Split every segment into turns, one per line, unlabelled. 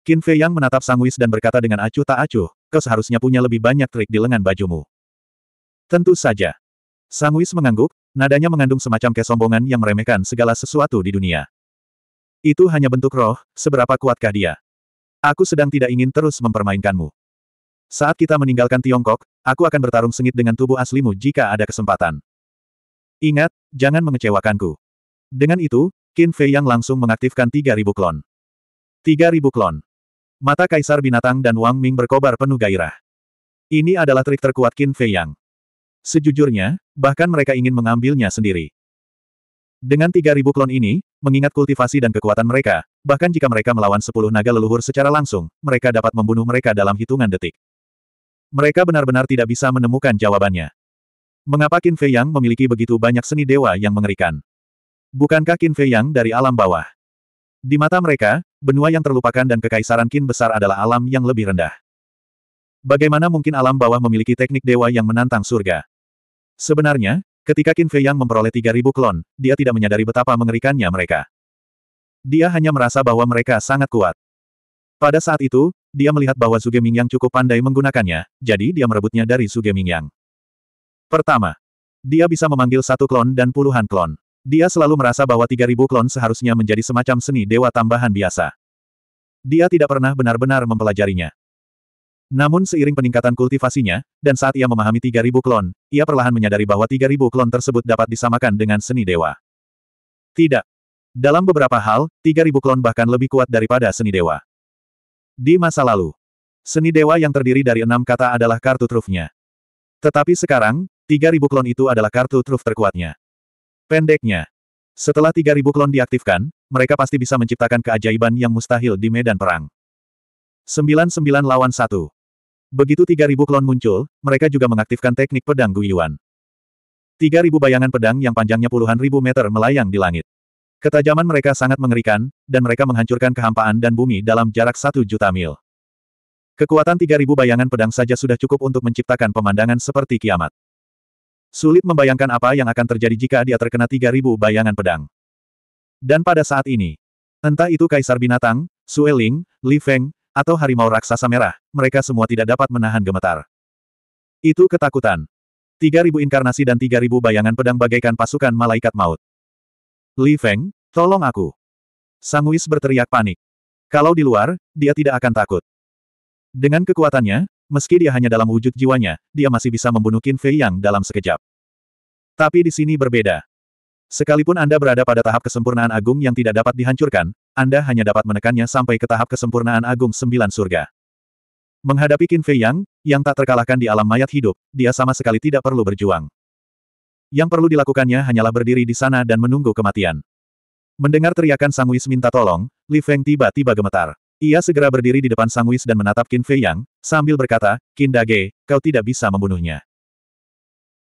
Qin Fei Yang menatap Sang Wis dan berkata dengan acuh tak acuh, kau seharusnya punya lebih banyak trik di lengan bajumu. Tentu saja. Sang Wis mengangguk, nadanya mengandung semacam kesombongan yang meremehkan segala sesuatu di dunia. Itu hanya bentuk roh, seberapa kuatkah dia? Aku sedang tidak ingin terus mempermainkanmu. Saat kita meninggalkan Tiongkok, aku akan bertarung sengit dengan tubuh aslimu jika ada kesempatan. Ingat, jangan mengecewakanku. Dengan itu, Qin Fei Yang langsung mengaktifkan 3.000 klon. 3.000 klon. Mata Kaisar Binatang dan Wang Ming berkobar penuh gairah. Ini adalah trik terkuat Qin Fei Yang. Sejujurnya, bahkan mereka ingin mengambilnya sendiri. Dengan 3.000 klon ini, mengingat kultivasi dan kekuatan mereka, bahkan jika mereka melawan 10 naga leluhur secara langsung, mereka dapat membunuh mereka dalam hitungan detik. Mereka benar-benar tidak bisa menemukan jawabannya. Mengapa Qin Fei Yang memiliki begitu banyak seni dewa yang mengerikan? Bukankah Qin Fei Yang dari alam bawah? Di mata mereka, benua yang terlupakan dan kekaisaran kin besar adalah alam yang lebih rendah. Bagaimana mungkin alam bawah memiliki teknik dewa yang menantang surga? Sebenarnya, ketika Qin Fei Yang memperoleh 3.000 klon, dia tidak menyadari betapa mengerikannya mereka. Dia hanya merasa bahwa mereka sangat kuat. Pada saat itu, dia melihat bahwa Suge Ming yang cukup pandai menggunakannya, jadi dia merebutnya dari Suge Ming yang Pertama, dia bisa memanggil satu klon dan puluhan klon. Dia selalu merasa bahwa 3.000 klon seharusnya menjadi semacam seni dewa tambahan biasa. Dia tidak pernah benar-benar mempelajarinya. Namun seiring peningkatan kultivasinya, dan saat ia memahami 3.000 klon, ia perlahan menyadari bahwa 3.000 klon tersebut dapat disamakan dengan seni dewa. Tidak. Dalam beberapa hal, 3.000 klon bahkan lebih kuat daripada seni dewa. Di masa lalu, seni dewa yang terdiri dari enam kata adalah kartu trufnya. Tetapi sekarang, 3.000 klon itu adalah kartu truf terkuatnya. Pendeknya, setelah 3.000 klon diaktifkan, mereka pasti bisa menciptakan keajaiban yang mustahil di medan perang. 99 lawan 1 Begitu 3.000 klon muncul, mereka juga mengaktifkan teknik pedang Guyuan. 3.000 bayangan pedang yang panjangnya puluhan ribu meter melayang di langit. Ketajaman mereka sangat mengerikan, dan mereka menghancurkan kehampaan dan bumi dalam jarak satu juta mil. Kekuatan 3.000 bayangan pedang saja sudah cukup untuk menciptakan pemandangan seperti kiamat. Sulit membayangkan apa yang akan terjadi jika dia terkena 3000 bayangan pedang. Dan pada saat ini, entah itu Kaisar Binatang, Ling, Li Feng, atau Harimau Raksasa Merah, mereka semua tidak dapat menahan gemetar. Itu ketakutan. 3000 inkarnasi dan 3000 bayangan pedang bagaikan pasukan malaikat maut. Li Feng, tolong aku. Sang Wis berteriak panik. Kalau di luar, dia tidak akan takut. Dengan kekuatannya, meski dia hanya dalam wujud jiwanya, dia masih bisa membunuh Qin Fei Yang dalam sekejap. Tapi di sini berbeda. Sekalipun Anda berada pada tahap kesempurnaan agung yang tidak dapat dihancurkan, Anda hanya dapat menekannya sampai ke tahap kesempurnaan agung sembilan surga. Menghadapi Qin Fei Yang, yang tak terkalahkan di alam mayat hidup, dia sama sekali tidak perlu berjuang. Yang perlu dilakukannya hanyalah berdiri di sana dan menunggu kematian. Mendengar teriakan Sang Wis minta tolong, Li Feng tiba-tiba gemetar. Ia segera berdiri di depan Sang Wis dan menatap Qin Fei Yang, sambil berkata, Qin Dage, kau tidak bisa membunuhnya.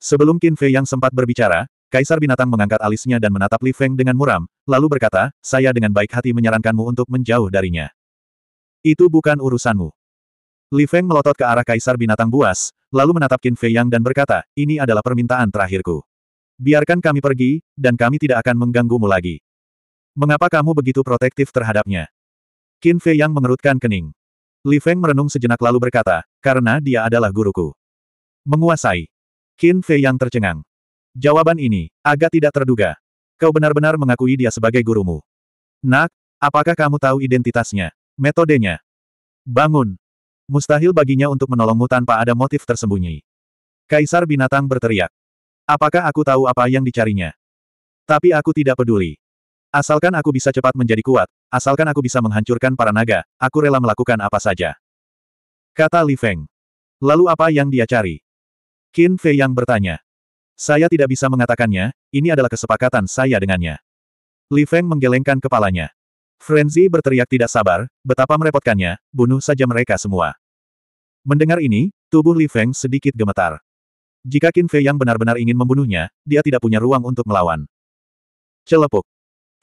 Sebelum Qin Fei Yang sempat berbicara, Kaisar Binatang mengangkat alisnya dan menatap Li Feng dengan muram, lalu berkata, saya dengan baik hati menyarankanmu untuk menjauh darinya. Itu bukan urusanmu. Li Feng melotot ke arah Kaisar Binatang Buas, lalu menatap Qin Fei Yang dan berkata, ini adalah permintaan terakhirku. Biarkan kami pergi, dan kami tidak akan mengganggumu lagi. Mengapa kamu begitu protektif terhadapnya? Qin Fei yang mengerutkan kening. Li Feng merenung sejenak lalu berkata, karena dia adalah guruku. Menguasai. Qin Fei yang tercengang. Jawaban ini, agak tidak terduga. Kau benar-benar mengakui dia sebagai gurumu. Nak, apakah kamu tahu identitasnya? Metodenya? Bangun. Mustahil baginya untuk menolongmu tanpa ada motif tersembunyi. Kaisar binatang berteriak. Apakah aku tahu apa yang dicarinya? Tapi aku tidak peduli. Asalkan aku bisa cepat menjadi kuat, asalkan aku bisa menghancurkan para naga, aku rela melakukan apa saja. Kata Li Feng. Lalu apa yang dia cari? Qin Fei yang bertanya. Saya tidak bisa mengatakannya, ini adalah kesepakatan saya dengannya. Li Feng menggelengkan kepalanya. Frenzy berteriak tidak sabar, betapa merepotkannya, bunuh saja mereka semua. Mendengar ini, tubuh Li Feng sedikit gemetar. Jika Qin Fei yang benar-benar ingin membunuhnya, dia tidak punya ruang untuk melawan. Celepuk.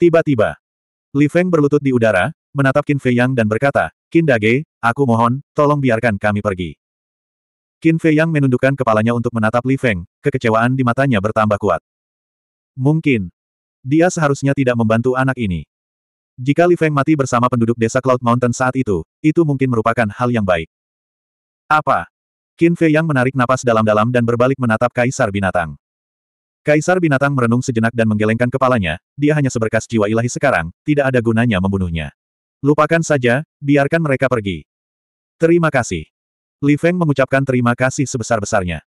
Tiba-tiba, Li Feng berlutut di udara, menatap Qin Fei Yang dan berkata, Qin Dage, aku mohon, tolong biarkan kami pergi. Qin Fei Yang menundukkan kepalanya untuk menatap Li Feng, kekecewaan di matanya bertambah kuat. Mungkin. Dia seharusnya tidak membantu anak ini. Jika Li Feng mati bersama penduduk desa Cloud Mountain saat itu, itu mungkin merupakan hal yang baik. Apa? Qin Fei Yang menarik napas dalam-dalam dan berbalik menatap Kaisar Binatang. Kaisar binatang merenung sejenak dan menggelengkan kepalanya, dia hanya seberkas jiwa ilahi sekarang, tidak ada gunanya membunuhnya. Lupakan saja, biarkan mereka pergi. Terima kasih. Li Feng mengucapkan terima kasih sebesar-besarnya.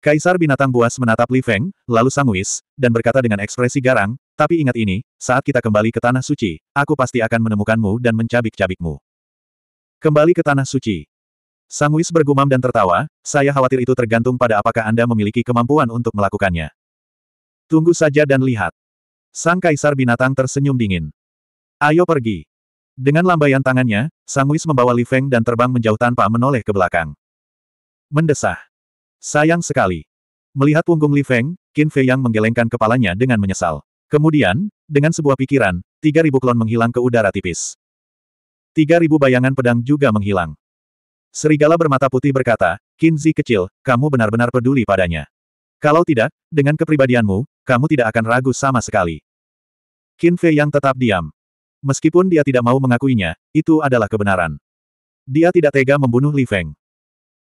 Kaisar binatang buas menatap Li Feng, lalu sanguis, dan berkata dengan ekspresi garang, tapi ingat ini, saat kita kembali ke Tanah Suci, aku pasti akan menemukanmu dan mencabik-cabikmu. Kembali ke Tanah Suci. Sanguis bergumam dan tertawa, saya khawatir itu tergantung pada apakah Anda memiliki kemampuan untuk melakukannya. Tunggu saja dan lihat. Sang kaisar binatang tersenyum dingin. Ayo pergi. Dengan lambaian tangannya, Sang Wis membawa Li Feng dan terbang menjauh tanpa menoleh ke belakang. Mendesah. Sayang sekali. Melihat punggung Li Feng, Qin Fei Yang menggelengkan kepalanya dengan menyesal. Kemudian, dengan sebuah pikiran, 3.000 klon menghilang ke udara tipis. 3.000 bayangan pedang juga menghilang. Serigala bermata putih berkata, Qin Zi kecil, kamu benar-benar peduli padanya. Kalau tidak, dengan kepribadianmu, kamu tidak akan ragu sama sekali. Qin Fei yang tetap diam. Meskipun dia tidak mau mengakuinya, itu adalah kebenaran. Dia tidak tega membunuh Li Feng.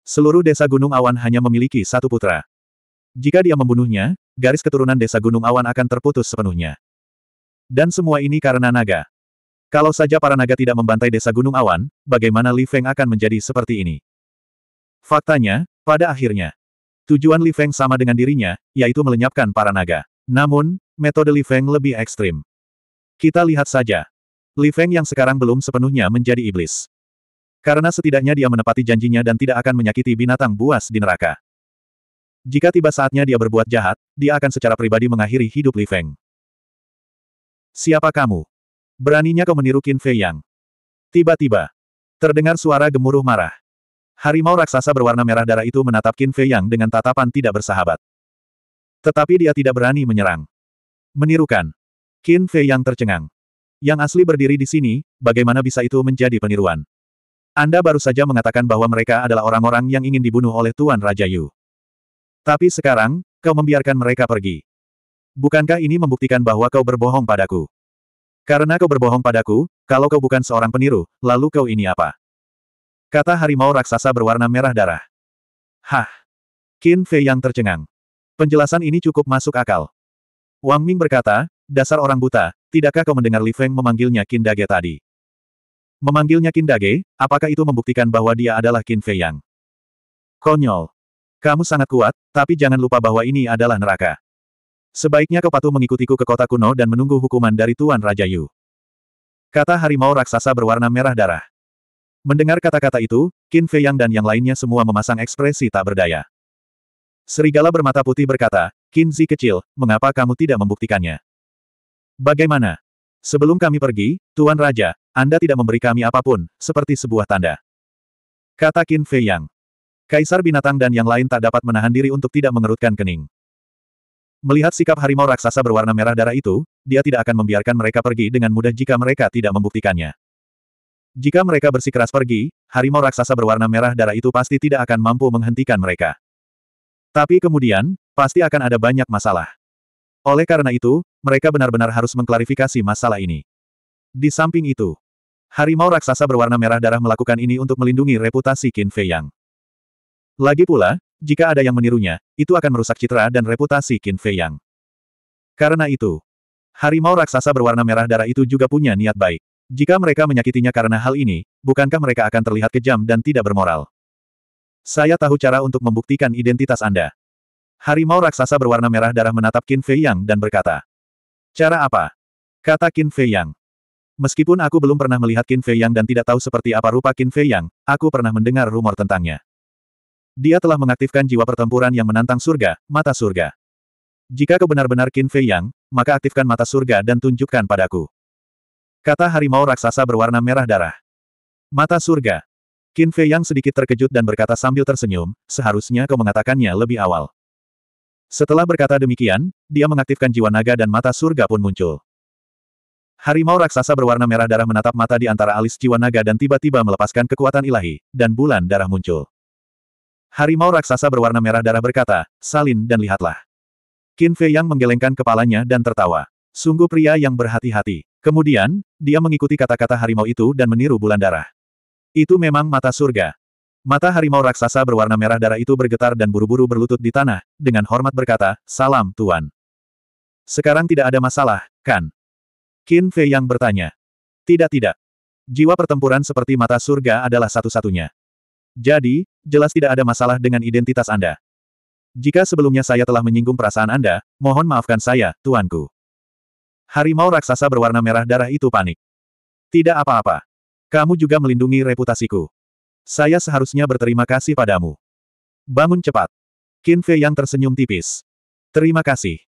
Seluruh desa Gunung Awan hanya memiliki satu putra. Jika dia membunuhnya, garis keturunan desa Gunung Awan akan terputus sepenuhnya. Dan semua ini karena naga. Kalau saja para naga tidak membantai desa Gunung Awan, bagaimana Li Feng akan menjadi seperti ini? Faktanya, pada akhirnya, tujuan Li Feng sama dengan dirinya, yaitu melenyapkan para naga. Namun, metode Li Feng lebih ekstrim. Kita lihat saja. Li Feng yang sekarang belum sepenuhnya menjadi iblis. Karena setidaknya dia menepati janjinya dan tidak akan menyakiti binatang buas di neraka. Jika tiba saatnya dia berbuat jahat, dia akan secara pribadi mengakhiri hidup Li Feng. Siapa kamu? Beraninya kau meniru Qin Fei Yang. Tiba-tiba, terdengar suara gemuruh marah. Harimau raksasa berwarna merah darah itu menatap Qin Fei Yang dengan tatapan tidak bersahabat. Tetapi dia tidak berani menyerang. Menirukan. Qin Fei yang tercengang. Yang asli berdiri di sini, bagaimana bisa itu menjadi peniruan? Anda baru saja mengatakan bahwa mereka adalah orang-orang yang ingin dibunuh oleh Tuan Raja Yu. Tapi sekarang, kau membiarkan mereka pergi. Bukankah ini membuktikan bahwa kau berbohong padaku? Karena kau berbohong padaku, kalau kau bukan seorang peniru, lalu kau ini apa? Kata harimau raksasa berwarna merah darah. Hah! Qin Fei yang tercengang. Penjelasan ini cukup masuk akal. Wang Ming berkata, dasar orang buta, tidakkah kau mendengar Li Feng memanggilnya Kindage tadi? Memanggilnya Kindage, apakah itu membuktikan bahwa dia adalah Qin Fei Yang? Konyol. Kamu sangat kuat, tapi jangan lupa bahwa ini adalah neraka. Sebaiknya kau patuh mengikutiku ke kota kuno dan menunggu hukuman dari Tuan Raja Yu. Kata harimau raksasa berwarna merah darah. Mendengar kata-kata itu, Qin Fei Yang dan yang lainnya semua memasang ekspresi tak berdaya. Serigala bermata putih berkata, Kinzi kecil, mengapa kamu tidak membuktikannya? Bagaimana? Sebelum kami pergi, Tuan Raja, Anda tidak memberi kami apapun, seperti sebuah tanda. Kata Qin Fei Yang. Kaisar binatang dan yang lain tak dapat menahan diri untuk tidak mengerutkan kening. Melihat sikap harimau raksasa berwarna merah darah itu, dia tidak akan membiarkan mereka pergi dengan mudah jika mereka tidak membuktikannya. Jika mereka bersikeras pergi, harimau raksasa berwarna merah darah itu pasti tidak akan mampu menghentikan mereka. Tapi kemudian, pasti akan ada banyak masalah. Oleh karena itu, mereka benar-benar harus mengklarifikasi masalah ini. Di samping itu, harimau raksasa berwarna merah darah melakukan ini untuk melindungi reputasi Qin Fei Yang. Lagi pula, jika ada yang menirunya, itu akan merusak citra dan reputasi Qin Fei Yang. Karena itu, harimau raksasa berwarna merah darah itu juga punya niat baik. Jika mereka menyakitinya karena hal ini, bukankah mereka akan terlihat kejam dan tidak bermoral? Saya tahu cara untuk membuktikan identitas Anda. Harimau raksasa berwarna merah darah menatap Qin Fei Yang dan berkata. Cara apa? Kata Qin Fei Yang. Meskipun aku belum pernah melihat Qin Fei Yang dan tidak tahu seperti apa rupa Qin Fei Yang, aku pernah mendengar rumor tentangnya. Dia telah mengaktifkan jiwa pertempuran yang menantang surga, mata surga. Jika kau benar-benar Qin Fei Yang, maka aktifkan mata surga dan tunjukkan padaku. Kata harimau raksasa berwarna merah darah. Mata surga. Qin Fei yang sedikit terkejut dan berkata sambil tersenyum, seharusnya kau mengatakannya lebih awal. Setelah berkata demikian, dia mengaktifkan jiwa naga dan mata surga pun muncul. Harimau raksasa berwarna merah darah menatap mata di antara alis jiwa naga dan tiba-tiba melepaskan kekuatan ilahi, dan bulan darah muncul. Harimau raksasa berwarna merah darah berkata, salin dan lihatlah. Qin Fei yang menggelengkan kepalanya dan tertawa. Sungguh pria yang berhati-hati. Kemudian, dia mengikuti kata-kata harimau itu dan meniru bulan darah. Itu memang mata surga. Mata harimau raksasa berwarna merah darah itu bergetar dan buru-buru berlutut di tanah, dengan hormat berkata, Salam, Tuan. Sekarang tidak ada masalah, kan? Qin Fei yang bertanya. Tidak tidak. Jiwa pertempuran seperti mata surga adalah satu-satunya. Jadi, jelas tidak ada masalah dengan identitas Anda. Jika sebelumnya saya telah menyinggung perasaan Anda, mohon maafkan saya, Tuanku. Harimau raksasa berwarna merah darah itu panik. Tidak apa-apa. Kamu juga melindungi reputasiku. Saya seharusnya berterima kasih padamu. Bangun cepat. Qin Fei yang tersenyum tipis. Terima kasih.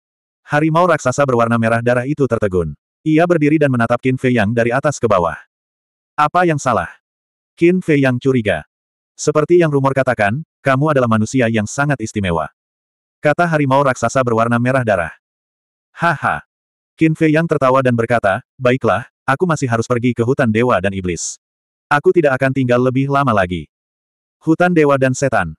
Harimau raksasa berwarna merah darah itu tertegun. Ia berdiri dan menatap Qin Fei Yang dari atas ke bawah. Apa yang salah? Qin Fei Yang curiga. Seperti yang rumor katakan, kamu adalah manusia yang sangat istimewa. Kata harimau raksasa berwarna merah darah. Haha. Qin Fei Yang tertawa dan berkata, baiklah, Aku masih harus pergi ke hutan dewa dan iblis. Aku tidak akan tinggal lebih lama lagi. Hutan dewa dan setan.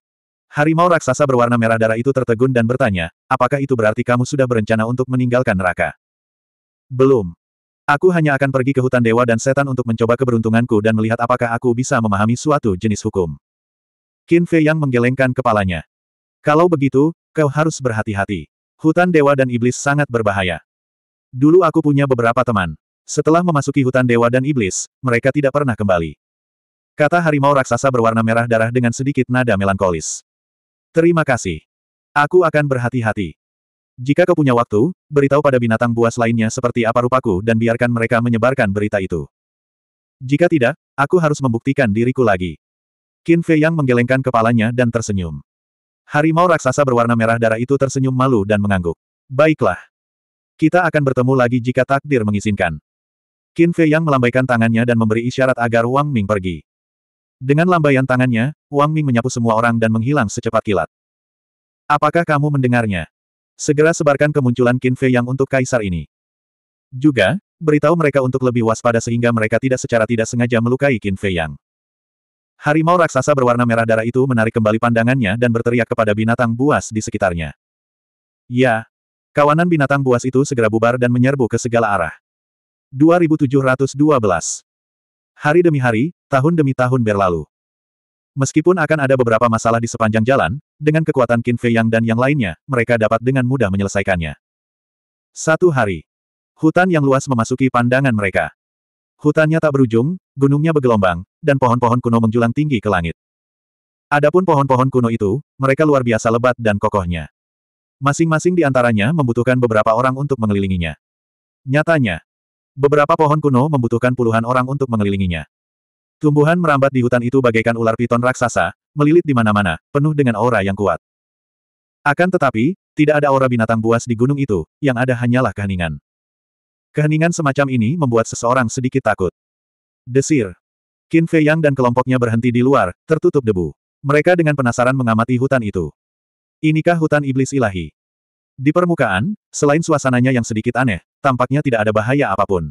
Harimau raksasa berwarna merah darah itu tertegun dan bertanya, apakah itu berarti kamu sudah berencana untuk meninggalkan neraka? Belum. Aku hanya akan pergi ke hutan dewa dan setan untuk mencoba keberuntunganku dan melihat apakah aku bisa memahami suatu jenis hukum. Qin Fei yang menggelengkan kepalanya. Kalau begitu, kau harus berhati-hati. Hutan dewa dan iblis sangat berbahaya. Dulu aku punya beberapa teman. Setelah memasuki hutan dewa dan iblis, mereka tidak pernah kembali. Kata harimau raksasa berwarna merah darah dengan sedikit nada melankolis. Terima kasih. Aku akan berhati-hati. Jika kau punya waktu, beritahu pada binatang buas lainnya seperti apa rupaku dan biarkan mereka menyebarkan berita itu. Jika tidak, aku harus membuktikan diriku lagi. Qin Fei Yang menggelengkan kepalanya dan tersenyum. Harimau raksasa berwarna merah darah itu tersenyum malu dan mengangguk. Baiklah. Kita akan bertemu lagi jika takdir mengizinkan. Qin Fei Yang melambaikan tangannya dan memberi isyarat agar Wang Ming pergi. Dengan lambaian tangannya, Wang Ming menyapu semua orang dan menghilang secepat kilat. Apakah kamu mendengarnya? Segera sebarkan kemunculan Qin Fei Yang untuk kaisar ini. Juga, beritahu mereka untuk lebih waspada sehingga mereka tidak secara tidak sengaja melukai Qin Fei Yang. Harimau raksasa berwarna merah darah itu menarik kembali pandangannya dan berteriak kepada binatang buas di sekitarnya. Ya, kawanan binatang buas itu segera bubar dan menyerbu ke segala arah. 2712. Hari demi hari, tahun demi tahun berlalu. Meskipun akan ada beberapa masalah di sepanjang jalan, dengan kekuatan Qin Fei Yang dan yang lainnya, mereka dapat dengan mudah menyelesaikannya. Satu hari. Hutan yang luas memasuki pandangan mereka. Hutannya tak berujung, gunungnya bergelombang, dan pohon-pohon kuno menjulang tinggi ke langit. Adapun pohon-pohon kuno itu, mereka luar biasa lebat dan kokohnya. Masing-masing di antaranya membutuhkan beberapa orang untuk mengelilinginya. Nyatanya, Beberapa pohon kuno membutuhkan puluhan orang untuk mengelilinginya. Tumbuhan merambat di hutan itu bagaikan ular piton raksasa, melilit di mana-mana, penuh dengan aura yang kuat. Akan tetapi, tidak ada aura binatang buas di gunung itu, yang ada hanyalah keheningan. Keheningan semacam ini membuat seseorang sedikit takut. Desir. Qin Fei Yang dan kelompoknya berhenti di luar, tertutup debu. Mereka dengan penasaran mengamati hutan itu. Inikah hutan iblis ilahi? Di permukaan, selain suasananya yang sedikit aneh, tampaknya tidak ada bahaya apapun.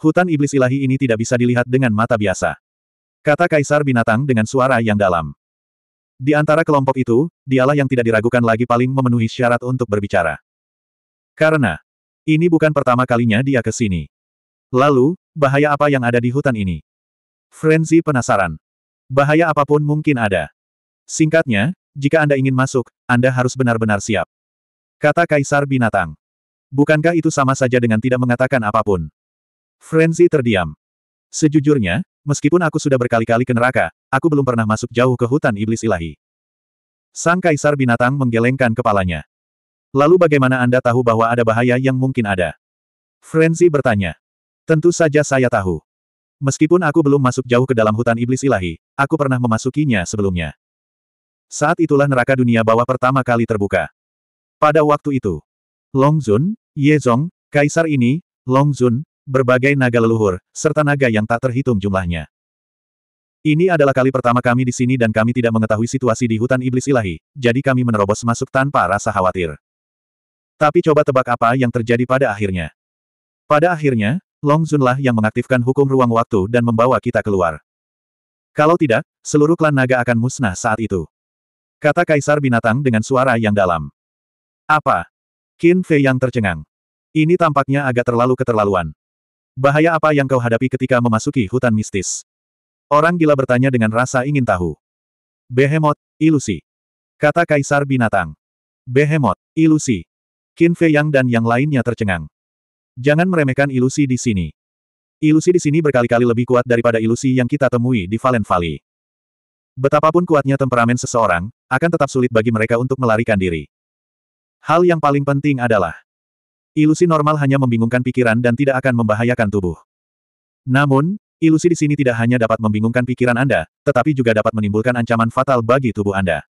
Hutan iblis ilahi ini tidak bisa dilihat dengan mata biasa. Kata Kaisar Binatang dengan suara yang dalam. Di antara kelompok itu, dialah yang tidak diragukan lagi paling memenuhi syarat untuk berbicara. Karena, ini bukan pertama kalinya dia ke sini. Lalu, bahaya apa yang ada di hutan ini? Frenzy penasaran. Bahaya apapun mungkin ada. Singkatnya, jika Anda ingin masuk, Anda harus benar-benar siap. Kata Kaisar Binatang. Bukankah itu sama saja dengan tidak mengatakan apapun? Frenzy terdiam. Sejujurnya, meskipun aku sudah berkali-kali ke neraka, aku belum pernah masuk jauh ke hutan iblis ilahi. Sang kaisar binatang menggelengkan kepalanya. Lalu bagaimana Anda tahu bahwa ada bahaya yang mungkin ada? Frenzy bertanya. Tentu saja saya tahu. Meskipun aku belum masuk jauh ke dalam hutan iblis ilahi, aku pernah memasukinya sebelumnya. Saat itulah neraka dunia bawah pertama kali terbuka. Pada waktu itu, Long Zun, Yezong, kaisar ini, Longzun, berbagai naga leluhur, serta naga yang tak terhitung jumlahnya. Ini adalah kali pertama kami di sini dan kami tidak mengetahui situasi di hutan iblis ilahi, jadi kami menerobos masuk tanpa rasa khawatir. Tapi coba tebak apa yang terjadi pada akhirnya. Pada akhirnya, Longzunlah yang mengaktifkan hukum ruang waktu dan membawa kita keluar. Kalau tidak, seluruh klan naga akan musnah saat itu. Kata Kaisar Binatang dengan suara yang dalam. Apa? Qin Fei yang tercengang. Ini tampaknya agak terlalu keterlaluan. Bahaya apa yang kau hadapi ketika memasuki hutan mistis? Orang gila bertanya dengan rasa ingin tahu. Behemoth, ilusi. Kata Kaisar Binatang. Behemoth, ilusi. Qin Fei Yang dan yang lainnya tercengang. Jangan meremehkan ilusi di sini. Ilusi di sini berkali-kali lebih kuat daripada ilusi yang kita temui di Valen Valley. Betapapun kuatnya temperamen seseorang, akan tetap sulit bagi mereka untuk melarikan diri. Hal yang paling penting adalah ilusi normal hanya membingungkan pikiran dan tidak akan membahayakan tubuh. Namun, ilusi di sini tidak hanya dapat membingungkan pikiran Anda, tetapi juga dapat menimbulkan ancaman fatal bagi tubuh Anda.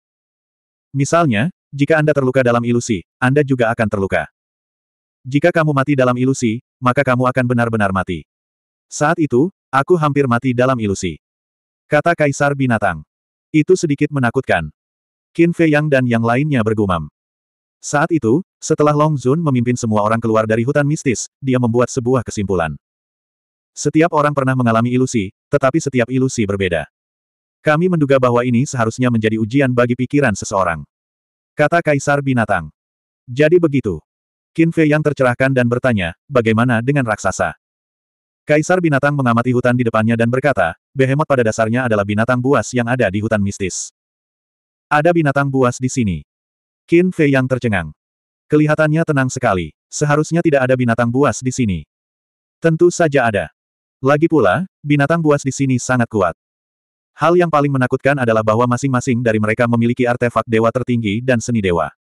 Misalnya, jika Anda terluka dalam ilusi, Anda juga akan terluka. Jika kamu mati dalam ilusi, maka kamu akan benar-benar mati. Saat itu, aku hampir mati dalam ilusi. Kata Kaisar Binatang. Itu sedikit menakutkan. Qin Fei Yang dan yang lainnya bergumam. Saat itu, setelah Long Zun memimpin semua orang keluar dari hutan mistis, dia membuat sebuah kesimpulan. Setiap orang pernah mengalami ilusi, tetapi setiap ilusi berbeda. Kami menduga bahwa ini seharusnya menjadi ujian bagi pikiran seseorang. Kata Kaisar Binatang. Jadi begitu. Qin Fei yang tercerahkan dan bertanya, bagaimana dengan raksasa? Kaisar Binatang mengamati hutan di depannya dan berkata, behemoth pada dasarnya adalah binatang buas yang ada di hutan mistis. Ada binatang buas di sini. Qin Fei yang tercengang. Kelihatannya tenang sekali. Seharusnya tidak ada binatang buas di sini. Tentu saja ada. Lagi pula, binatang buas di sini sangat kuat. Hal yang paling menakutkan adalah bahwa masing-masing dari mereka memiliki artefak dewa tertinggi dan seni dewa.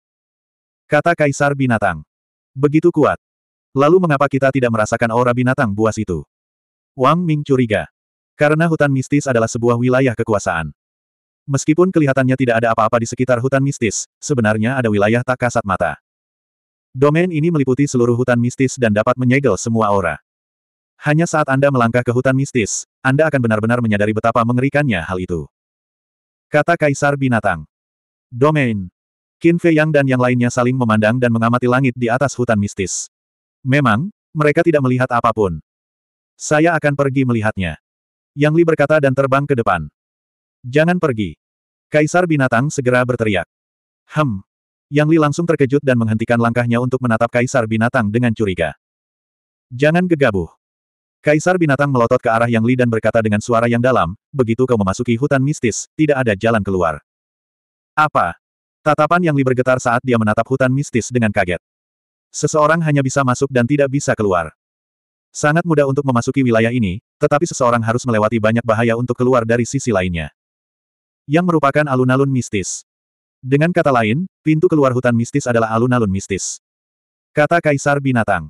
Kata Kaisar Binatang. Begitu kuat. Lalu mengapa kita tidak merasakan aura binatang buas itu? Wang Ming curiga. Karena hutan mistis adalah sebuah wilayah kekuasaan. Meskipun kelihatannya tidak ada apa-apa di sekitar hutan mistis, sebenarnya ada wilayah tak kasat mata. Domain ini meliputi seluruh hutan mistis dan dapat menyegel semua aura. Hanya saat Anda melangkah ke hutan mistis, Anda akan benar-benar menyadari betapa mengerikannya hal itu. Kata Kaisar Binatang. Domain. Qin Fei Yang dan yang lainnya saling memandang dan mengamati langit di atas hutan mistis. Memang, mereka tidak melihat apapun. Saya akan pergi melihatnya. Yang Li berkata dan terbang ke depan. Jangan pergi. Kaisar binatang segera berteriak. Hem. Yang Li langsung terkejut dan menghentikan langkahnya untuk menatap kaisar binatang dengan curiga. Jangan gegabah. Kaisar binatang melotot ke arah Yang Li dan berkata dengan suara yang dalam, begitu kau memasuki hutan mistis, tidak ada jalan keluar. Apa? Tatapan Yang Li bergetar saat dia menatap hutan mistis dengan kaget. Seseorang hanya bisa masuk dan tidak bisa keluar. Sangat mudah untuk memasuki wilayah ini, tetapi seseorang harus melewati banyak bahaya untuk keluar dari sisi lainnya yang merupakan alun-alun mistis. Dengan kata lain, pintu keluar hutan mistis adalah alun-alun mistis. Kata Kaisar Binatang.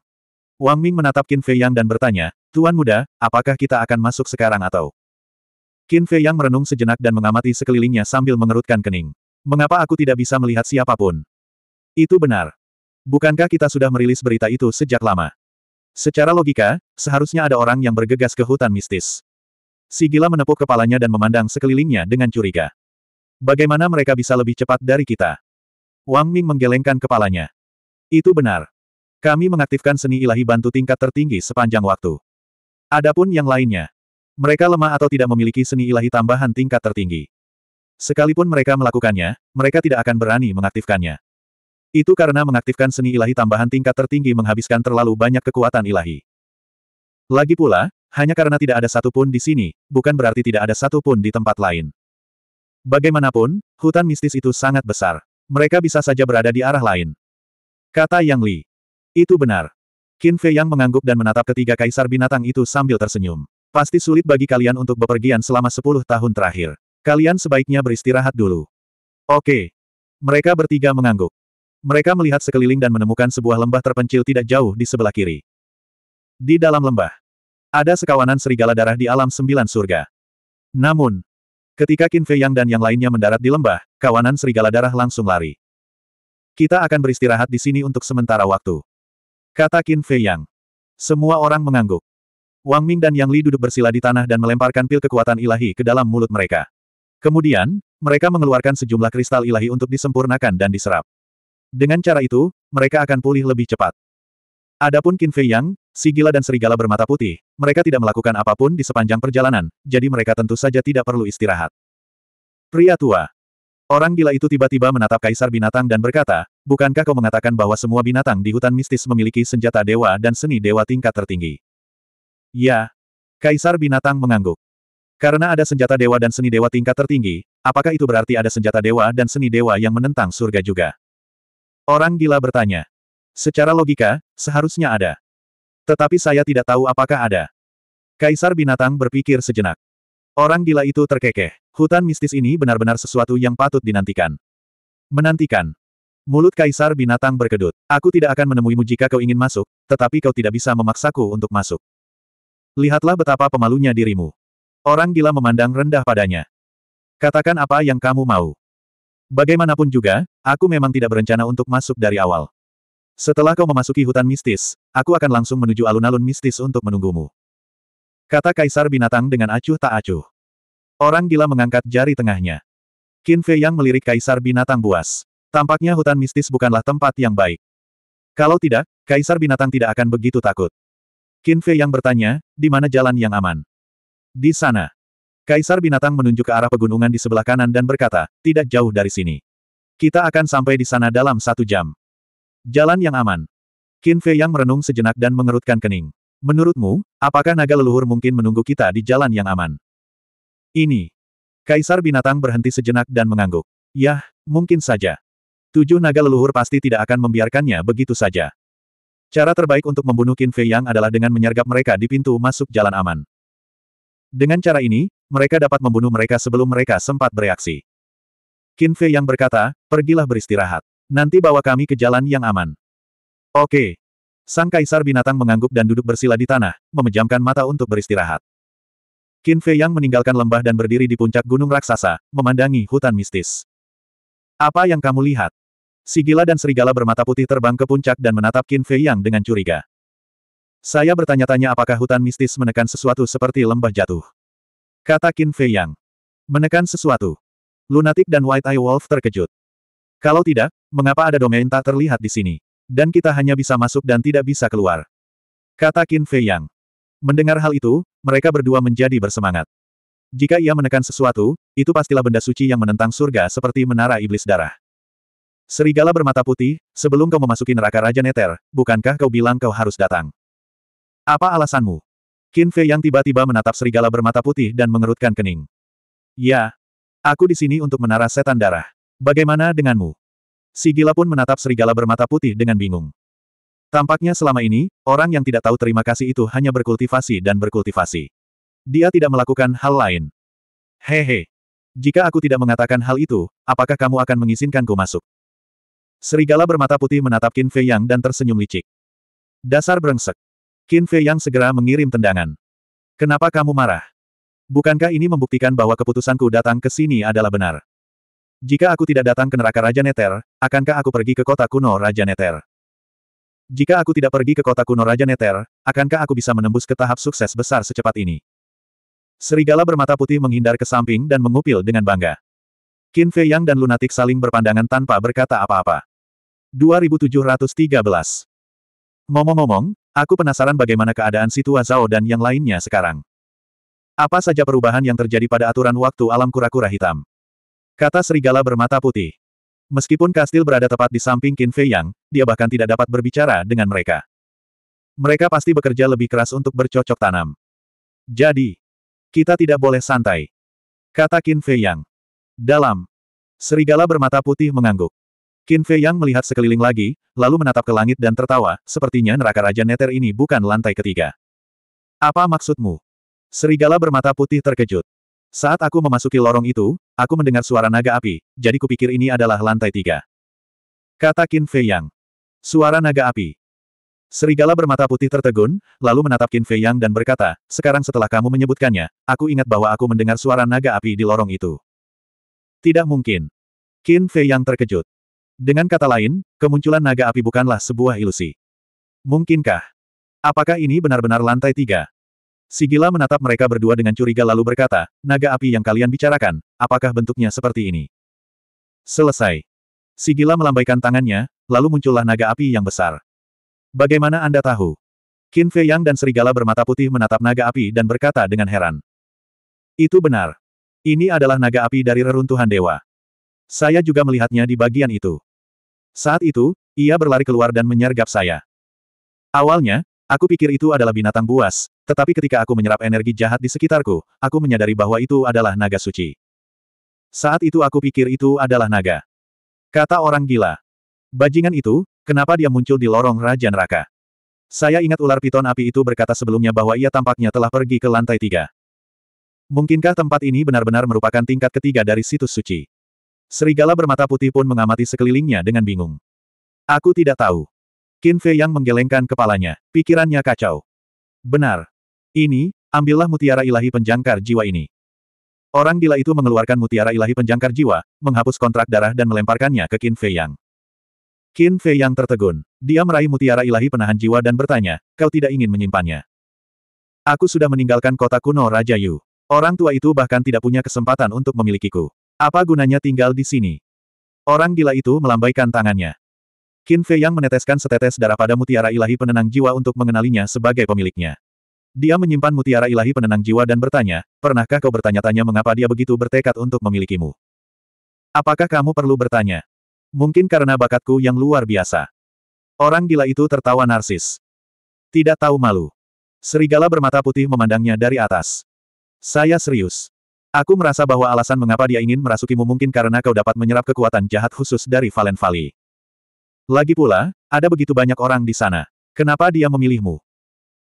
Wang Ming menatap Qin Fei Yang dan bertanya, Tuan Muda, apakah kita akan masuk sekarang atau? Qin Fei Yang merenung sejenak dan mengamati sekelilingnya sambil mengerutkan kening. Mengapa aku tidak bisa melihat siapapun? Itu benar. Bukankah kita sudah merilis berita itu sejak lama? Secara logika, seharusnya ada orang yang bergegas ke hutan mistis. Sigila menepuk kepalanya dan memandang sekelilingnya dengan curiga. Bagaimana mereka bisa lebih cepat dari kita? Wang Ming menggelengkan kepalanya. Itu benar. Kami mengaktifkan seni ilahi bantu tingkat tertinggi sepanjang waktu. Adapun yang lainnya. Mereka lemah atau tidak memiliki seni ilahi tambahan tingkat tertinggi. Sekalipun mereka melakukannya, mereka tidak akan berani mengaktifkannya. Itu karena mengaktifkan seni ilahi tambahan tingkat tertinggi menghabiskan terlalu banyak kekuatan ilahi. Lagi pula, hanya karena tidak ada satupun di sini, bukan berarti tidak ada satupun di tempat lain. Bagaimanapun, hutan mistis itu sangat besar. Mereka bisa saja berada di arah lain. Kata Yang Li. Itu benar. Qin Fei Yang mengangguk dan menatap ketiga kaisar binatang itu sambil tersenyum. Pasti sulit bagi kalian untuk bepergian selama sepuluh tahun terakhir. Kalian sebaiknya beristirahat dulu. Oke. Mereka bertiga mengangguk. Mereka melihat sekeliling dan menemukan sebuah lembah terpencil tidak jauh di sebelah kiri. Di dalam lembah, ada sekawanan serigala darah di alam sembilan surga. Namun, ketika Qin Fei Yang dan yang lainnya mendarat di lembah, kawanan serigala darah langsung lari. Kita akan beristirahat di sini untuk sementara waktu. Kata Qin Fei Yang. Semua orang mengangguk. Wang Ming dan Yang Li duduk bersila di tanah dan melemparkan pil kekuatan ilahi ke dalam mulut mereka. Kemudian, mereka mengeluarkan sejumlah kristal ilahi untuk disempurnakan dan diserap. Dengan cara itu, mereka akan pulih lebih cepat. Adapun Qin Fei Yang, Si gila dan serigala bermata putih, mereka tidak melakukan apapun di sepanjang perjalanan, jadi mereka tentu saja tidak perlu istirahat. Pria tua. Orang gila itu tiba-tiba menatap kaisar binatang dan berkata, bukankah kau mengatakan bahwa semua binatang di hutan mistis memiliki senjata dewa dan seni dewa tingkat tertinggi? Ya. Kaisar binatang mengangguk. Karena ada senjata dewa dan seni dewa tingkat tertinggi, apakah itu berarti ada senjata dewa dan seni dewa yang menentang surga juga? Orang gila bertanya. Secara logika, seharusnya ada. Tetapi saya tidak tahu apakah ada. Kaisar binatang berpikir sejenak. Orang gila itu terkekeh. Hutan mistis ini benar-benar sesuatu yang patut dinantikan. Menantikan. Mulut kaisar binatang berkedut. Aku tidak akan menemuimu jika kau ingin masuk, tetapi kau tidak bisa memaksaku untuk masuk. Lihatlah betapa pemalunya dirimu. Orang gila memandang rendah padanya. Katakan apa yang kamu mau. Bagaimanapun juga, aku memang tidak berencana untuk masuk dari awal. Setelah kau memasuki hutan mistis, aku akan langsung menuju alun-alun mistis untuk menunggumu. Kata Kaisar Binatang dengan acuh tak acuh. Orang gila mengangkat jari tengahnya. Qin Fei Yang melirik Kaisar Binatang buas. Tampaknya hutan mistis bukanlah tempat yang baik. Kalau tidak, Kaisar Binatang tidak akan begitu takut. Qin Fei Yang bertanya, di mana jalan yang aman? Di sana. Kaisar Binatang menunjuk ke arah pegunungan di sebelah kanan dan berkata, tidak jauh dari sini. Kita akan sampai di sana dalam satu jam. Jalan yang aman. Qin Fei yang merenung sejenak dan mengerutkan kening. Menurutmu, apakah naga leluhur mungkin menunggu kita di jalan yang aman? Ini. Kaisar binatang berhenti sejenak dan mengangguk. Yah, mungkin saja. Tujuh naga leluhur pasti tidak akan membiarkannya begitu saja. Cara terbaik untuk membunuh Qin Fei Yang adalah dengan menyergap mereka di pintu masuk jalan aman. Dengan cara ini, mereka dapat membunuh mereka sebelum mereka sempat bereaksi. Qin Fei Yang berkata, pergilah beristirahat. Nanti bawa kami ke jalan yang aman. Oke. Sang kaisar binatang mengangguk dan duduk bersila di tanah, memejamkan mata untuk beristirahat. Qin Fei Yang meninggalkan lembah dan berdiri di puncak gunung raksasa, memandangi hutan mistis. Apa yang kamu lihat? Sigila dan serigala bermata putih terbang ke puncak dan menatap Qin Fei Yang dengan curiga. Saya bertanya-tanya apakah hutan mistis menekan sesuatu seperti lembah jatuh. Kata Qin Fei Yang. Menekan sesuatu. Lunatik dan White Eye Wolf terkejut. Kalau tidak, mengapa ada domain tak terlihat di sini? Dan kita hanya bisa masuk dan tidak bisa keluar. Kata Qin Fei Yang. Mendengar hal itu, mereka berdua menjadi bersemangat. Jika ia menekan sesuatu, itu pastilah benda suci yang menentang surga seperti menara iblis darah. Serigala bermata putih, sebelum kau memasuki neraka Raja Neter, bukankah kau bilang kau harus datang? Apa alasanmu? Qin Fei yang tiba-tiba menatap serigala bermata putih dan mengerutkan kening. Ya, aku di sini untuk menara setan darah. Bagaimana denganmu? Si gila pun menatap serigala bermata putih dengan bingung. Tampaknya selama ini, orang yang tidak tahu terima kasih itu hanya berkultivasi dan berkultivasi. Dia tidak melakukan hal lain. Hehe. Jika aku tidak mengatakan hal itu, apakah kamu akan mengizinkanku masuk? Serigala bermata putih menatap Qin Fei Yang dan tersenyum licik. Dasar brengsek. Qin Fei Yang segera mengirim tendangan. Kenapa kamu marah? Bukankah ini membuktikan bahwa keputusanku datang ke sini adalah benar? Jika aku tidak datang ke neraka Raja Neter, akankah aku pergi ke kota kuno Raja Neter? Jika aku tidak pergi ke kota kuno Raja Neter, akankah aku bisa menembus ke tahap sukses besar secepat ini? Serigala bermata putih menghindar ke samping dan mengupil dengan bangga. Qin Fei Yang dan Lunatik saling berpandangan tanpa berkata apa-apa. 2713 Ngomong-ngomong, aku penasaran bagaimana keadaan Situa Zhao dan yang lainnya sekarang. Apa saja perubahan yang terjadi pada aturan waktu alam kura-kura hitam? Kata serigala bermata putih. Meskipun kastil berada tepat di samping Qin Fei Yang, dia bahkan tidak dapat berbicara dengan mereka. Mereka pasti bekerja lebih keras untuk bercocok tanam. Jadi, kita tidak boleh santai. Kata Qin Fei Yang. Dalam. Serigala bermata putih mengangguk. Qin Fei Yang melihat sekeliling lagi, lalu menatap ke langit dan tertawa, sepertinya neraka Raja Neter ini bukan lantai ketiga. Apa maksudmu? Serigala bermata putih terkejut. Saat aku memasuki lorong itu, aku mendengar suara naga api, jadi kupikir ini adalah lantai tiga. Kata Qin Fei Yang. Suara naga api. Serigala bermata putih tertegun, lalu menatap Qin Fei Yang dan berkata, sekarang setelah kamu menyebutkannya, aku ingat bahwa aku mendengar suara naga api di lorong itu. Tidak mungkin. Qin Fei Yang terkejut. Dengan kata lain, kemunculan naga api bukanlah sebuah ilusi. Mungkinkah? Apakah ini benar-benar lantai tiga? Sigila menatap mereka berdua dengan curiga lalu berkata, naga api yang kalian bicarakan, apakah bentuknya seperti ini? Selesai. Sigila melambaikan tangannya, lalu muncullah naga api yang besar. Bagaimana Anda tahu? Qin Fei Yang dan serigala bermata putih menatap naga api dan berkata dengan heran. Itu benar. Ini adalah naga api dari reruntuhan dewa. Saya juga melihatnya di bagian itu. Saat itu, ia berlari keluar dan menyergap saya. Awalnya, Aku pikir itu adalah binatang buas, tetapi ketika aku menyerap energi jahat di sekitarku, aku menyadari bahwa itu adalah naga suci. Saat itu aku pikir itu adalah naga. Kata orang gila. Bajingan itu, kenapa dia muncul di lorong Raja Neraka? Saya ingat ular piton api itu berkata sebelumnya bahwa ia tampaknya telah pergi ke lantai tiga. Mungkinkah tempat ini benar-benar merupakan tingkat ketiga dari situs suci? Serigala bermata putih pun mengamati sekelilingnya dengan bingung. Aku tidak tahu. Qin Fei yang menggelengkan kepalanya, pikirannya kacau. Benar. Ini, ambillah mutiara ilahi penjangkar jiwa ini. Orang gila itu mengeluarkan mutiara ilahi penjangkar jiwa, menghapus kontrak darah dan melemparkannya ke Qin Fei Yang. Qin Fei Yang tertegun. Dia meraih mutiara ilahi penahan jiwa dan bertanya, kau tidak ingin menyimpannya. Aku sudah meninggalkan kota kuno Raja Yu. Orang tua itu bahkan tidak punya kesempatan untuk memilikiku. Apa gunanya tinggal di sini? Orang gila itu melambaikan tangannya. Qin Fei Yang meneteskan setetes darah pada mutiara ilahi penenang jiwa untuk mengenalinya sebagai pemiliknya. Dia menyimpan mutiara ilahi penenang jiwa dan bertanya, pernahkah kau bertanya-tanya mengapa dia begitu bertekad untuk memilikimu? Apakah kamu perlu bertanya? Mungkin karena bakatku yang luar biasa. Orang gila itu tertawa narsis. Tidak tahu malu. Serigala bermata putih memandangnya dari atas. Saya serius. Aku merasa bahwa alasan mengapa dia ingin merasukimu mungkin karena kau dapat menyerap kekuatan jahat khusus dari Valen Valley. Lagi pula, ada begitu banyak orang di sana. Kenapa dia memilihmu?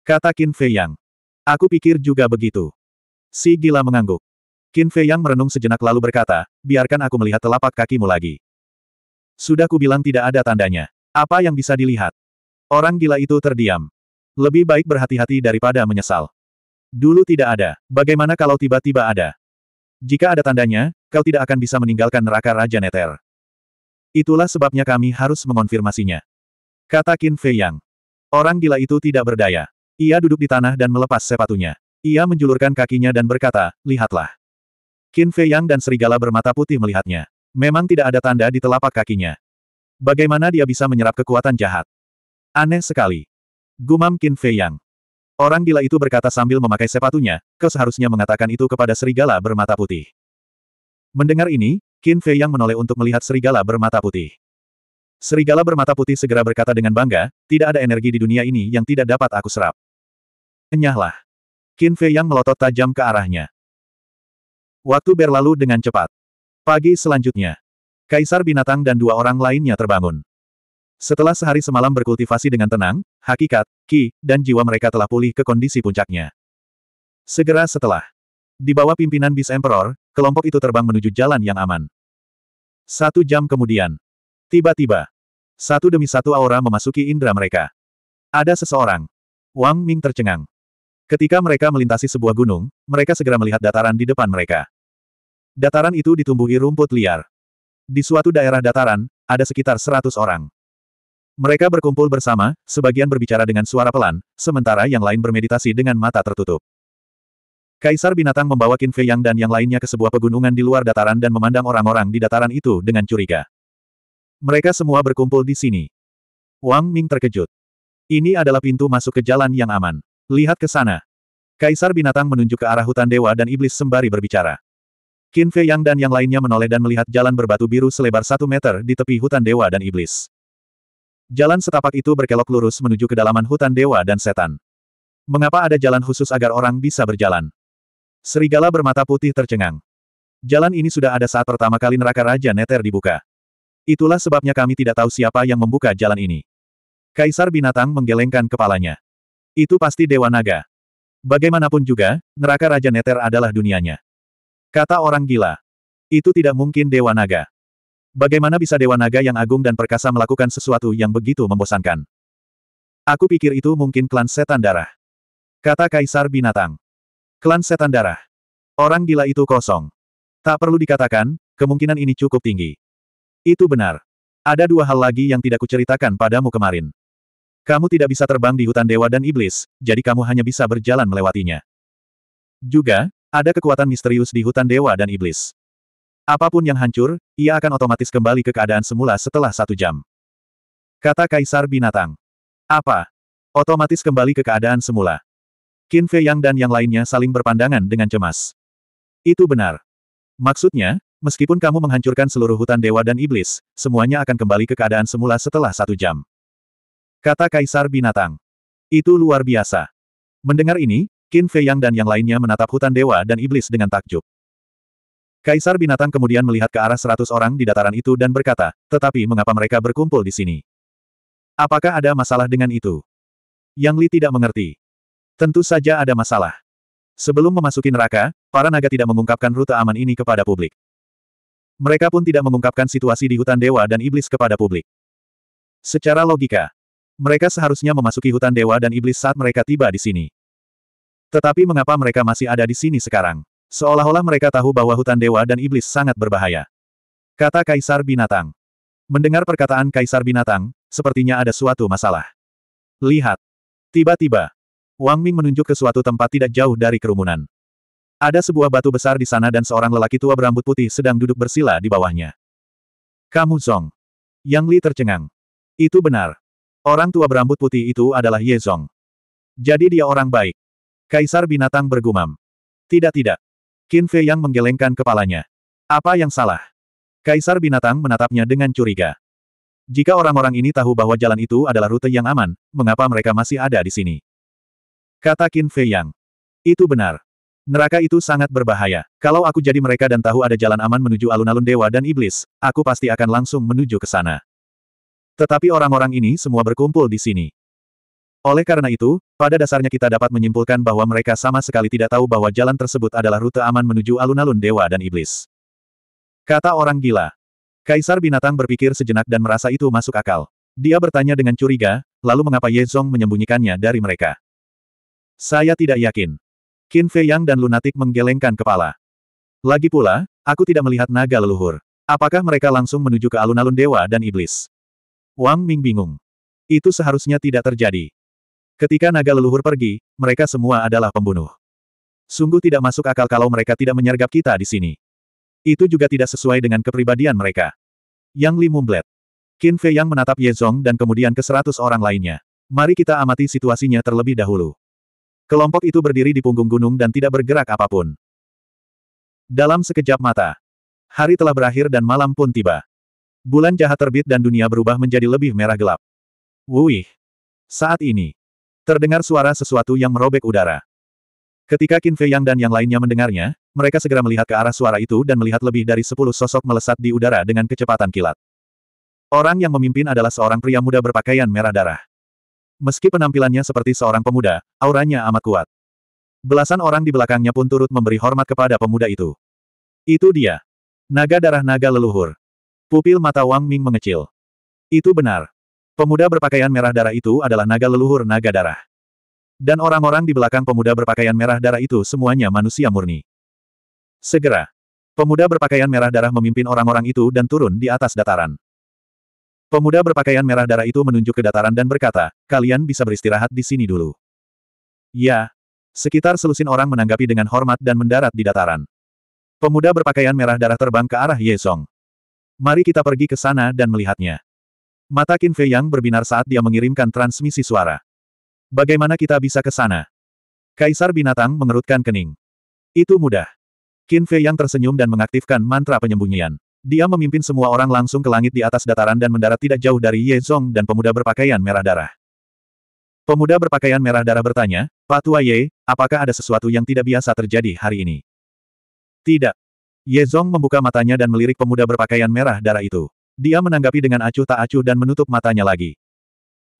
Kata Qin Fei Yang. Aku pikir juga begitu. Si gila mengangguk. Qin Fei Yang merenung sejenak lalu berkata, biarkan aku melihat telapak kakimu lagi. Sudah ku bilang tidak ada tandanya. Apa yang bisa dilihat? Orang gila itu terdiam. Lebih baik berhati-hati daripada menyesal. Dulu tidak ada, bagaimana kalau tiba-tiba ada? Jika ada tandanya, kau tidak akan bisa meninggalkan neraka Raja Neter. Itulah sebabnya kami harus mengonfirmasinya. Kata Qin Fei Yang. Orang gila itu tidak berdaya. Ia duduk di tanah dan melepas sepatunya. Ia menjulurkan kakinya dan berkata, lihatlah. Qin Fei Yang dan serigala bermata putih melihatnya. Memang tidak ada tanda di telapak kakinya. Bagaimana dia bisa menyerap kekuatan jahat? Aneh sekali. Gumam Qin Fei Yang. Orang gila itu berkata sambil memakai sepatunya, kau seharusnya mengatakan itu kepada serigala bermata putih. Mendengar ini, Qin Fei yang menoleh untuk melihat serigala bermata putih. Serigala bermata putih segera berkata dengan bangga, tidak ada energi di dunia ini yang tidak dapat aku serap. Enyahlah. Qin Fei yang melotot tajam ke arahnya. Waktu berlalu dengan cepat. Pagi selanjutnya. Kaisar binatang dan dua orang lainnya terbangun. Setelah sehari semalam berkultivasi dengan tenang, hakikat, ki, dan jiwa mereka telah pulih ke kondisi puncaknya. Segera setelah, di bawah pimpinan bis Emperor, kelompok itu terbang menuju jalan yang aman. Satu jam kemudian. Tiba-tiba. Satu demi satu aura memasuki indera mereka. Ada seseorang. Wang Ming tercengang. Ketika mereka melintasi sebuah gunung, mereka segera melihat dataran di depan mereka. Dataran itu ditumbuhi rumput liar. Di suatu daerah dataran, ada sekitar seratus orang. Mereka berkumpul bersama, sebagian berbicara dengan suara pelan, sementara yang lain bermeditasi dengan mata tertutup. Kaisar binatang membawa Qin Fei Yang dan yang lainnya ke sebuah pegunungan di luar dataran dan memandang orang-orang di dataran itu dengan curiga. Mereka semua berkumpul di sini. Wang Ming terkejut. Ini adalah pintu masuk ke jalan yang aman. Lihat ke sana. Kaisar binatang menunjuk ke arah hutan dewa dan iblis sembari berbicara. Qin Fei Yang dan yang lainnya menoleh dan melihat jalan berbatu biru selebar satu meter di tepi hutan dewa dan iblis. Jalan setapak itu berkelok lurus menuju kedalaman hutan dewa dan setan. Mengapa ada jalan khusus agar orang bisa berjalan? Serigala bermata putih tercengang. Jalan ini sudah ada saat pertama kali neraka Raja Neter dibuka. Itulah sebabnya kami tidak tahu siapa yang membuka jalan ini. Kaisar Binatang menggelengkan kepalanya. Itu pasti Dewa Naga. Bagaimanapun juga, neraka Raja Neter adalah dunianya. Kata orang gila. Itu tidak mungkin Dewa Naga. Bagaimana bisa Dewa Naga yang agung dan perkasa melakukan sesuatu yang begitu membosankan? Aku pikir itu mungkin klan setan darah. Kata Kaisar Binatang. Klan Setan Darah. Orang gila itu kosong. Tak perlu dikatakan, kemungkinan ini cukup tinggi. Itu benar. Ada dua hal lagi yang tidak kuceritakan padamu kemarin. Kamu tidak bisa terbang di hutan dewa dan iblis, jadi kamu hanya bisa berjalan melewatinya. Juga, ada kekuatan misterius di hutan dewa dan iblis. Apapun yang hancur, ia akan otomatis kembali ke keadaan semula setelah satu jam. Kata Kaisar Binatang. Apa? Otomatis kembali ke keadaan semula. Qin Fei Yang dan yang lainnya saling berpandangan dengan cemas. Itu benar. Maksudnya, meskipun kamu menghancurkan seluruh hutan dewa dan iblis, semuanya akan kembali ke keadaan semula setelah satu jam. Kata Kaisar Binatang. Itu luar biasa. Mendengar ini, Qin Fei Yang dan yang lainnya menatap hutan dewa dan iblis dengan takjub. Kaisar Binatang kemudian melihat ke arah seratus orang di dataran itu dan berkata, tetapi mengapa mereka berkumpul di sini? Apakah ada masalah dengan itu? Yang Li tidak mengerti. Tentu saja ada masalah. Sebelum memasuki neraka, para naga tidak mengungkapkan rute aman ini kepada publik. Mereka pun tidak mengungkapkan situasi di hutan dewa dan iblis kepada publik. Secara logika, mereka seharusnya memasuki hutan dewa dan iblis saat mereka tiba di sini. Tetapi mengapa mereka masih ada di sini sekarang? Seolah-olah mereka tahu bahwa hutan dewa dan iblis sangat berbahaya. Kata Kaisar Binatang. Mendengar perkataan Kaisar Binatang, sepertinya ada suatu masalah. Lihat. Tiba-tiba, Wang Ming menunjuk ke suatu tempat tidak jauh dari kerumunan. Ada sebuah batu besar di sana dan seorang lelaki tua berambut putih sedang duduk bersila di bawahnya. Kamu Zong. Yang Li tercengang. Itu benar. Orang tua berambut putih itu adalah Ye Zong. Jadi dia orang baik. Kaisar binatang bergumam. Tidak tidak. Qin Fei yang menggelengkan kepalanya. Apa yang salah? Kaisar binatang menatapnya dengan curiga. Jika orang-orang ini tahu bahwa jalan itu adalah rute yang aman, mengapa mereka masih ada di sini? Kata Qin Fei Yang. Itu benar. Neraka itu sangat berbahaya. Kalau aku jadi mereka dan tahu ada jalan aman menuju alun-alun dewa dan iblis, aku pasti akan langsung menuju ke sana. Tetapi orang-orang ini semua berkumpul di sini. Oleh karena itu, pada dasarnya kita dapat menyimpulkan bahwa mereka sama sekali tidak tahu bahwa jalan tersebut adalah rute aman menuju alun-alun dewa dan iblis. Kata orang gila. Kaisar binatang berpikir sejenak dan merasa itu masuk akal. Dia bertanya dengan curiga, lalu mengapa Ye Zong menyembunyikannya dari mereka. Saya tidak yakin. Qin Fei Yang dan lunatik menggelengkan kepala. Lagi pula, aku tidak melihat naga leluhur. Apakah mereka langsung menuju ke alun-alun dewa dan iblis? Wang Ming bingung. Itu seharusnya tidak terjadi. Ketika naga leluhur pergi, mereka semua adalah pembunuh. Sungguh tidak masuk akal kalau mereka tidak menyergap kita di sini. Itu juga tidak sesuai dengan kepribadian mereka. Yang Li Mumblet. Qin Fei Yang menatap Ye Zong dan kemudian ke seratus orang lainnya. Mari kita amati situasinya terlebih dahulu. Kelompok itu berdiri di punggung gunung dan tidak bergerak apapun. Dalam sekejap mata, hari telah berakhir dan malam pun tiba. Bulan jahat terbit dan dunia berubah menjadi lebih merah gelap. Wuih! Saat ini, terdengar suara sesuatu yang merobek udara. Ketika Qin Fei Yang dan yang lainnya mendengarnya, mereka segera melihat ke arah suara itu dan melihat lebih dari sepuluh sosok melesat di udara dengan kecepatan kilat. Orang yang memimpin adalah seorang pria muda berpakaian merah darah. Meski penampilannya seperti seorang pemuda, auranya amat kuat. Belasan orang di belakangnya pun turut memberi hormat kepada pemuda itu. Itu dia. Naga darah naga leluhur. Pupil mata Wang Ming mengecil. Itu benar. Pemuda berpakaian merah darah itu adalah naga leluhur naga darah. Dan orang-orang di belakang pemuda berpakaian merah darah itu semuanya manusia murni. Segera. Pemuda berpakaian merah darah memimpin orang-orang itu dan turun di atas dataran. Pemuda berpakaian merah darah itu menunjuk ke dataran dan berkata, kalian bisa beristirahat di sini dulu. Ya. Sekitar selusin orang menanggapi dengan hormat dan mendarat di dataran. Pemuda berpakaian merah darah terbang ke arah Ye Song. Mari kita pergi ke sana dan melihatnya. Mata Qin Fei Yang berbinar saat dia mengirimkan transmisi suara. Bagaimana kita bisa ke sana? Kaisar binatang mengerutkan kening. Itu mudah. Qin Fei Yang tersenyum dan mengaktifkan mantra penyembunyian. Dia memimpin semua orang langsung ke langit di atas dataran dan mendarat tidak jauh dari Ye Zong dan pemuda berpakaian merah darah. Pemuda berpakaian merah darah bertanya, Pak Tua Ye, apakah ada sesuatu yang tidak biasa terjadi hari ini? Tidak. Ye Zong membuka matanya dan melirik pemuda berpakaian merah darah itu. Dia menanggapi dengan acuh tak acuh dan menutup matanya lagi.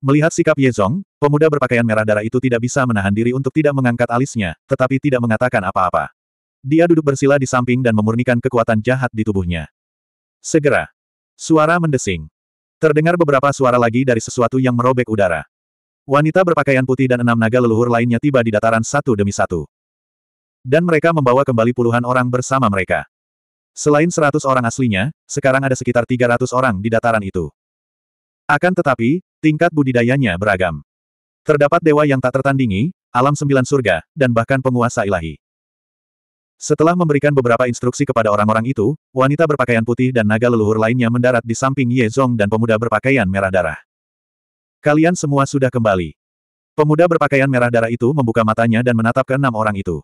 Melihat sikap Ye Zong, pemuda berpakaian merah darah itu tidak bisa menahan diri untuk tidak mengangkat alisnya, tetapi tidak mengatakan apa-apa. Dia duduk bersila di samping dan memurnikan kekuatan jahat di tubuhnya. Segera. Suara mendesing. Terdengar beberapa suara lagi dari sesuatu yang merobek udara. Wanita berpakaian putih dan enam naga leluhur lainnya tiba di dataran satu demi satu. Dan mereka membawa kembali puluhan orang bersama mereka. Selain seratus orang aslinya, sekarang ada sekitar tiga ratus orang di dataran itu. Akan tetapi, tingkat budidayanya beragam. Terdapat dewa yang tak tertandingi, alam sembilan surga, dan bahkan penguasa ilahi. Setelah memberikan beberapa instruksi kepada orang-orang itu, wanita berpakaian putih dan naga leluhur lainnya mendarat di samping Ye Zong dan pemuda berpakaian merah darah. Kalian semua sudah kembali. Pemuda berpakaian merah darah itu membuka matanya dan menatap keenam orang itu.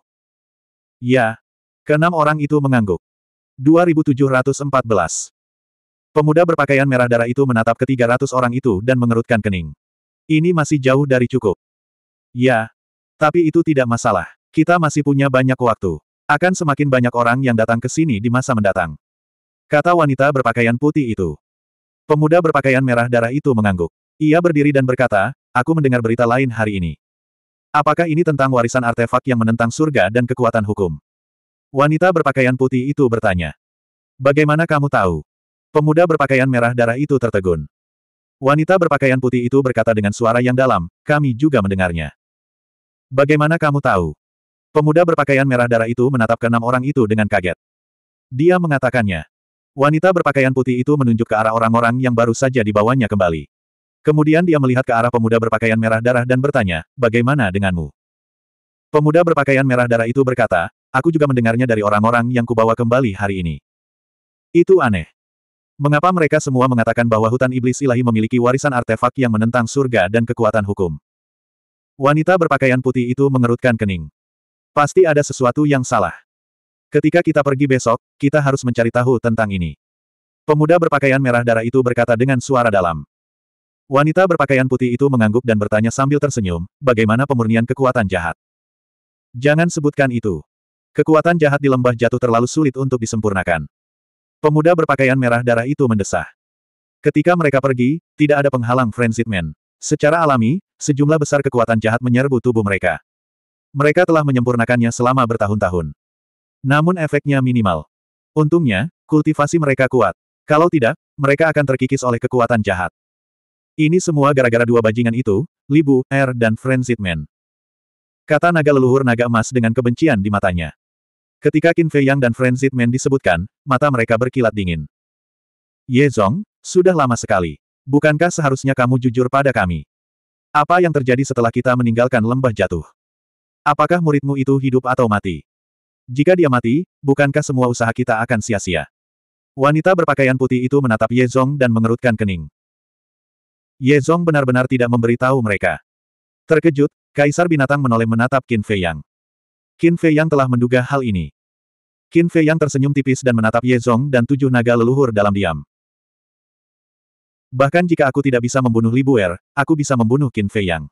Ya. Keenam orang itu mengangguk. 2714. Pemuda berpakaian merah darah itu menatap ke 300 orang itu dan mengerutkan kening. Ini masih jauh dari cukup. Ya. Tapi itu tidak masalah. Kita masih punya banyak waktu. Akan semakin banyak orang yang datang ke sini di masa mendatang. Kata wanita berpakaian putih itu. Pemuda berpakaian merah darah itu mengangguk. Ia berdiri dan berkata, aku mendengar berita lain hari ini. Apakah ini tentang warisan artefak yang menentang surga dan kekuatan hukum? Wanita berpakaian putih itu bertanya. Bagaimana kamu tahu? Pemuda berpakaian merah darah itu tertegun. Wanita berpakaian putih itu berkata dengan suara yang dalam, kami juga mendengarnya. Bagaimana kamu tahu? Pemuda berpakaian merah darah itu menatap enam orang itu dengan kaget. Dia mengatakannya. Wanita berpakaian putih itu menunjuk ke arah orang-orang yang baru saja dibawanya kembali. Kemudian dia melihat ke arah pemuda berpakaian merah darah dan bertanya, bagaimana denganmu? Pemuda berpakaian merah darah itu berkata, aku juga mendengarnya dari orang-orang yang kubawa kembali hari ini. Itu aneh. Mengapa mereka semua mengatakan bahwa hutan iblis ilahi memiliki warisan artefak yang menentang surga dan kekuatan hukum? Wanita berpakaian putih itu mengerutkan kening. Pasti ada sesuatu yang salah. Ketika kita pergi besok, kita harus mencari tahu tentang ini. Pemuda berpakaian merah darah itu berkata dengan suara dalam. Wanita berpakaian putih itu mengangguk dan bertanya sambil tersenyum, bagaimana pemurnian kekuatan jahat? Jangan sebutkan itu. Kekuatan jahat di lembah jatuh terlalu sulit untuk disempurnakan. Pemuda berpakaian merah darah itu mendesah. Ketika mereka pergi, tidak ada penghalang Frenzied Man. Secara alami, sejumlah besar kekuatan jahat menyerbu tubuh mereka. Mereka telah menyempurnakannya selama bertahun-tahun. Namun efeknya minimal. Untungnya, kultivasi mereka kuat. Kalau tidak, mereka akan terkikis oleh kekuatan jahat. Ini semua gara-gara dua bajingan itu, Libu, Air er, dan Frenzied Man. Kata naga leluhur naga emas dengan kebencian di matanya. Ketika Qin Fei Yang dan Frenzied Man disebutkan, mata mereka berkilat dingin. Ye Zong, sudah lama sekali. Bukankah seharusnya kamu jujur pada kami? Apa yang terjadi setelah kita meninggalkan lembah jatuh? Apakah muridmu itu hidup atau mati? Jika dia mati, bukankah semua usaha kita akan sia-sia? Wanita berpakaian putih itu menatap Ye Zong dan mengerutkan kening. Ye Zong benar-benar tidak memberitahu mereka. Terkejut, Kaisar Binatang menoleh menatap Qin Fei Yang. Qin Fei Yang telah menduga hal ini. Qin Fei Yang tersenyum tipis dan menatap Ye Zong dan tujuh naga leluhur dalam diam. Bahkan jika aku tidak bisa membunuh Li Libuer, aku bisa membunuh Qin Fei Yang.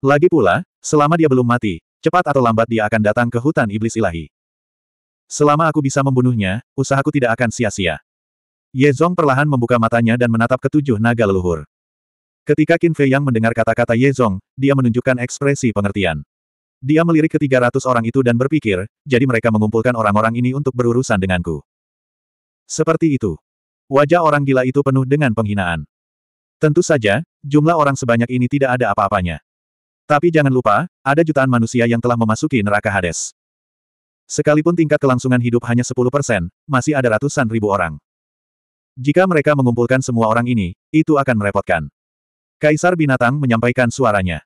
Lagi pula, selama dia belum mati, cepat atau lambat dia akan datang ke hutan iblis ilahi. Selama aku bisa membunuhnya, usahaku tidak akan sia-sia. Ye Zong perlahan membuka matanya dan menatap ketujuh naga leluhur. Ketika Qin Fei Yang mendengar kata-kata Ye Zong, dia menunjukkan ekspresi pengertian. Dia melirik ketiga ratus orang itu dan berpikir, jadi mereka mengumpulkan orang-orang ini untuk berurusan denganku. Seperti itu. Wajah orang gila itu penuh dengan penghinaan. Tentu saja, jumlah orang sebanyak ini tidak ada apa-apanya. Tapi jangan lupa, ada jutaan manusia yang telah memasuki neraka Hades. Sekalipun tingkat kelangsungan hidup hanya 10%, masih ada ratusan ribu orang. Jika mereka mengumpulkan semua orang ini, itu akan merepotkan. Kaisar Binatang menyampaikan suaranya.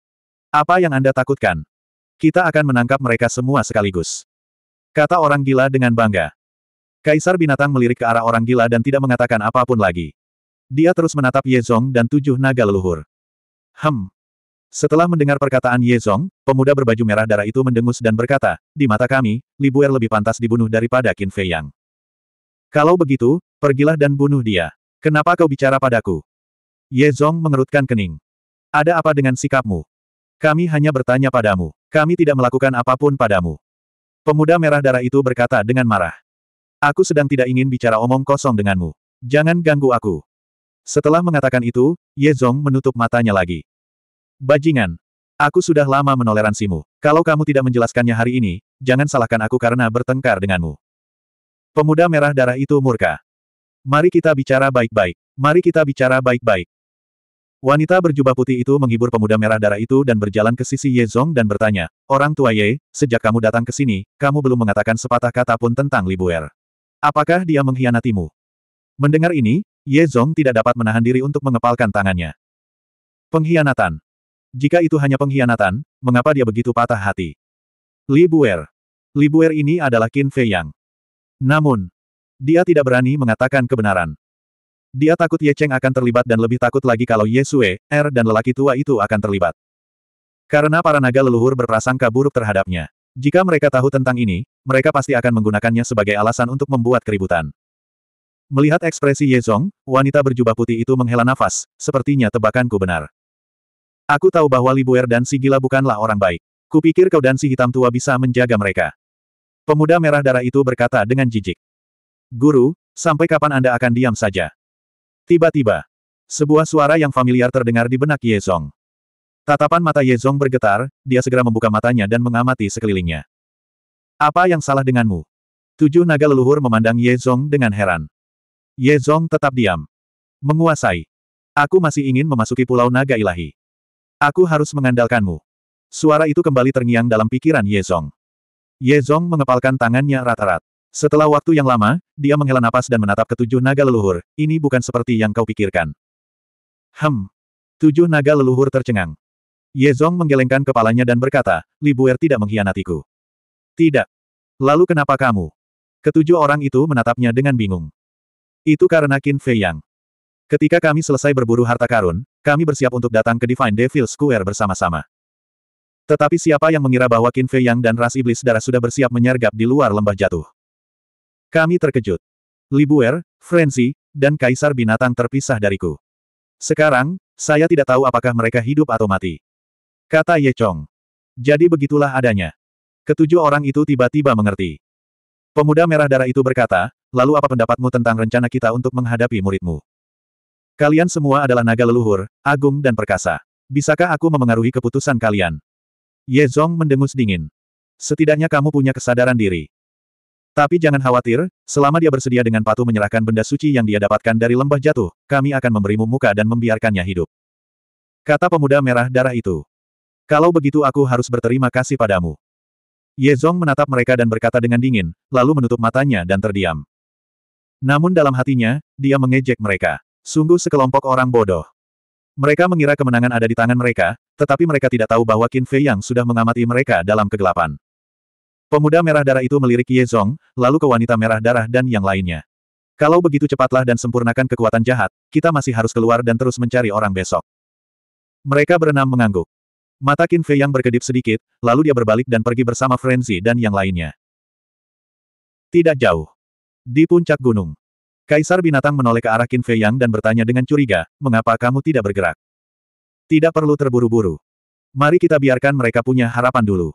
Apa yang Anda takutkan? Kita akan menangkap mereka semua sekaligus. Kata orang gila dengan bangga. Kaisar Binatang melirik ke arah orang gila dan tidak mengatakan apapun lagi. Dia terus menatap Yezong dan tujuh naga leluhur. Hem, setelah mendengar perkataan Ye Zong, pemuda berbaju merah darah itu mendengus dan berkata, di mata kami, Li Bu'er lebih pantas dibunuh daripada Qin Fei Yang. Kalau begitu, pergilah dan bunuh dia. Kenapa kau bicara padaku? Ye Zong mengerutkan kening. Ada apa dengan sikapmu? Kami hanya bertanya padamu. Kami tidak melakukan apapun padamu. Pemuda merah darah itu berkata dengan marah. Aku sedang tidak ingin bicara omong kosong denganmu. Jangan ganggu aku. Setelah mengatakan itu, Ye Zong menutup matanya lagi. Bajingan. Aku sudah lama menoleransimu. Kalau kamu tidak menjelaskannya hari ini, jangan salahkan aku karena bertengkar denganmu. Pemuda merah darah itu murka. Mari kita bicara baik-baik. Mari kita bicara baik-baik. Wanita berjubah putih itu menghibur pemuda merah darah itu dan berjalan ke sisi Ye Zong dan bertanya, Orang tua Ye, sejak kamu datang ke sini, kamu belum mengatakan sepatah kata pun tentang Libuer. Apakah dia mengkhianatimu? Mendengar ini, Ye Zong tidak dapat menahan diri untuk mengepalkan tangannya. Pengkhianatan. Jika itu hanya pengkhianatan, mengapa dia begitu patah hati? Li Buer. Li Buer ini adalah Qin Fei Yang. Namun, dia tidak berani mengatakan kebenaran. Dia takut Ye Cheng akan terlibat dan lebih takut lagi kalau Ye Sue, Er dan lelaki tua itu akan terlibat. Karena para naga leluhur berprasangka buruk terhadapnya. Jika mereka tahu tentang ini, mereka pasti akan menggunakannya sebagai alasan untuk membuat keributan. Melihat ekspresi Ye Zong, wanita berjubah putih itu menghela nafas, sepertinya tebakanku benar. Aku tahu bahwa Libuer dan si gila bukanlah orang baik. Kupikir kau dan si hitam tua bisa menjaga mereka. Pemuda merah darah itu berkata dengan jijik. Guru, sampai kapan Anda akan diam saja? Tiba-tiba, sebuah suara yang familiar terdengar di benak Ye Zong. Tatapan mata Ye Zong bergetar, dia segera membuka matanya dan mengamati sekelilingnya. Apa yang salah denganmu? Tujuh naga leluhur memandang Ye Zong dengan heran. Ye Zong tetap diam. Menguasai. Aku masih ingin memasuki pulau naga ilahi. Aku harus mengandalkanmu. Suara itu kembali terngiang dalam pikiran Ye Zong. Ye Zong mengepalkan tangannya rata-rat. Setelah waktu yang lama, dia menghela napas dan menatap ketujuh naga leluhur, ini bukan seperti yang kau pikirkan. Hem. Tujuh naga leluhur tercengang. Ye Zong menggelengkan kepalanya dan berkata, Libuer tidak mengkhianatiku. Tidak. Lalu kenapa kamu? Ketujuh orang itu menatapnya dengan bingung. Itu karena Qin Fei Yang. Ketika kami selesai berburu harta karun, kami bersiap untuk datang ke Divine Devil Square bersama-sama. Tetapi siapa yang mengira bahwa Qin Fei Yang dan ras iblis darah sudah bersiap menyergap di luar lembah jatuh? Kami terkejut. Libuer, Frenzy, dan Kaisar Binatang terpisah dariku. Sekarang, saya tidak tahu apakah mereka hidup atau mati. Kata Ye Chong. Jadi begitulah adanya. Ketujuh orang itu tiba-tiba mengerti. Pemuda merah darah itu berkata, lalu apa pendapatmu tentang rencana kita untuk menghadapi muridmu? Kalian semua adalah naga leluhur, agung dan perkasa. Bisakah aku memengaruhi keputusan kalian? Ye Zong mendengus dingin. Setidaknya kamu punya kesadaran diri. Tapi jangan khawatir, selama dia bersedia dengan patuh menyerahkan benda suci yang dia dapatkan dari lembah jatuh, kami akan memberimu muka dan membiarkannya hidup. Kata pemuda merah darah itu. Kalau begitu aku harus berterima kasih padamu. Ye Zong menatap mereka dan berkata dengan dingin, lalu menutup matanya dan terdiam. Namun dalam hatinya, dia mengejek mereka. Sungguh sekelompok orang bodoh. Mereka mengira kemenangan ada di tangan mereka, tetapi mereka tidak tahu bahwa Qin Fei yang sudah mengamati mereka dalam kegelapan. Pemuda merah darah itu melirik Ye Zong, lalu ke wanita merah darah dan yang lainnya. Kalau begitu cepatlah dan sempurnakan kekuatan jahat, kita masih harus keluar dan terus mencari orang besok. Mereka berenam mengangguk. Mata Qin Fei yang berkedip sedikit, lalu dia berbalik dan pergi bersama Frenzy dan yang lainnya. Tidak jauh. Di puncak gunung. Kaisar binatang menoleh ke arah Qin Fei Yang dan bertanya dengan curiga, mengapa kamu tidak bergerak? Tidak perlu terburu-buru. Mari kita biarkan mereka punya harapan dulu.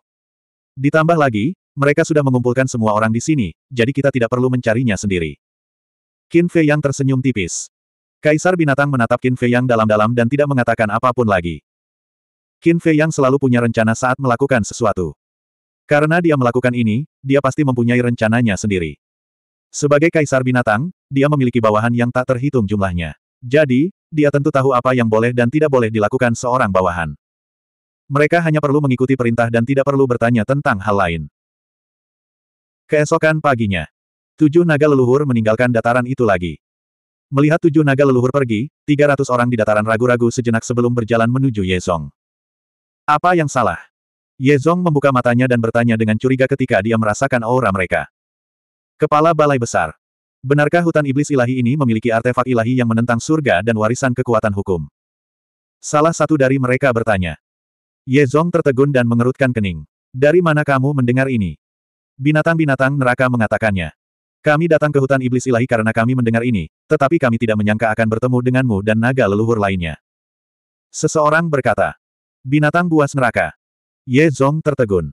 Ditambah lagi, mereka sudah mengumpulkan semua orang di sini, jadi kita tidak perlu mencarinya sendiri. Qin Fei Yang tersenyum tipis. Kaisar binatang menatap Qin Fei Yang dalam-dalam dan tidak mengatakan apapun lagi. Qin Fei Yang selalu punya rencana saat melakukan sesuatu. Karena dia melakukan ini, dia pasti mempunyai rencananya sendiri. Sebagai kaisar binatang, dia memiliki bawahan yang tak terhitung jumlahnya. Jadi, dia tentu tahu apa yang boleh dan tidak boleh dilakukan seorang bawahan. Mereka hanya perlu mengikuti perintah dan tidak perlu bertanya tentang hal lain. Keesokan paginya, tujuh naga leluhur meninggalkan dataran itu lagi. Melihat tujuh naga leluhur pergi, 300 orang di dataran ragu-ragu sejenak sebelum berjalan menuju Yezong. Apa yang salah? Yezong membuka matanya dan bertanya dengan curiga ketika dia merasakan aura mereka. Kepala Balai Besar, Benarkah hutan iblis ilahi ini memiliki artefak ilahi yang menentang surga dan warisan kekuatan hukum? Salah satu dari mereka bertanya. Ye Zong tertegun dan mengerutkan kening. Dari mana kamu mendengar ini? Binatang-binatang neraka mengatakannya. Kami datang ke hutan iblis ilahi karena kami mendengar ini, tetapi kami tidak menyangka akan bertemu denganmu dan naga leluhur lainnya. Seseorang berkata. Binatang buas neraka. Ye Zong tertegun.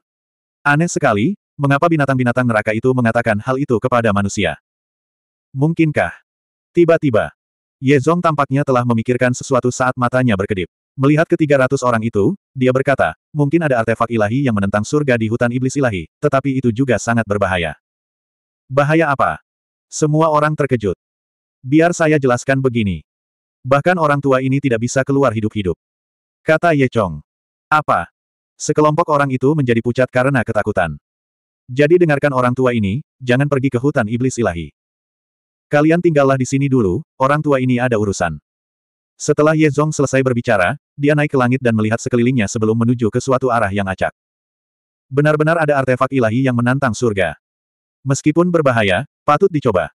Aneh sekali, mengapa binatang-binatang neraka itu mengatakan hal itu kepada manusia? Mungkinkah? Tiba-tiba, Ye Zong tampaknya telah memikirkan sesuatu saat matanya berkedip. Melihat ketiga ratus orang itu, dia berkata, mungkin ada artefak ilahi yang menentang surga di hutan iblis ilahi, tetapi itu juga sangat berbahaya. Bahaya apa? Semua orang terkejut. Biar saya jelaskan begini. Bahkan orang tua ini tidak bisa keluar hidup-hidup. Kata Ye Chong. Apa? Sekelompok orang itu menjadi pucat karena ketakutan. Jadi dengarkan orang tua ini, jangan pergi ke hutan iblis ilahi. Kalian tinggallah di sini dulu, orang tua ini ada urusan. Setelah Ye Zong selesai berbicara, dia naik ke langit dan melihat sekelilingnya sebelum menuju ke suatu arah yang acak. Benar-benar ada artefak ilahi yang menantang surga. Meskipun berbahaya, patut dicoba.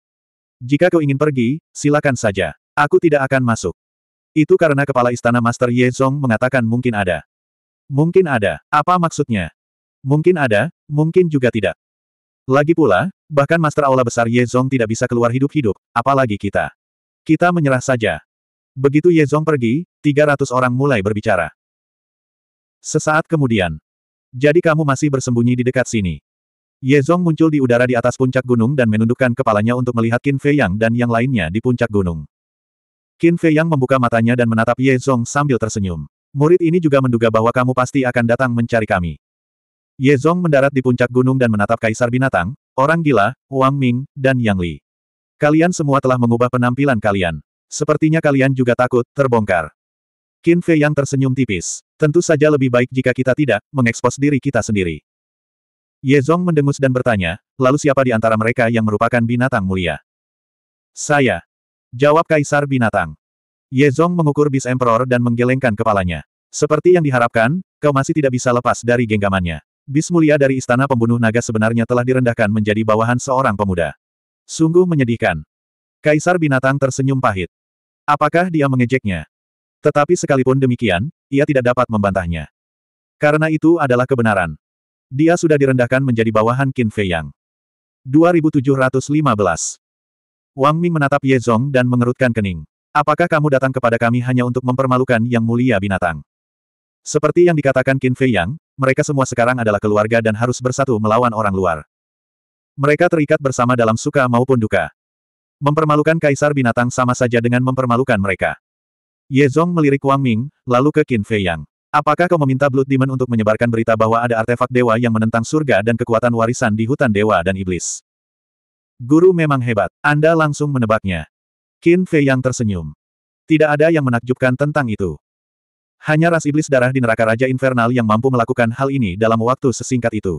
Jika kau ingin pergi, silakan saja. Aku tidak akan masuk. Itu karena kepala istana Master Ye Zong mengatakan mungkin ada. Mungkin ada. Apa maksudnya? Mungkin ada, mungkin juga tidak. Lagi pula, bahkan Master Aula Besar Ye Zong tidak bisa keluar hidup-hidup, apalagi kita. Kita menyerah saja. Begitu Ye Zong pergi, 300 orang mulai berbicara. Sesaat kemudian. Jadi kamu masih bersembunyi di dekat sini. Ye Zong muncul di udara di atas puncak gunung dan menundukkan kepalanya untuk melihat Qin Fei Yang dan yang lainnya di puncak gunung. Qin Fei Yang membuka matanya dan menatap Ye Zong sambil tersenyum. Murid ini juga menduga bahwa kamu pasti akan datang mencari kami. Ye Zong mendarat di puncak gunung dan menatap kaisar binatang, orang gila, Wang Ming, dan Yang Li. Kalian semua telah mengubah penampilan kalian. Sepertinya kalian juga takut, terbongkar. Qin Fei yang tersenyum tipis. Tentu saja lebih baik jika kita tidak, mengekspos diri kita sendiri. Ye Zong mendengus dan bertanya, lalu siapa di antara mereka yang merupakan binatang mulia? Saya. Jawab Kaisar Binatang. Ye Zong mengukur bis Emperor dan menggelengkan kepalanya. Seperti yang diharapkan, kau masih tidak bisa lepas dari genggamannya. Bis dari istana pembunuh naga sebenarnya telah direndahkan menjadi bawahan seorang pemuda. Sungguh menyedihkan. Kaisar binatang tersenyum pahit. Apakah dia mengejeknya? Tetapi sekalipun demikian, ia tidak dapat membantahnya. Karena itu adalah kebenaran. Dia sudah direndahkan menjadi bawahan Qin Fei Yang. 2715 Wang Ming menatap Ye Zong dan mengerutkan kening. Apakah kamu datang kepada kami hanya untuk mempermalukan yang mulia binatang? Seperti yang dikatakan Qin Fei Yang, mereka semua sekarang adalah keluarga dan harus bersatu melawan orang luar. Mereka terikat bersama dalam suka maupun duka. Mempermalukan kaisar binatang sama saja dengan mempermalukan mereka. Ye Zong melirik Wang Ming, lalu ke Qin Fei Yang. Apakah kau meminta Blood Demon untuk menyebarkan berita bahwa ada artefak dewa yang menentang surga dan kekuatan warisan di hutan dewa dan iblis? Guru memang hebat. Anda langsung menebaknya. Qin Fei Yang tersenyum. Tidak ada yang menakjubkan tentang itu. Hanya ras iblis darah di neraka Raja Infernal yang mampu melakukan hal ini dalam waktu sesingkat itu.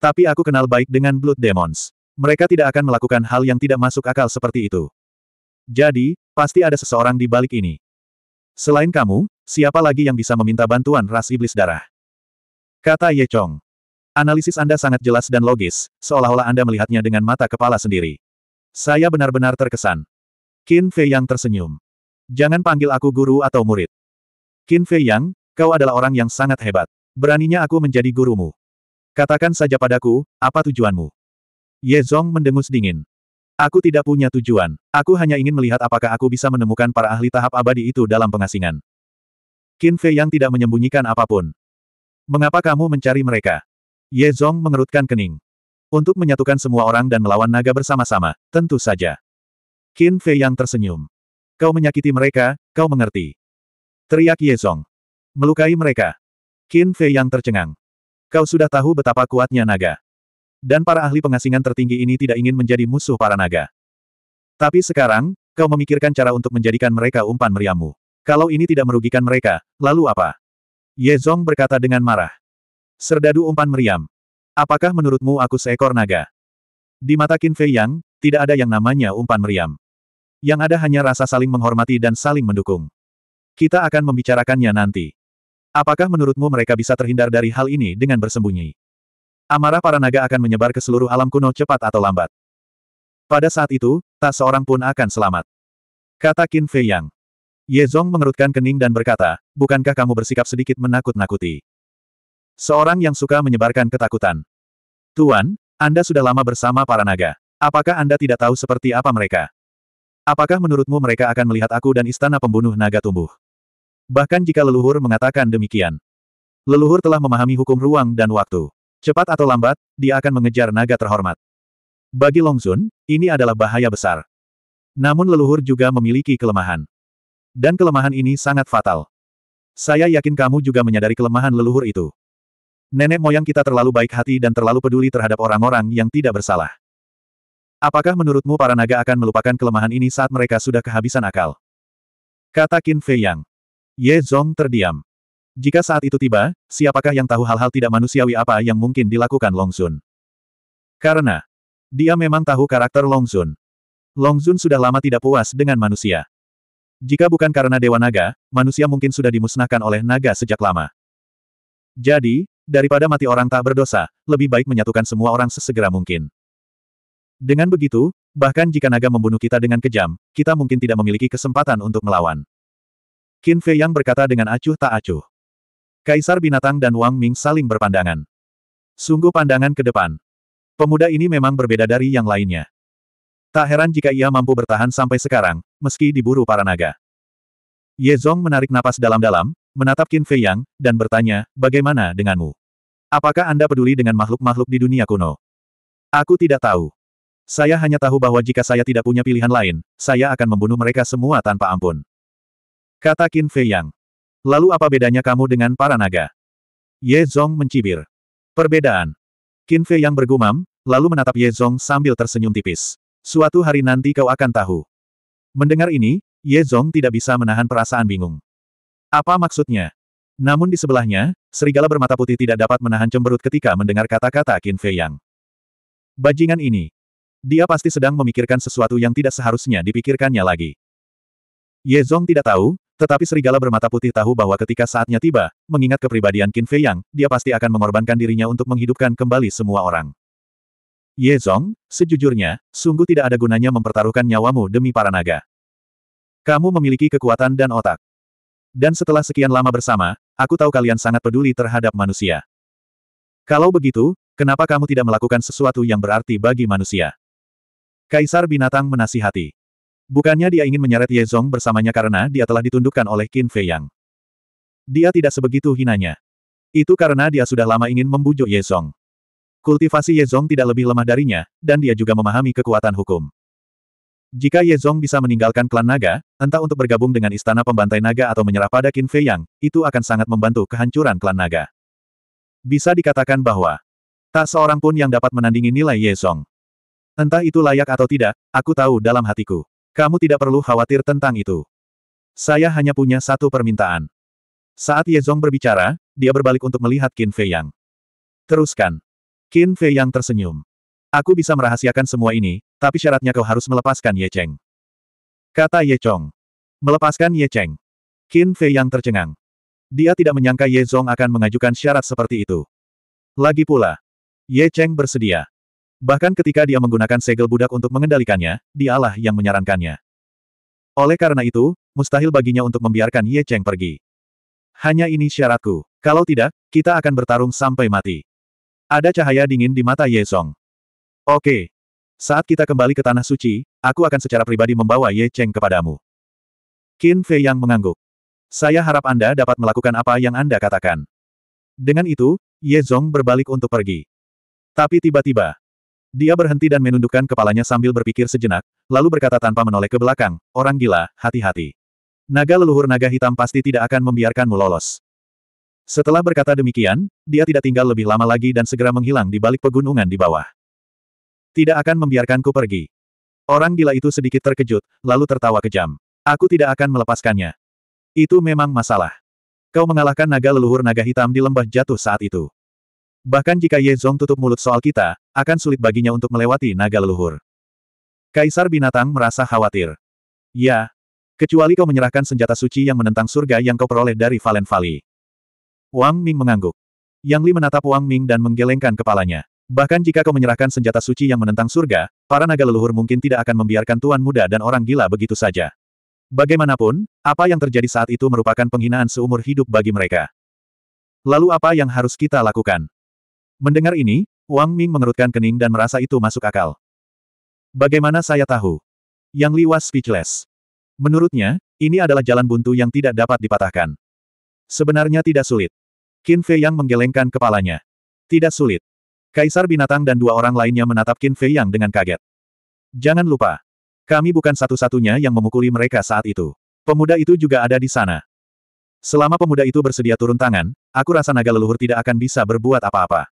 Tapi aku kenal baik dengan Blood Demons. Mereka tidak akan melakukan hal yang tidak masuk akal seperti itu. Jadi, pasti ada seseorang di balik ini. Selain kamu, siapa lagi yang bisa meminta bantuan ras iblis darah? Kata Ye Chong. Analisis Anda sangat jelas dan logis, seolah-olah Anda melihatnya dengan mata kepala sendiri. Saya benar-benar terkesan. Qin Fei yang tersenyum. Jangan panggil aku guru atau murid. Qin Fei Yang, kau adalah orang yang sangat hebat. Beraninya aku menjadi gurumu. Katakan saja padaku, apa tujuanmu? Ye Zong mendengus dingin. Aku tidak punya tujuan. Aku hanya ingin melihat apakah aku bisa menemukan para ahli tahap abadi itu dalam pengasingan. Qin Fei Yang tidak menyembunyikan apapun. Mengapa kamu mencari mereka? Ye Zong mengerutkan kening. Untuk menyatukan semua orang dan melawan naga bersama-sama, tentu saja. Qin Fei Yang tersenyum. Kau menyakiti mereka, kau mengerti. Teriak Ye Yezong. Melukai mereka. Qin Fei yang tercengang. Kau sudah tahu betapa kuatnya naga. Dan para ahli pengasingan tertinggi ini tidak ingin menjadi musuh para naga. Tapi sekarang, kau memikirkan cara untuk menjadikan mereka umpan meriammu. Kalau ini tidak merugikan mereka, lalu apa? Ye Zong berkata dengan marah. Serdadu umpan meriam. Apakah menurutmu aku seekor naga? Di mata Qin Fei Yang, tidak ada yang namanya umpan meriam. Yang ada hanya rasa saling menghormati dan saling mendukung. Kita akan membicarakannya nanti. Apakah menurutmu mereka bisa terhindar dari hal ini dengan bersembunyi? Amarah para naga akan menyebar ke seluruh alam kuno cepat atau lambat. Pada saat itu, tak seorang pun akan selamat. Kata Qin Fei Yang. Ye Zong mengerutkan kening dan berkata, bukankah kamu bersikap sedikit menakut-nakuti? Seorang yang suka menyebarkan ketakutan. Tuan, Anda sudah lama bersama para naga. Apakah Anda tidak tahu seperti apa mereka? Apakah menurutmu mereka akan melihat aku dan istana pembunuh naga tumbuh? Bahkan jika leluhur mengatakan demikian. Leluhur telah memahami hukum ruang dan waktu. Cepat atau lambat, dia akan mengejar naga terhormat. Bagi Longzun, ini adalah bahaya besar. Namun leluhur juga memiliki kelemahan. Dan kelemahan ini sangat fatal. Saya yakin kamu juga menyadari kelemahan leluhur itu. Nenek moyang kita terlalu baik hati dan terlalu peduli terhadap orang-orang yang tidak bersalah. Apakah menurutmu para naga akan melupakan kelemahan ini saat mereka sudah kehabisan akal? Kata Qin Fei Yang. Ye Zong terdiam. Jika saat itu tiba, siapakah yang tahu hal-hal tidak manusiawi apa yang mungkin dilakukan Long Zun? Karena dia memang tahu karakter Long Zun. Long Zun sudah lama tidak puas dengan manusia. Jika bukan karena Dewa Naga, manusia mungkin sudah dimusnahkan oleh naga sejak lama. Jadi, daripada mati orang tak berdosa, lebih baik menyatukan semua orang sesegera mungkin. Dengan begitu, bahkan jika naga membunuh kita dengan kejam, kita mungkin tidak memiliki kesempatan untuk melawan. Qin Fei Yang berkata dengan acuh tak acuh. Kaisar Binatang dan Wang Ming saling berpandangan. Sungguh pandangan ke depan. Pemuda ini memang berbeda dari yang lainnya. Tak heran jika ia mampu bertahan sampai sekarang, meski diburu para naga. Ye Zong menarik napas dalam-dalam, menatap Qin Fei Yang, dan bertanya, bagaimana denganmu? Apakah Anda peduli dengan makhluk-makhluk di dunia kuno? Aku tidak tahu. Saya hanya tahu bahwa jika saya tidak punya pilihan lain, saya akan membunuh mereka semua tanpa ampun. Kata Qin Fei Yang. Lalu apa bedanya kamu dengan para naga? Ye Zong mencibir. Perbedaan. Qin Fei Yang bergumam, lalu menatap Ye Zong sambil tersenyum tipis. Suatu hari nanti kau akan tahu. Mendengar ini, Ye Zong tidak bisa menahan perasaan bingung. Apa maksudnya? Namun di sebelahnya, serigala bermata putih tidak dapat menahan cemberut ketika mendengar kata-kata Qin Fei Yang. Bajingan ini. Dia pasti sedang memikirkan sesuatu yang tidak seharusnya dipikirkannya lagi. Ye Zong tidak tahu, tetapi serigala bermata putih tahu bahwa ketika saatnya tiba, mengingat kepribadian Qin Fei Yang, dia pasti akan mengorbankan dirinya untuk menghidupkan kembali semua orang. Ye Zong, sejujurnya, sungguh tidak ada gunanya mempertaruhkan nyawamu demi para naga. Kamu memiliki kekuatan dan otak. Dan setelah sekian lama bersama, aku tahu kalian sangat peduli terhadap manusia. Kalau begitu, kenapa kamu tidak melakukan sesuatu yang berarti bagi manusia? Kaisar Binatang menasihati. Bukannya dia ingin menyeret Ye Zong bersamanya karena dia telah ditundukkan oleh Qin Fei Yang. Dia tidak sebegitu hinanya. Itu karena dia sudah lama ingin membujuk Ye Zong. Kultivasi Ye Zong tidak lebih lemah darinya, dan dia juga memahami kekuatan hukum. Jika Ye Zong bisa meninggalkan klan naga, entah untuk bergabung dengan istana pembantai naga atau menyerah pada Qin Fei Yang, itu akan sangat membantu kehancuran klan naga. Bisa dikatakan bahwa tak seorang pun yang dapat menandingi nilai Ye Zong. Entah itu layak atau tidak, aku tahu dalam hatiku. Kamu tidak perlu khawatir tentang itu. Saya hanya punya satu permintaan. Saat Ye Zong berbicara, dia berbalik untuk melihat Qin Fei Yang. Teruskan. Qin Fei Yang tersenyum. Aku bisa merahasiakan semua ini, tapi syaratnya kau harus melepaskan Ye Cheng. Kata Ye Chong. Melepaskan Ye Cheng. Qin Fei Yang tercengang. Dia tidak menyangka Ye Zong akan mengajukan syarat seperti itu. Lagi pula, Ye Cheng bersedia. Bahkan ketika dia menggunakan segel budak untuk mengendalikannya, dialah yang menyarankannya. Oleh karena itu, mustahil baginya untuk membiarkan Ye Cheng pergi. Hanya ini syaratku. Kalau tidak, kita akan bertarung sampai mati. Ada cahaya dingin di mata Ye Song. Oke. Saat kita kembali ke Tanah Suci, aku akan secara pribadi membawa Ye Cheng kepadamu. Qin Fei yang mengangguk. Saya harap Anda dapat melakukan apa yang Anda katakan. Dengan itu, Ye Zong berbalik untuk pergi. Tapi tiba-tiba, dia berhenti dan menundukkan kepalanya sambil berpikir sejenak, lalu berkata tanpa menoleh ke belakang, orang gila, hati-hati. Naga leluhur naga hitam pasti tidak akan membiarkanmu lolos. Setelah berkata demikian, dia tidak tinggal lebih lama lagi dan segera menghilang di balik pegunungan di bawah. Tidak akan membiarkanku pergi. Orang gila itu sedikit terkejut, lalu tertawa kejam. Aku tidak akan melepaskannya. Itu memang masalah. Kau mengalahkan naga leluhur naga hitam di lembah jatuh saat itu. Bahkan jika Ye Zong tutup mulut soal kita, akan sulit baginya untuk melewati naga leluhur. Kaisar binatang merasa khawatir. Ya. Kecuali kau menyerahkan senjata suci yang menentang surga yang kau peroleh dari Valen Valley. Wang Ming mengangguk. Yang Li menatap Wang Ming dan menggelengkan kepalanya. Bahkan jika kau menyerahkan senjata suci yang menentang surga, para naga leluhur mungkin tidak akan membiarkan tuan muda dan orang gila begitu saja. Bagaimanapun, apa yang terjadi saat itu merupakan penghinaan seumur hidup bagi mereka. Lalu apa yang harus kita lakukan? Mendengar ini, Wang Ming mengerutkan kening dan merasa itu masuk akal. Bagaimana saya tahu? Yang Li was speechless. Menurutnya, ini adalah jalan buntu yang tidak dapat dipatahkan. Sebenarnya tidak sulit. Qin Fei Yang menggelengkan kepalanya. Tidak sulit. Kaisar binatang dan dua orang lainnya menatap Qin Fei Yang dengan kaget. Jangan lupa. Kami bukan satu-satunya yang memukuli mereka saat itu. Pemuda itu juga ada di sana. Selama pemuda itu bersedia turun tangan, aku rasa naga leluhur tidak akan bisa berbuat apa-apa.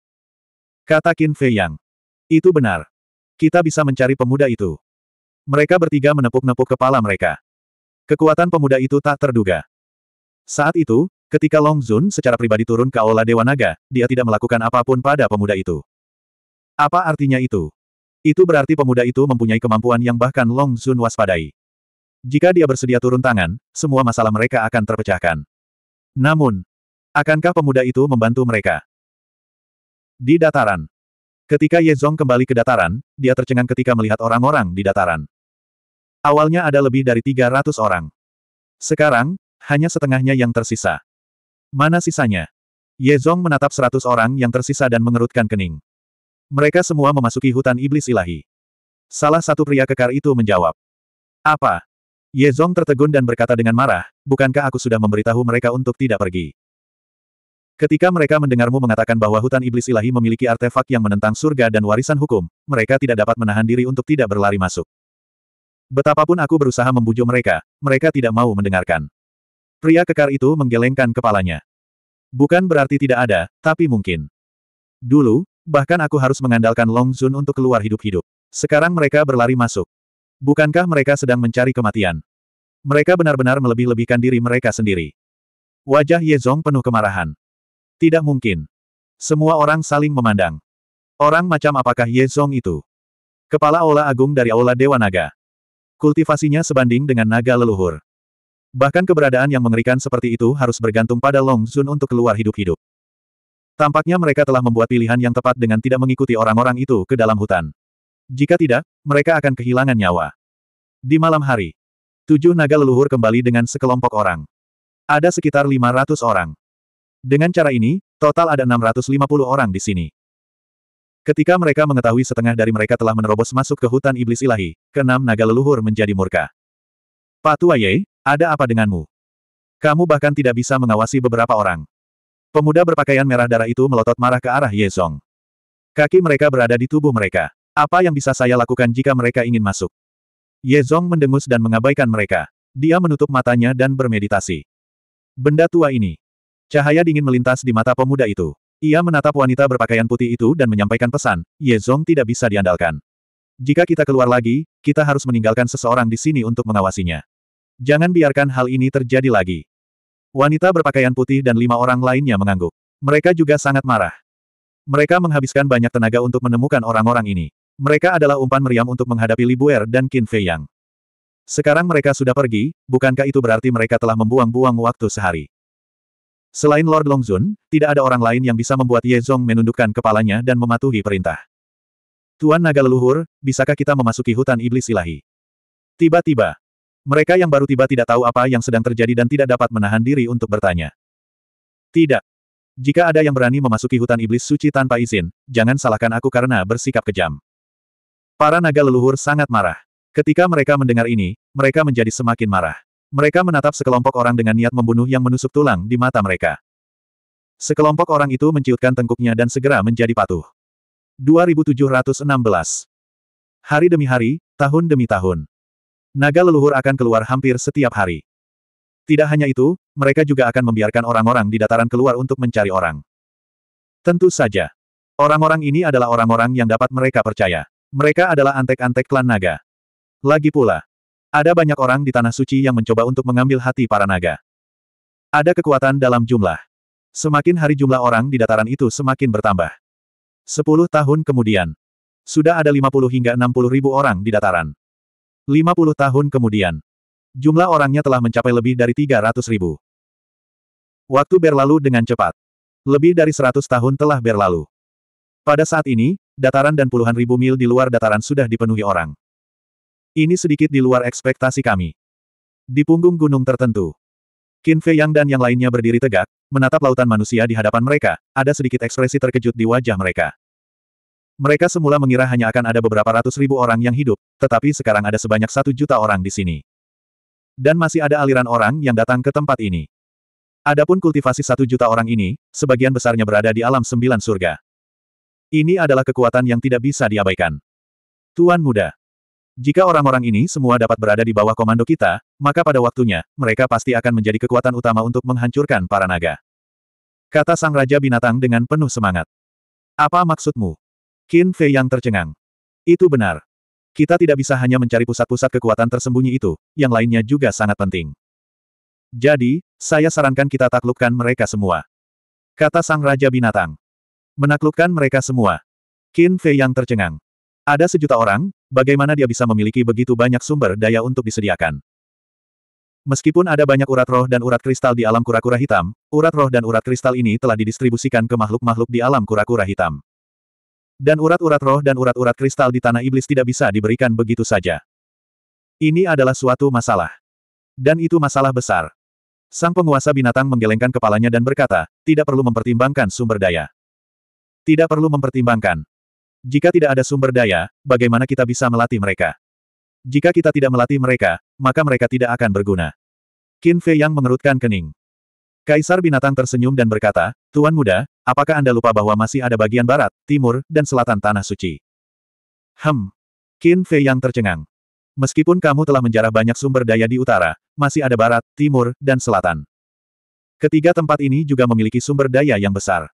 Kata Qin Fei Yang. Itu benar. Kita bisa mencari pemuda itu. Mereka bertiga menepuk-nepuk kepala mereka. Kekuatan pemuda itu tak terduga. Saat itu, ketika Long Zun secara pribadi turun ke Aula Dewa Naga, dia tidak melakukan apapun pada pemuda itu. Apa artinya itu? Itu berarti pemuda itu mempunyai kemampuan yang bahkan Long Zun waspadai. Jika dia bersedia turun tangan, semua masalah mereka akan terpecahkan. Namun, akankah pemuda itu membantu mereka? Di dataran. Ketika Yezong kembali ke dataran, dia tercengang ketika melihat orang-orang di dataran. Awalnya ada lebih dari 300 orang. Sekarang, hanya setengahnya yang tersisa. Mana sisanya? Yezong menatap 100 orang yang tersisa dan mengerutkan kening. Mereka semua memasuki hutan iblis ilahi. Salah satu pria kekar itu menjawab. Apa? Yezong tertegun dan berkata dengan marah, bukankah aku sudah memberitahu mereka untuk tidak pergi? Ketika mereka mendengarmu mengatakan bahwa hutan iblis ilahi memiliki artefak yang menentang surga dan warisan hukum, mereka tidak dapat menahan diri untuk tidak berlari masuk. Betapapun aku berusaha membujuk mereka, mereka tidak mau mendengarkan. Pria kekar itu menggelengkan kepalanya. Bukan berarti tidak ada, tapi mungkin. Dulu, bahkan aku harus mengandalkan Long Zun untuk keluar hidup-hidup. Sekarang mereka berlari masuk. Bukankah mereka sedang mencari kematian? Mereka benar-benar melebih-lebihkan diri mereka sendiri. Wajah Ye Zong penuh kemarahan. Tidak mungkin. Semua orang saling memandang. Orang macam apakah Ye Zong itu? Kepala Aula Agung dari Aula Dewa Naga. Kultivasinya sebanding dengan naga leluhur. Bahkan keberadaan yang mengerikan seperti itu harus bergantung pada Long Zun untuk keluar hidup-hidup. Tampaknya mereka telah membuat pilihan yang tepat dengan tidak mengikuti orang-orang itu ke dalam hutan. Jika tidak, mereka akan kehilangan nyawa. Di malam hari, tujuh naga leluhur kembali dengan sekelompok orang. Ada sekitar 500 orang. Dengan cara ini, total ada 650 orang di sini. Ketika mereka mengetahui setengah dari mereka telah menerobos masuk ke hutan iblis ilahi, keenam naga leluhur menjadi murka. Pak Ye, ada apa denganmu? Kamu bahkan tidak bisa mengawasi beberapa orang. Pemuda berpakaian merah darah itu melotot marah ke arah Yezong. Kaki mereka berada di tubuh mereka. Apa yang bisa saya lakukan jika mereka ingin masuk? Yezong mendengus dan mengabaikan mereka. Dia menutup matanya dan bermeditasi. Benda tua ini, Cahaya dingin melintas di mata pemuda itu. Ia menatap wanita berpakaian putih itu dan menyampaikan pesan, Ye Zong tidak bisa diandalkan. Jika kita keluar lagi, kita harus meninggalkan seseorang di sini untuk mengawasinya. Jangan biarkan hal ini terjadi lagi. Wanita berpakaian putih dan lima orang lainnya mengangguk. Mereka juga sangat marah. Mereka menghabiskan banyak tenaga untuk menemukan orang-orang ini. Mereka adalah umpan meriam untuk menghadapi Li Bu'er dan Qin Fei Yang. Sekarang mereka sudah pergi, bukankah itu berarti mereka telah membuang-buang waktu sehari? Selain Lord Longzun, tidak ada orang lain yang bisa membuat Ye Zong menundukkan kepalanya dan mematuhi perintah. Tuan Naga Leluhur, bisakah kita memasuki hutan iblis ilahi? Tiba-tiba. Mereka yang baru tiba tidak tahu apa yang sedang terjadi dan tidak dapat menahan diri untuk bertanya. Tidak. Jika ada yang berani memasuki hutan iblis suci tanpa izin, jangan salahkan aku karena bersikap kejam. Para naga leluhur sangat marah. Ketika mereka mendengar ini, mereka menjadi semakin marah. Mereka menatap sekelompok orang dengan niat membunuh yang menusuk tulang di mata mereka. Sekelompok orang itu menciutkan tengkuknya dan segera menjadi patuh. 2716 Hari demi hari, tahun demi tahun. Naga leluhur akan keluar hampir setiap hari. Tidak hanya itu, mereka juga akan membiarkan orang-orang di dataran keluar untuk mencari orang. Tentu saja. Orang-orang ini adalah orang-orang yang dapat mereka percaya. Mereka adalah antek-antek klan naga. Lagi pula, ada banyak orang di Tanah Suci yang mencoba untuk mengambil hati para naga. Ada kekuatan dalam jumlah. Semakin hari jumlah orang di dataran itu semakin bertambah. Sepuluh tahun kemudian, sudah ada lima puluh hingga enam puluh ribu orang di dataran. Lima puluh tahun kemudian, jumlah orangnya telah mencapai lebih dari tiga ratus ribu. Waktu berlalu dengan cepat. Lebih dari seratus tahun telah berlalu. Pada saat ini, dataran dan puluhan ribu mil di luar dataran sudah dipenuhi orang. Ini sedikit di luar ekspektasi kami. Di punggung gunung tertentu, Qin Fei Yang dan yang lainnya berdiri tegak, menatap lautan manusia di hadapan mereka, ada sedikit ekspresi terkejut di wajah mereka. Mereka semula mengira hanya akan ada beberapa ratus ribu orang yang hidup, tetapi sekarang ada sebanyak satu juta orang di sini. Dan masih ada aliran orang yang datang ke tempat ini. Adapun kultivasi satu juta orang ini, sebagian besarnya berada di alam sembilan surga. Ini adalah kekuatan yang tidak bisa diabaikan. Tuan muda, jika orang-orang ini semua dapat berada di bawah komando kita, maka pada waktunya, mereka pasti akan menjadi kekuatan utama untuk menghancurkan para naga. Kata Sang Raja Binatang dengan penuh semangat. Apa maksudmu? Qin Fei yang tercengang. Itu benar. Kita tidak bisa hanya mencari pusat-pusat kekuatan tersembunyi itu, yang lainnya juga sangat penting. Jadi, saya sarankan kita taklukkan mereka semua. Kata Sang Raja Binatang. Menaklukkan mereka semua. Qin Fei yang tercengang. Ada sejuta orang, bagaimana dia bisa memiliki begitu banyak sumber daya untuk disediakan? Meskipun ada banyak urat roh dan urat kristal di alam kura-kura hitam, urat roh dan urat kristal ini telah didistribusikan ke makhluk-makhluk di alam kura-kura hitam. Dan urat-urat roh dan urat-urat kristal di tanah iblis tidak bisa diberikan begitu saja. Ini adalah suatu masalah. Dan itu masalah besar. Sang penguasa binatang menggelengkan kepalanya dan berkata, tidak perlu mempertimbangkan sumber daya. Tidak perlu mempertimbangkan. Jika tidak ada sumber daya, bagaimana kita bisa melatih mereka? Jika kita tidak melatih mereka, maka mereka tidak akan berguna. Qin Fei yang mengerutkan kening. Kaisar binatang tersenyum dan berkata, Tuan muda, apakah Anda lupa bahwa masih ada bagian barat, timur, dan selatan tanah suci? Hem. Qin Fei yang tercengang. Meskipun kamu telah menjarah banyak sumber daya di utara, masih ada barat, timur, dan selatan. Ketiga tempat ini juga memiliki sumber daya yang besar.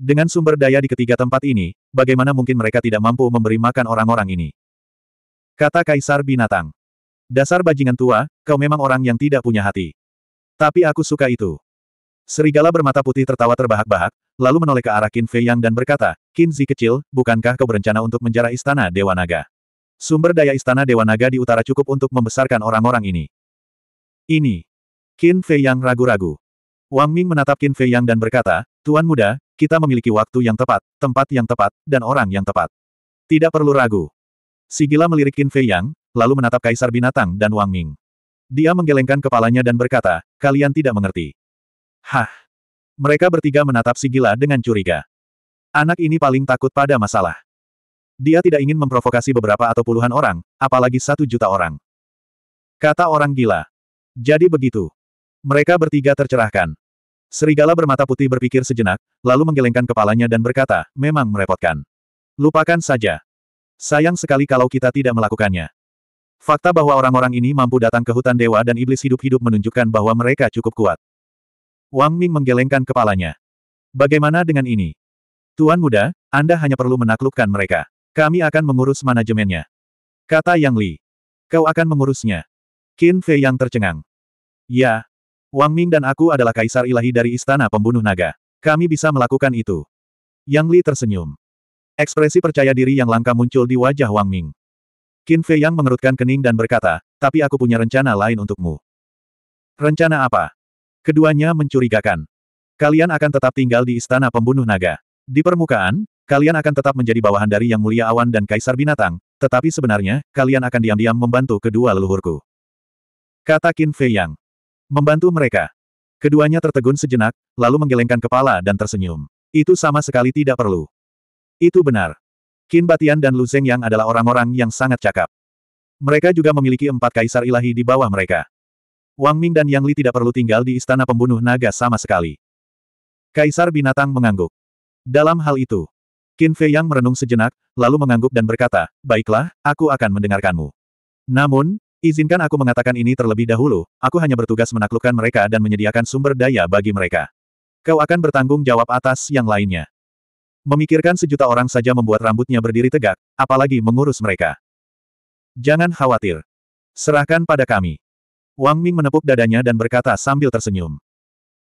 Dengan sumber daya di ketiga tempat ini, bagaimana mungkin mereka tidak mampu memberi makan orang-orang ini? Kata Kaisar Binatang. Dasar bajingan tua, kau memang orang yang tidak punya hati. Tapi aku suka itu. Serigala bermata putih tertawa terbahak-bahak, lalu menoleh ke arah Qin Fei Yang dan berkata, Qin Zi kecil, bukankah kau berencana untuk menjara istana Dewa Naga? Sumber daya istana Dewa Naga di utara cukup untuk membesarkan orang-orang ini. Ini. Qin Fei Yang ragu-ragu. Wang Ming menatap Qin Fei Yang dan berkata, Tuan muda, kita memiliki waktu yang tepat, tempat yang tepat, dan orang yang tepat. Tidak perlu ragu. Sigila melirik Qin Fei Yang, lalu menatap Kaisar Binatang dan Wang Ming. Dia menggelengkan kepalanya dan berkata, kalian tidak mengerti. Hah. Mereka bertiga menatap Sigila dengan curiga. Anak ini paling takut pada masalah. Dia tidak ingin memprovokasi beberapa atau puluhan orang, apalagi satu juta orang. Kata orang gila. Jadi begitu. Mereka bertiga tercerahkan. Serigala bermata putih berpikir sejenak, lalu menggelengkan kepalanya dan berkata, memang merepotkan. Lupakan saja. Sayang sekali kalau kita tidak melakukannya. Fakta bahwa orang-orang ini mampu datang ke hutan dewa dan iblis hidup-hidup menunjukkan bahwa mereka cukup kuat. Wang Ming menggelengkan kepalanya. Bagaimana dengan ini? Tuan muda, Anda hanya perlu menaklukkan mereka. Kami akan mengurus manajemennya. Kata Yang Li. Kau akan mengurusnya. Qin Fei yang tercengang. Ya, Wang Ming dan aku adalah kaisar ilahi dari istana pembunuh naga. Kami bisa melakukan itu. Yang Li tersenyum. Ekspresi percaya diri yang langka muncul di wajah Wang Ming. Qin Fei Yang mengerutkan kening dan berkata, tapi aku punya rencana lain untukmu. Rencana apa? Keduanya mencurigakan. Kalian akan tetap tinggal di istana pembunuh naga. Di permukaan, kalian akan tetap menjadi bawahan dari Yang Mulia Awan dan Kaisar Binatang, tetapi sebenarnya, kalian akan diam-diam membantu kedua leluhurku. Kata Qin Fei Yang. Membantu mereka. Keduanya tertegun sejenak, lalu menggelengkan kepala dan tersenyum. Itu sama sekali tidak perlu. Itu benar. Qin Batian dan Lu Zeng yang adalah orang-orang yang sangat cakap. Mereka juga memiliki empat kaisar ilahi di bawah mereka. Wang Ming dan Yang Li tidak perlu tinggal di istana pembunuh naga sama sekali. Kaisar binatang mengangguk. Dalam hal itu, Qin Fei Yang merenung sejenak, lalu mengangguk dan berkata, Baiklah, aku akan mendengarkanmu. Namun, Izinkan aku mengatakan ini terlebih dahulu, aku hanya bertugas menaklukkan mereka dan menyediakan sumber daya bagi mereka. Kau akan bertanggung jawab atas yang lainnya. Memikirkan sejuta orang saja membuat rambutnya berdiri tegak, apalagi mengurus mereka. Jangan khawatir. Serahkan pada kami. Wang Ming menepuk dadanya dan berkata sambil tersenyum.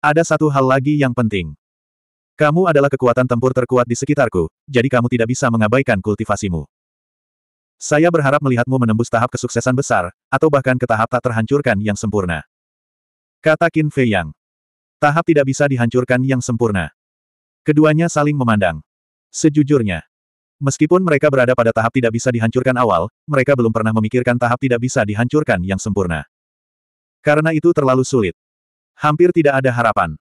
Ada satu hal lagi yang penting. Kamu adalah kekuatan tempur terkuat di sekitarku, jadi kamu tidak bisa mengabaikan kultivasimu. Saya berharap melihatmu menembus tahap kesuksesan besar, atau bahkan ke tahap tak terhancurkan yang sempurna. Kata Qin Fei Yang. Tahap tidak bisa dihancurkan yang sempurna. Keduanya saling memandang. Sejujurnya, Meskipun mereka berada pada tahap tidak bisa dihancurkan awal, mereka belum pernah memikirkan tahap tidak bisa dihancurkan yang sempurna. Karena itu terlalu sulit. Hampir tidak ada harapan.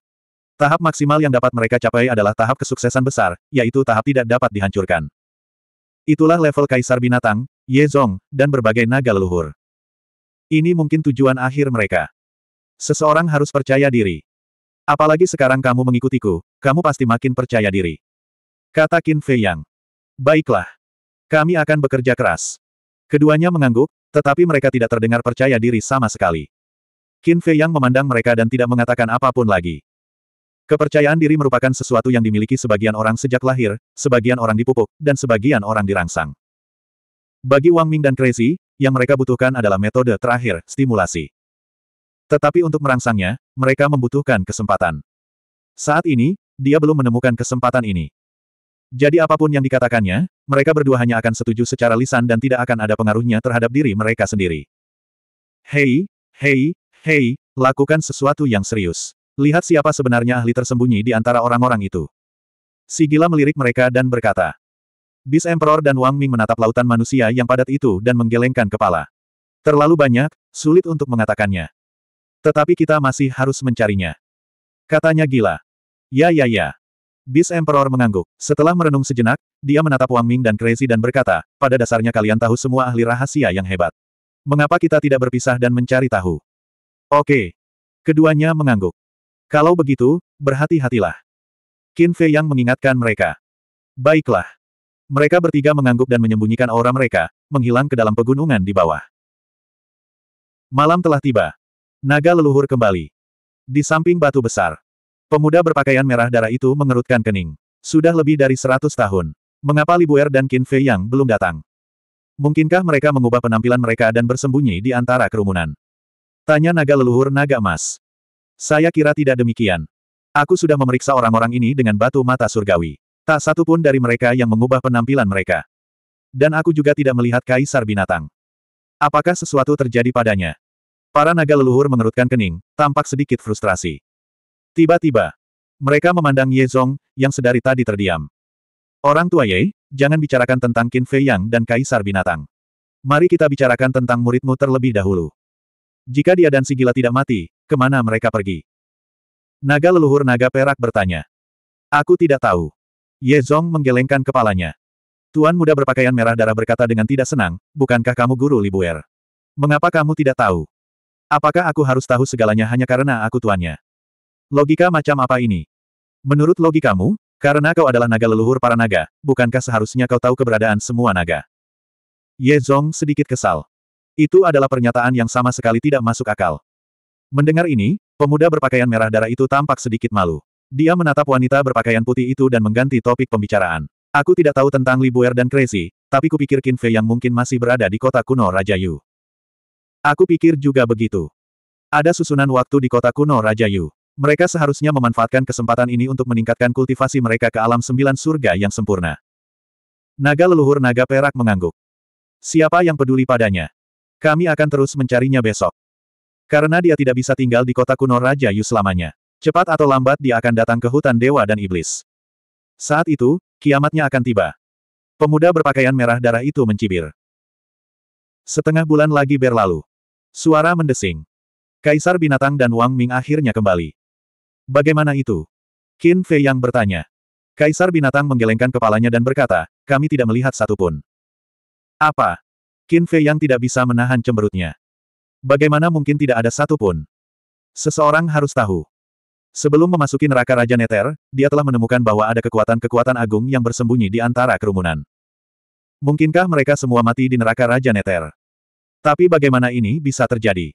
Tahap maksimal yang dapat mereka capai adalah tahap kesuksesan besar, yaitu tahap tidak dapat dihancurkan. Itulah level Kaisar Binatang, Yezong, dan berbagai naga leluhur. Ini mungkin tujuan akhir mereka. Seseorang harus percaya diri. Apalagi sekarang kamu mengikutiku, kamu pasti makin percaya diri. Kata Qin Fei Yang. Baiklah. Kami akan bekerja keras. Keduanya mengangguk, tetapi mereka tidak terdengar percaya diri sama sekali. Qin Fei Yang memandang mereka dan tidak mengatakan apapun lagi. Kepercayaan diri merupakan sesuatu yang dimiliki sebagian orang sejak lahir, sebagian orang dipupuk, dan sebagian orang dirangsang. Bagi Wang Ming dan Crazy, yang mereka butuhkan adalah metode terakhir, stimulasi. Tetapi untuk merangsangnya, mereka membutuhkan kesempatan. Saat ini, dia belum menemukan kesempatan ini. Jadi apapun yang dikatakannya, mereka berdua hanya akan setuju secara lisan dan tidak akan ada pengaruhnya terhadap diri mereka sendiri. Hei, hei, hei, lakukan sesuatu yang serius. Lihat siapa sebenarnya ahli tersembunyi di antara orang-orang itu. Sigila melirik mereka dan berkata. Bis Emperor dan Wang Ming menatap lautan manusia yang padat itu dan menggelengkan kepala. Terlalu banyak, sulit untuk mengatakannya. Tetapi kita masih harus mencarinya. Katanya gila. Ya ya ya. Bis Emperor mengangguk. Setelah merenung sejenak, dia menatap Wang Ming dan Crazy dan berkata, pada dasarnya kalian tahu semua ahli rahasia yang hebat. Mengapa kita tidak berpisah dan mencari tahu? Oke. Keduanya mengangguk. Kalau begitu, berhati-hatilah. Qin Fei Yang mengingatkan mereka. Baiklah. Mereka bertiga mengangguk dan menyembunyikan aura mereka, menghilang ke dalam pegunungan di bawah. Malam telah tiba. Naga leluhur kembali. Di samping batu besar. Pemuda berpakaian merah darah itu mengerutkan kening. Sudah lebih dari seratus tahun. Mengapa Li Bu'er dan Qin Fei Yang belum datang? Mungkinkah mereka mengubah penampilan mereka dan bersembunyi di antara kerumunan? Tanya naga leluhur naga emas. Saya kira tidak demikian. Aku sudah memeriksa orang-orang ini dengan batu mata surgawi. Tak satu pun dari mereka yang mengubah penampilan mereka. Dan aku juga tidak melihat kaisar binatang. Apakah sesuatu terjadi padanya? Para naga leluhur mengerutkan kening, tampak sedikit frustrasi. Tiba-tiba, mereka memandang Ye Zong, yang sedari tadi terdiam. Orang tua Ye, jangan bicarakan tentang Qin Fei Yang dan kaisar binatang. Mari kita bicarakan tentang muridmu terlebih dahulu. Jika dia dan si gila tidak mati, Kemana mereka pergi? Naga leluhur naga perak bertanya. Aku tidak tahu. Ye Zong menggelengkan kepalanya. Tuan muda berpakaian merah darah berkata dengan tidak senang, bukankah kamu guru Libuer? Mengapa kamu tidak tahu? Apakah aku harus tahu segalanya hanya karena aku tuannya? Logika macam apa ini? Menurut logikamu, karena kau adalah naga leluhur para naga, bukankah seharusnya kau tahu keberadaan semua naga? Ye Zong sedikit kesal. Itu adalah pernyataan yang sama sekali tidak masuk akal. Mendengar ini, pemuda berpakaian merah darah itu tampak sedikit malu. Dia menatap wanita berpakaian putih itu dan mengganti topik pembicaraan. Aku tidak tahu tentang Libuer dan Crazy, tapi kupikir Qin Fei yang mungkin masih berada di kota kuno Raja Yu. Aku pikir juga begitu. Ada susunan waktu di kota kuno Raja Yu. Mereka seharusnya memanfaatkan kesempatan ini untuk meningkatkan kultivasi mereka ke alam sembilan surga yang sempurna. Naga leluhur naga perak mengangguk. Siapa yang peduli padanya? Kami akan terus mencarinya besok. Karena dia tidak bisa tinggal di kota kuno Raja Yu selamanya. Cepat atau lambat dia akan datang ke hutan dewa dan iblis. Saat itu, kiamatnya akan tiba. Pemuda berpakaian merah darah itu mencibir. Setengah bulan lagi berlalu. Suara mendesing. Kaisar Binatang dan Wang Ming akhirnya kembali. Bagaimana itu? Qin Fei yang bertanya. Kaisar Binatang menggelengkan kepalanya dan berkata, kami tidak melihat satupun. Apa? Qin Fei yang tidak bisa menahan cemberutnya. Bagaimana mungkin tidak ada satu pun? Seseorang harus tahu. Sebelum memasuki neraka Raja Neter, dia telah menemukan bahwa ada kekuatan-kekuatan agung yang bersembunyi di antara kerumunan. Mungkinkah mereka semua mati di neraka Raja Neter? Tapi bagaimana ini bisa terjadi?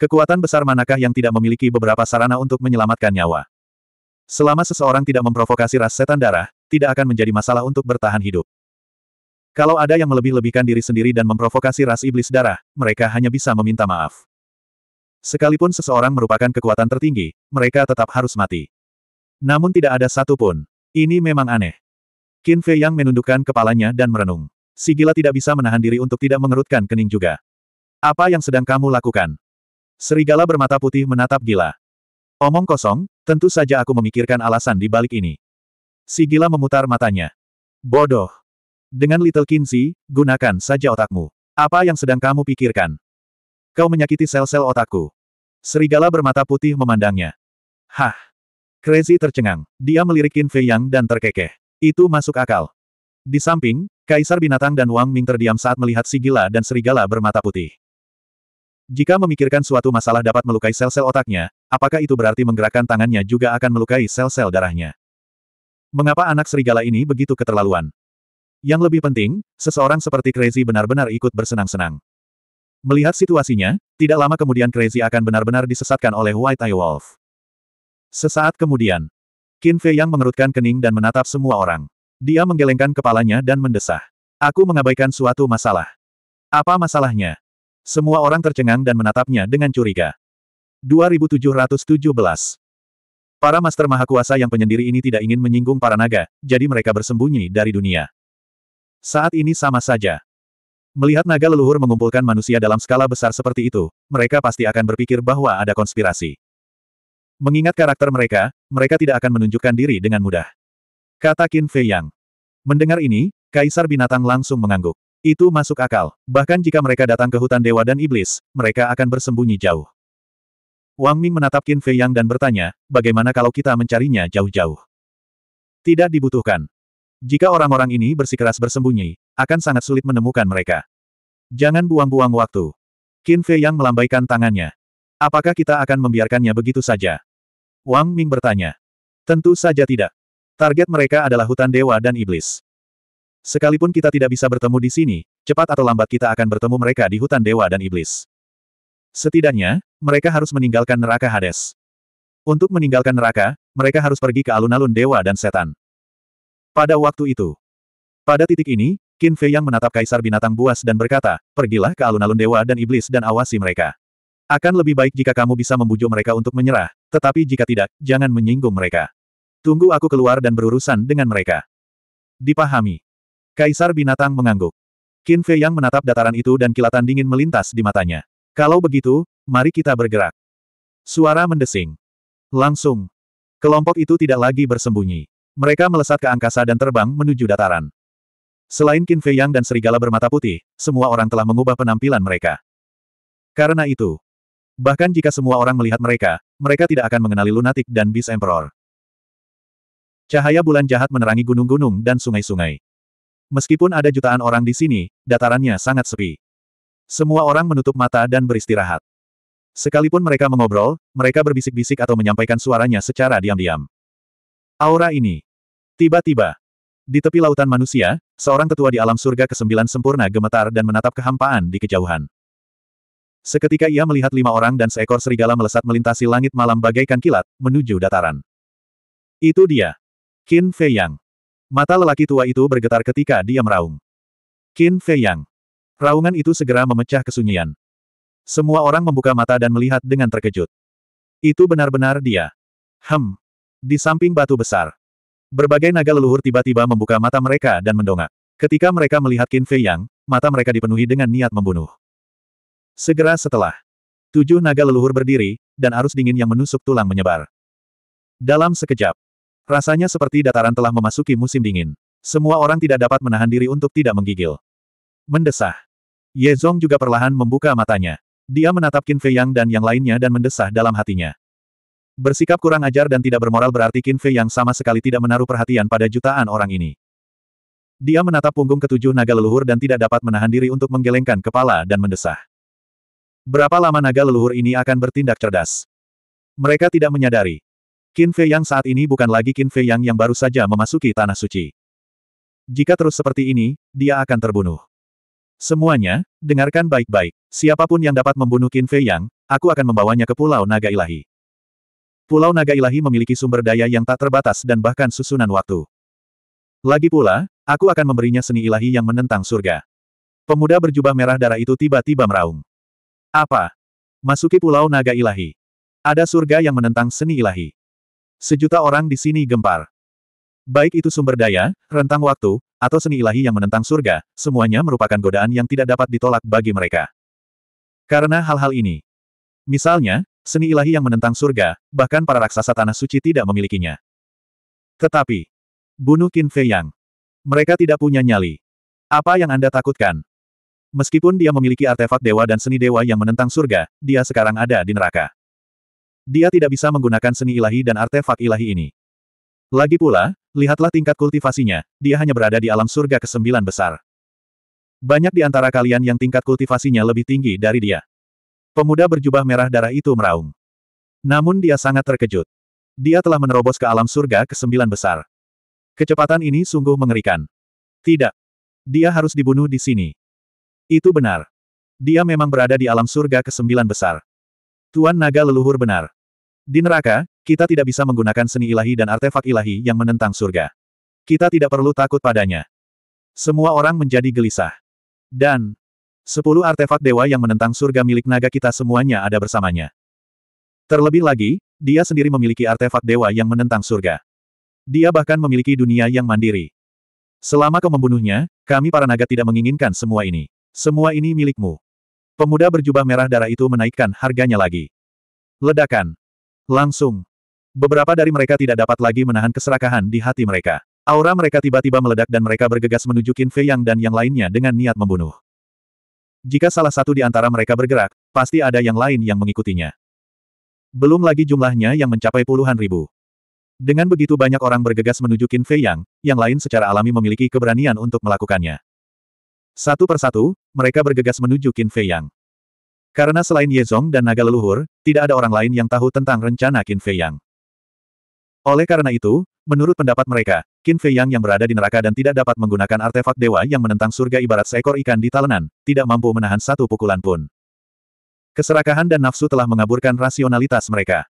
Kekuatan besar manakah yang tidak memiliki beberapa sarana untuk menyelamatkan nyawa? Selama seseorang tidak memprovokasi ras setan darah, tidak akan menjadi masalah untuk bertahan hidup. Kalau ada yang melebih-lebihkan diri sendiri dan memprovokasi ras iblis darah, mereka hanya bisa meminta maaf. Sekalipun seseorang merupakan kekuatan tertinggi, mereka tetap harus mati. Namun tidak ada satu pun. Ini memang aneh. Qin Fei Yang menundukkan kepalanya dan merenung. Si gila tidak bisa menahan diri untuk tidak mengerutkan kening juga. Apa yang sedang kamu lakukan? Serigala bermata putih menatap gila. Omong kosong, tentu saja aku memikirkan alasan di balik ini. Si gila memutar matanya. Bodoh. Dengan Little Kinsey, gunakan saja otakmu. Apa yang sedang kamu pikirkan? Kau menyakiti sel-sel otakku. Serigala bermata putih memandangnya. Hah! Crazy tercengang. Dia melirik Qin Fei Yang dan terkekeh. Itu masuk akal. Di samping, Kaisar Binatang dan Wang Ming terdiam saat melihat si gila dan serigala bermata putih. Jika memikirkan suatu masalah dapat melukai sel-sel otaknya, apakah itu berarti menggerakkan tangannya juga akan melukai sel-sel darahnya? Mengapa anak serigala ini begitu keterlaluan? Yang lebih penting, seseorang seperti Crazy benar-benar ikut bersenang-senang. Melihat situasinya, tidak lama kemudian Crazy akan benar-benar disesatkan oleh White Eye Wolf. Sesaat kemudian, Qin Fei yang mengerutkan kening dan menatap semua orang. Dia menggelengkan kepalanya dan mendesah. Aku mengabaikan suatu masalah. Apa masalahnya? Semua orang tercengang dan menatapnya dengan curiga. 2717 Para master maha kuasa yang penyendiri ini tidak ingin menyinggung para naga, jadi mereka bersembunyi dari dunia. Saat ini sama saja. Melihat naga leluhur mengumpulkan manusia dalam skala besar seperti itu, mereka pasti akan berpikir bahwa ada konspirasi. Mengingat karakter mereka, mereka tidak akan menunjukkan diri dengan mudah. Kata Qin Fei Yang. Mendengar ini, Kaisar Binatang langsung mengangguk. Itu masuk akal, bahkan jika mereka datang ke hutan dewa dan iblis, mereka akan bersembunyi jauh. Wang Ming menatap Qin Fei Yang dan bertanya, bagaimana kalau kita mencarinya jauh-jauh? Tidak dibutuhkan. Jika orang-orang ini bersikeras bersembunyi, akan sangat sulit menemukan mereka. Jangan buang-buang waktu. Qin Fei yang melambaikan tangannya. Apakah kita akan membiarkannya begitu saja? Wang Ming bertanya. Tentu saja tidak. Target mereka adalah hutan dewa dan iblis. Sekalipun kita tidak bisa bertemu di sini, cepat atau lambat kita akan bertemu mereka di hutan dewa dan iblis. Setidaknya, mereka harus meninggalkan neraka Hades. Untuk meninggalkan neraka, mereka harus pergi ke alun-alun dewa dan setan. Pada waktu itu. Pada titik ini, Qin Fei yang menatap Kaisar Binatang Buas dan berkata, pergilah ke alun-alun dewa dan iblis dan awasi mereka. Akan lebih baik jika kamu bisa membujuk mereka untuk menyerah, tetapi jika tidak, jangan menyinggung mereka. Tunggu aku keluar dan berurusan dengan mereka. Dipahami. Kaisar Binatang mengangguk. Qin Fei yang menatap dataran itu dan kilatan dingin melintas di matanya. Kalau begitu, mari kita bergerak. Suara mendesing. Langsung. Kelompok itu tidak lagi bersembunyi. Mereka melesat ke angkasa dan terbang menuju dataran. Selain Qin Fei Yang dan serigala bermata putih, semua orang telah mengubah penampilan mereka. Karena itu, bahkan jika semua orang melihat mereka, mereka tidak akan mengenali Lunatic dan Beast Emperor. Cahaya bulan jahat menerangi gunung-gunung dan sungai-sungai. Meskipun ada jutaan orang di sini, datarannya sangat sepi. Semua orang menutup mata dan beristirahat. Sekalipun mereka mengobrol, mereka berbisik-bisik atau menyampaikan suaranya secara diam-diam. Aura ini. Tiba-tiba. Di tepi lautan manusia, seorang tetua di alam surga ke kesembilan sempurna gemetar dan menatap kehampaan di kejauhan. Seketika ia melihat lima orang dan seekor serigala melesat melintasi langit malam bagaikan kilat, menuju dataran. Itu dia. Qin Fei Yang. Mata lelaki tua itu bergetar ketika dia meraung. Qin Fei Yang. Raungan itu segera memecah kesunyian. Semua orang membuka mata dan melihat dengan terkejut. Itu benar-benar dia. Hem, di samping batu besar, berbagai naga leluhur tiba-tiba membuka mata mereka dan mendongak. Ketika mereka melihat Qin Fei Yang, mata mereka dipenuhi dengan niat membunuh. Segera setelah, tujuh naga leluhur berdiri, dan arus dingin yang menusuk tulang menyebar. Dalam sekejap, rasanya seperti dataran telah memasuki musim dingin. Semua orang tidak dapat menahan diri untuk tidak menggigil. Mendesah. Ye Zong juga perlahan membuka matanya. Dia menatap Qin Fei Yang dan yang lainnya dan mendesah dalam hatinya. Bersikap kurang ajar dan tidak bermoral berarti Qin Fei yang sama sekali tidak menaruh perhatian pada jutaan orang ini. Dia menatap punggung ketujuh naga leluhur dan tidak dapat menahan diri untuk menggelengkan kepala dan mendesah. Berapa lama naga leluhur ini akan bertindak cerdas? Mereka tidak menyadari. Qin Fei yang saat ini bukan lagi Qin Fei yang yang baru saja memasuki tanah suci. Jika terus seperti ini, dia akan terbunuh. Semuanya, dengarkan baik-baik. Siapapun yang dapat membunuh Qin Fei Yang, aku akan membawanya ke Pulau Naga Ilahi. Pulau Naga Ilahi memiliki sumber daya yang tak terbatas dan bahkan susunan waktu. Lagi pula, aku akan memberinya seni ilahi yang menentang surga. Pemuda berjubah merah darah itu tiba-tiba meraung. Apa? Masuki Pulau Naga Ilahi. Ada surga yang menentang seni ilahi. Sejuta orang di sini gempar. Baik itu sumber daya, rentang waktu, atau seni ilahi yang menentang surga, semuanya merupakan godaan yang tidak dapat ditolak bagi mereka. Karena hal-hal ini. Misalnya, Seni ilahi yang menentang surga, bahkan para raksasa tanah suci tidak memilikinya. Tetapi, bunuh Qin Fei Yang. Mereka tidak punya nyali. Apa yang Anda takutkan? Meskipun dia memiliki artefak dewa dan seni dewa yang menentang surga, dia sekarang ada di neraka. Dia tidak bisa menggunakan seni ilahi dan artefak ilahi ini. Lagi pula, lihatlah tingkat kultivasinya, dia hanya berada di alam surga kesembilan besar. Banyak di antara kalian yang tingkat kultivasinya lebih tinggi dari dia. Pemuda berjubah merah darah itu meraung. Namun dia sangat terkejut. Dia telah menerobos ke alam surga ke-9 besar. Kecepatan ini sungguh mengerikan. Tidak. Dia harus dibunuh di sini. Itu benar. Dia memang berada di alam surga ke-9 besar. Tuan naga leluhur benar. Di neraka, kita tidak bisa menggunakan seni ilahi dan artefak ilahi yang menentang surga. Kita tidak perlu takut padanya. Semua orang menjadi gelisah. Dan, Sepuluh artefak dewa yang menentang surga milik naga kita semuanya ada bersamanya. Terlebih lagi, dia sendiri memiliki artefak dewa yang menentang surga. Dia bahkan memiliki dunia yang mandiri. Selama kau membunuhnya, kami para naga tidak menginginkan semua ini. Semua ini milikmu. Pemuda berjubah merah darah itu menaikkan harganya lagi. Ledakan. Langsung. Beberapa dari mereka tidak dapat lagi menahan keserakahan di hati mereka. Aura mereka tiba-tiba meledak dan mereka bergegas menuju Qin Fei Yang dan yang lainnya dengan niat membunuh. Jika salah satu di antara mereka bergerak, pasti ada yang lain yang mengikutinya. Belum lagi jumlahnya yang mencapai puluhan ribu. Dengan begitu banyak orang bergegas menuju Qin Fei Yang, yang lain secara alami memiliki keberanian untuk melakukannya. Satu persatu, mereka bergegas menuju Qin Fei Yang. Karena selain Ye Zong dan naga leluhur, tidak ada orang lain yang tahu tentang rencana Qin Fei Yang. Oleh karena itu, Menurut pendapat mereka, Qin Fei Yang yang berada di neraka dan tidak dapat menggunakan artefak dewa yang menentang surga ibarat seekor ikan di talenan, tidak mampu menahan satu pukulan pun. Keserakahan dan nafsu telah mengaburkan rasionalitas mereka.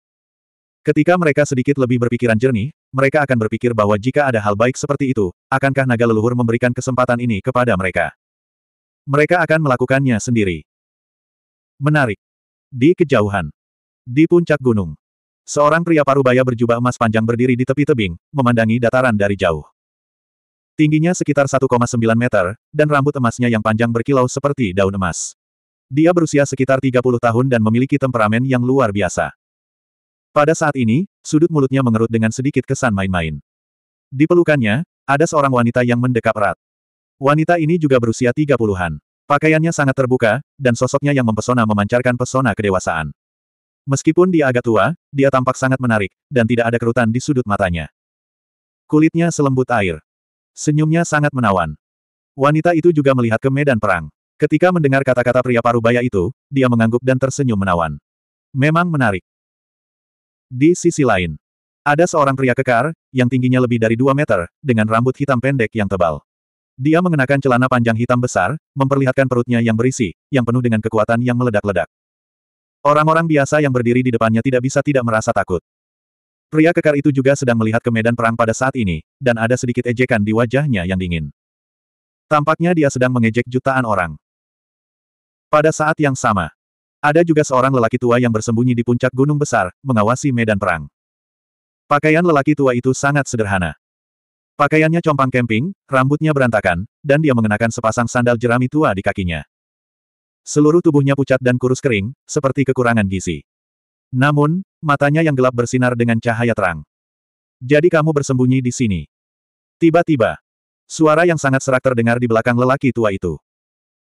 Ketika mereka sedikit lebih berpikiran jernih, mereka akan berpikir bahwa jika ada hal baik seperti itu, akankah naga leluhur memberikan kesempatan ini kepada mereka? Mereka akan melakukannya sendiri. Menarik. Di kejauhan. Di puncak gunung. Seorang pria parubaya berjubah emas panjang berdiri di tepi tebing, memandangi dataran dari jauh. Tingginya sekitar 1,9 meter, dan rambut emasnya yang panjang berkilau seperti daun emas. Dia berusia sekitar 30 tahun dan memiliki temperamen yang luar biasa. Pada saat ini, sudut mulutnya mengerut dengan sedikit kesan main-main. Di pelukannya, ada seorang wanita yang mendekap erat. Wanita ini juga berusia 30-an. Pakaiannya sangat terbuka, dan sosoknya yang mempesona memancarkan pesona kedewasaan. Meskipun dia agak tua, dia tampak sangat menarik, dan tidak ada kerutan di sudut matanya. Kulitnya selembut air. Senyumnya sangat menawan. Wanita itu juga melihat ke medan perang. Ketika mendengar kata-kata pria parubaya itu, dia mengangguk dan tersenyum menawan. Memang menarik. Di sisi lain, ada seorang pria kekar, yang tingginya lebih dari 2 meter, dengan rambut hitam pendek yang tebal. Dia mengenakan celana panjang hitam besar, memperlihatkan perutnya yang berisi, yang penuh dengan kekuatan yang meledak-ledak. Orang-orang biasa yang berdiri di depannya tidak bisa tidak merasa takut. Pria kekar itu juga sedang melihat ke medan perang pada saat ini, dan ada sedikit ejekan di wajahnya yang dingin. Tampaknya dia sedang mengejek jutaan orang. Pada saat yang sama, ada juga seorang lelaki tua yang bersembunyi di puncak gunung besar, mengawasi medan perang. Pakaian lelaki tua itu sangat sederhana. Pakaiannya compang kemping, rambutnya berantakan, dan dia mengenakan sepasang sandal jerami tua di kakinya. Seluruh tubuhnya pucat dan kurus kering, seperti kekurangan gizi. Namun, matanya yang gelap bersinar dengan cahaya terang. Jadi kamu bersembunyi di sini. Tiba-tiba, suara yang sangat serak terdengar di belakang lelaki tua itu.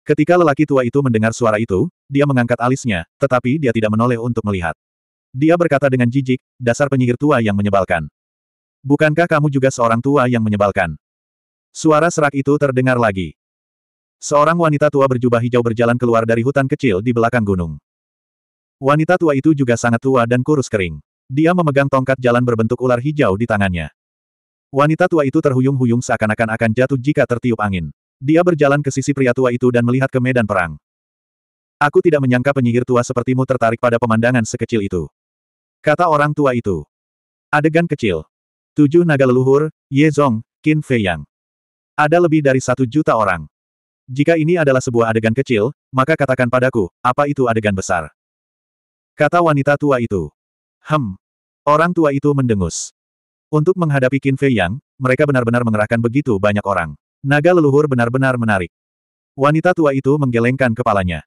Ketika lelaki tua itu mendengar suara itu, dia mengangkat alisnya, tetapi dia tidak menoleh untuk melihat. Dia berkata dengan jijik, dasar penyihir tua yang menyebalkan. Bukankah kamu juga seorang tua yang menyebalkan? Suara serak itu terdengar lagi. Seorang wanita tua berjubah hijau berjalan keluar dari hutan kecil di belakang gunung. Wanita tua itu juga sangat tua dan kurus kering. Dia memegang tongkat jalan berbentuk ular hijau di tangannya. Wanita tua itu terhuyung-huyung seakan-akan akan jatuh jika tertiup angin. Dia berjalan ke sisi pria tua itu dan melihat ke medan perang. Aku tidak menyangka penyihir tua sepertimu tertarik pada pemandangan sekecil itu. Kata orang tua itu. Adegan kecil. Tujuh naga leluhur, Ye Zong, Qin Fei Yang. Ada lebih dari satu juta orang. Jika ini adalah sebuah adegan kecil, maka katakan padaku, apa itu adegan besar? Kata wanita tua itu. Hem. Orang tua itu mendengus. Untuk menghadapi Qin Fei Yang, mereka benar-benar mengerahkan begitu banyak orang. Naga leluhur benar-benar menarik. Wanita tua itu menggelengkan kepalanya.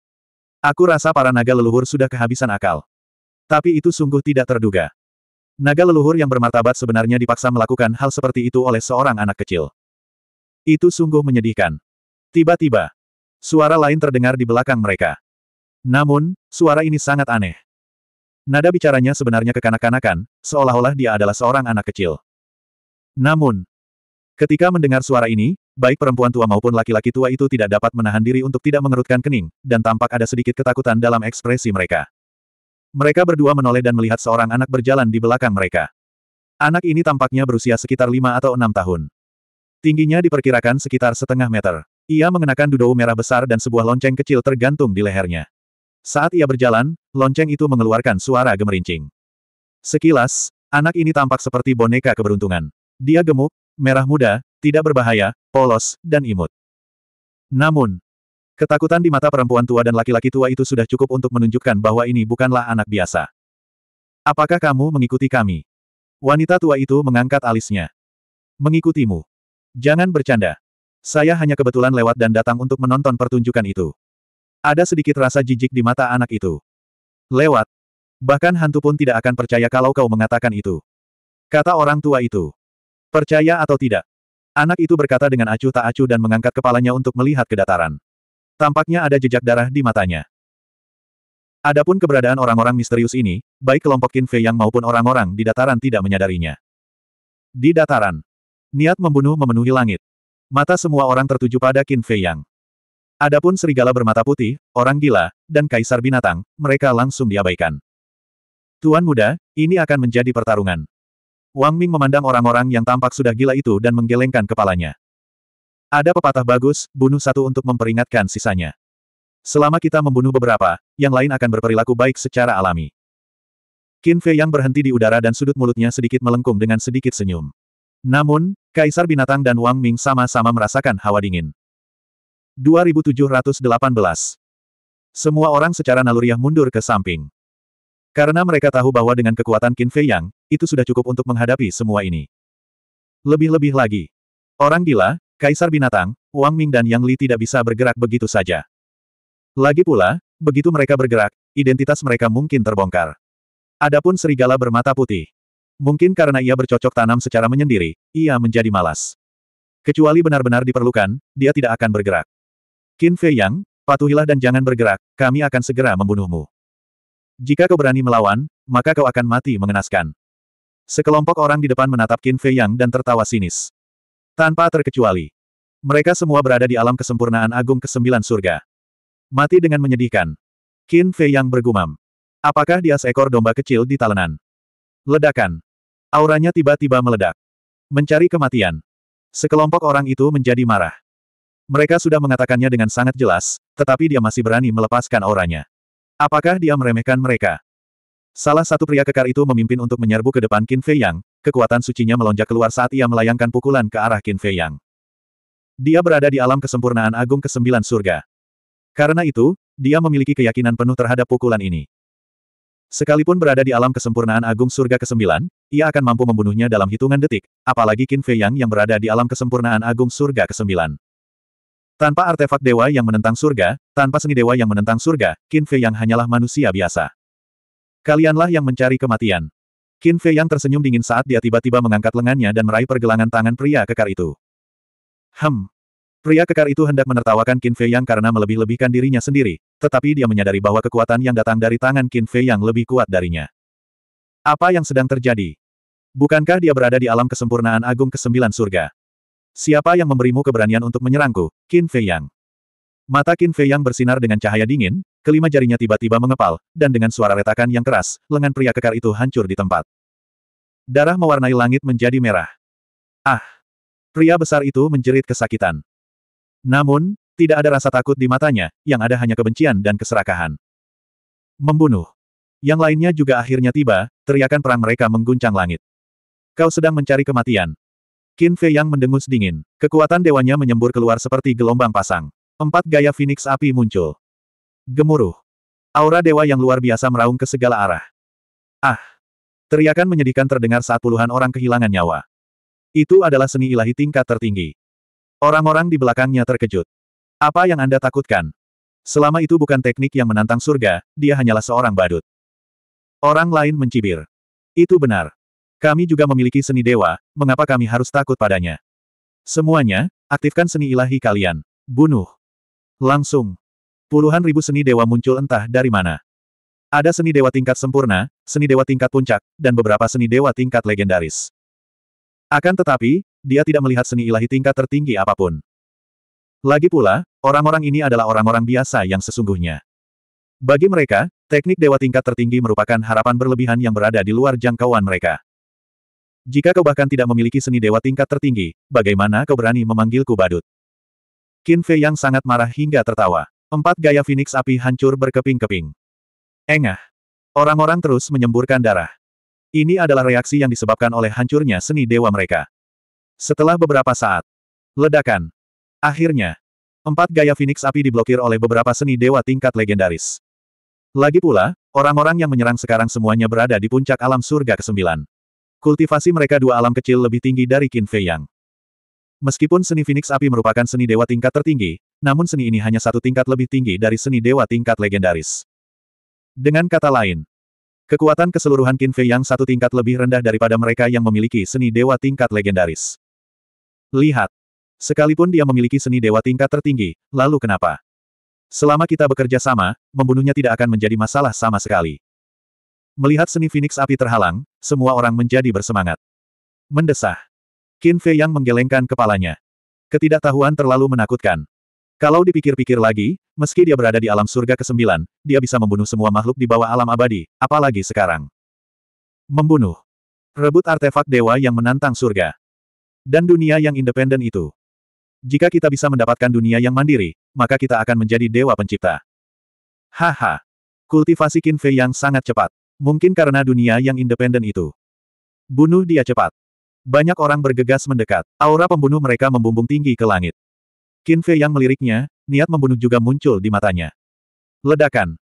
Aku rasa para naga leluhur sudah kehabisan akal. Tapi itu sungguh tidak terduga. Naga leluhur yang bermartabat sebenarnya dipaksa melakukan hal seperti itu oleh seorang anak kecil. Itu sungguh menyedihkan. Tiba-tiba, suara lain terdengar di belakang mereka. Namun, suara ini sangat aneh. Nada bicaranya sebenarnya kekanak-kanakan, seolah-olah dia adalah seorang anak kecil. Namun, ketika mendengar suara ini, baik perempuan tua maupun laki-laki tua itu tidak dapat menahan diri untuk tidak mengerutkan kening, dan tampak ada sedikit ketakutan dalam ekspresi mereka. Mereka berdua menoleh dan melihat seorang anak berjalan di belakang mereka. Anak ini tampaknya berusia sekitar lima atau enam tahun. Tingginya diperkirakan sekitar setengah meter. Ia mengenakan dudou merah besar dan sebuah lonceng kecil tergantung di lehernya. Saat ia berjalan, lonceng itu mengeluarkan suara gemerincing. Sekilas, anak ini tampak seperti boneka keberuntungan. Dia gemuk, merah muda, tidak berbahaya, polos, dan imut. Namun, ketakutan di mata perempuan tua dan laki-laki tua itu sudah cukup untuk menunjukkan bahwa ini bukanlah anak biasa. Apakah kamu mengikuti kami? Wanita tua itu mengangkat alisnya. Mengikutimu. Jangan bercanda. Saya hanya kebetulan lewat dan datang untuk menonton pertunjukan itu. Ada sedikit rasa jijik di mata anak itu. Lewat. Bahkan hantu pun tidak akan percaya kalau kau mengatakan itu. Kata orang tua itu. Percaya atau tidak? Anak itu berkata dengan acuh tak acuh dan mengangkat kepalanya untuk melihat ke dataran. Tampaknya ada jejak darah di matanya. Adapun keberadaan orang-orang misterius ini, baik kelompok Qin Fei yang maupun orang-orang di dataran tidak menyadarinya. Di dataran, niat membunuh memenuhi langit. Mata semua orang tertuju pada Qin Fei Yang. Adapun serigala bermata putih, orang gila, dan kaisar binatang, mereka langsung diabaikan. Tuan muda, ini akan menjadi pertarungan. Wang Ming memandang orang-orang yang tampak sudah gila itu dan menggelengkan kepalanya. Ada pepatah bagus, bunuh satu untuk memperingatkan sisanya. Selama kita membunuh beberapa, yang lain akan berperilaku baik secara alami. Qin Fei yang berhenti di udara dan sudut mulutnya sedikit melengkung dengan sedikit senyum. Namun, Kaisar Binatang dan Wang Ming sama-sama merasakan hawa dingin. 2718 Semua orang secara naluriah mundur ke samping. Karena mereka tahu bahwa dengan kekuatan Qin Fei Yang, itu sudah cukup untuk menghadapi semua ini. Lebih-lebih lagi. Orang gila, Kaisar Binatang, Wang Ming dan Yang Li tidak bisa bergerak begitu saja. Lagi pula, begitu mereka bergerak, identitas mereka mungkin terbongkar. Adapun serigala bermata putih. Mungkin karena ia bercocok tanam secara menyendiri, ia menjadi malas. Kecuali benar-benar diperlukan, dia tidak akan bergerak. Qin Fei Yang, patuhilah dan jangan bergerak, kami akan segera membunuhmu. Jika kau berani melawan, maka kau akan mati mengenaskan. Sekelompok orang di depan menatap Qin Fei Yang dan tertawa sinis. Tanpa terkecuali. Mereka semua berada di alam kesempurnaan agung kesembilan surga. Mati dengan menyedihkan. Qin Fei Yang bergumam. Apakah dia seekor domba kecil di talenan? Ledakan. Auranya tiba-tiba meledak. Mencari kematian. Sekelompok orang itu menjadi marah. Mereka sudah mengatakannya dengan sangat jelas, tetapi dia masih berani melepaskan auranya. Apakah dia meremehkan mereka? Salah satu pria kekar itu memimpin untuk menyerbu ke depan Qin Fei Yang, kekuatan sucinya melonjak keluar saat ia melayangkan pukulan ke arah Qin Fei Yang. Dia berada di alam kesempurnaan agung kesembilan surga. Karena itu, dia memiliki keyakinan penuh terhadap pukulan ini. Sekalipun berada di alam kesempurnaan agung surga kesembilan, ia akan mampu membunuhnya dalam hitungan detik, apalagi Qin Fei Yang yang berada di alam kesempurnaan agung surga ke-9. Tanpa artefak dewa yang menentang surga, tanpa seni dewa yang menentang surga, Qin Fei Yang hanyalah manusia biasa. Kalianlah yang mencari kematian. Qin Fei Yang tersenyum dingin saat dia tiba-tiba mengangkat lengannya dan meraih pergelangan tangan pria kekar itu. Hem. Pria kekar itu hendak menertawakan Qin Fei Yang karena melebih-lebihkan dirinya sendiri, tetapi dia menyadari bahwa kekuatan yang datang dari tangan Qin Fei Yang lebih kuat darinya. Apa yang sedang terjadi? Bukankah dia berada di alam kesempurnaan agung kesembilan surga? Siapa yang memberimu keberanian untuk menyerangku? Qin Fei Yang. Mata Qin Fei Yang bersinar dengan cahaya dingin, kelima jarinya tiba-tiba mengepal, dan dengan suara retakan yang keras, lengan pria kekar itu hancur di tempat. Darah mewarnai langit menjadi merah. Ah! Pria besar itu menjerit kesakitan. Namun, tidak ada rasa takut di matanya, yang ada hanya kebencian dan keserakahan. Membunuh. Yang lainnya juga akhirnya tiba, teriakan perang mereka mengguncang langit. Kau sedang mencari kematian. Qin Fei Yang mendengus dingin. Kekuatan dewanya menyembur keluar seperti gelombang pasang. Empat gaya Phoenix api muncul. Gemuruh. Aura dewa yang luar biasa meraung ke segala arah. Ah! Teriakan menyedihkan terdengar saat puluhan orang kehilangan nyawa. Itu adalah seni ilahi tingkat tertinggi. Orang-orang di belakangnya terkejut. Apa yang Anda takutkan? Selama itu bukan teknik yang menantang surga, dia hanyalah seorang badut. Orang lain mencibir. Itu benar. Kami juga memiliki seni dewa, mengapa kami harus takut padanya? Semuanya, aktifkan seni ilahi kalian. Bunuh. Langsung. Puluhan ribu seni dewa muncul entah dari mana. Ada seni dewa tingkat sempurna, seni dewa tingkat puncak, dan beberapa seni dewa tingkat legendaris. Akan tetapi, dia tidak melihat seni ilahi tingkat tertinggi apapun. Lagi pula, orang-orang ini adalah orang-orang biasa yang sesungguhnya. Bagi mereka, teknik dewa tingkat tertinggi merupakan harapan berlebihan yang berada di luar jangkauan mereka. Jika kau bahkan tidak memiliki seni dewa tingkat tertinggi, bagaimana kau berani memanggilku badut? Qin Fei yang sangat marah hingga tertawa. Empat gaya Phoenix api hancur berkeping-keping. Engah. Orang-orang terus menyemburkan darah. Ini adalah reaksi yang disebabkan oleh hancurnya seni dewa mereka. Setelah beberapa saat. Ledakan. Akhirnya. Empat gaya Phoenix api diblokir oleh beberapa seni dewa tingkat legendaris. Lagi pula, orang-orang yang menyerang sekarang semuanya berada di puncak alam surga ke-9. Kultivasi mereka dua alam kecil lebih tinggi dari Qin Fei Yang. Meskipun seni Phoenix Api merupakan seni dewa tingkat tertinggi, namun seni ini hanya satu tingkat lebih tinggi dari seni dewa tingkat legendaris. Dengan kata lain, kekuatan keseluruhan Qin Fei Yang satu tingkat lebih rendah daripada mereka yang memiliki seni dewa tingkat legendaris. Lihat. Sekalipun dia memiliki seni dewa tingkat tertinggi, lalu kenapa? Selama kita bekerja sama, membunuhnya tidak akan menjadi masalah sama sekali. Melihat seni Phoenix api terhalang, semua orang menjadi bersemangat. Mendesah. Qin Fei yang menggelengkan kepalanya. Ketidaktahuan terlalu menakutkan. Kalau dipikir-pikir lagi, meski dia berada di alam surga ke-9, dia bisa membunuh semua makhluk di bawah alam abadi, apalagi sekarang. Membunuh. Rebut artefak dewa yang menantang surga. Dan dunia yang independen itu. Jika kita bisa mendapatkan dunia yang mandiri, maka kita akan menjadi dewa pencipta. Haha. Kultivasi Qin Fei yang sangat cepat. Mungkin karena dunia yang independen itu. Bunuh dia cepat. Banyak orang bergegas mendekat. Aura pembunuh mereka membumbung tinggi ke langit. Qin Fei yang meliriknya, niat membunuh juga muncul di matanya. Ledakan.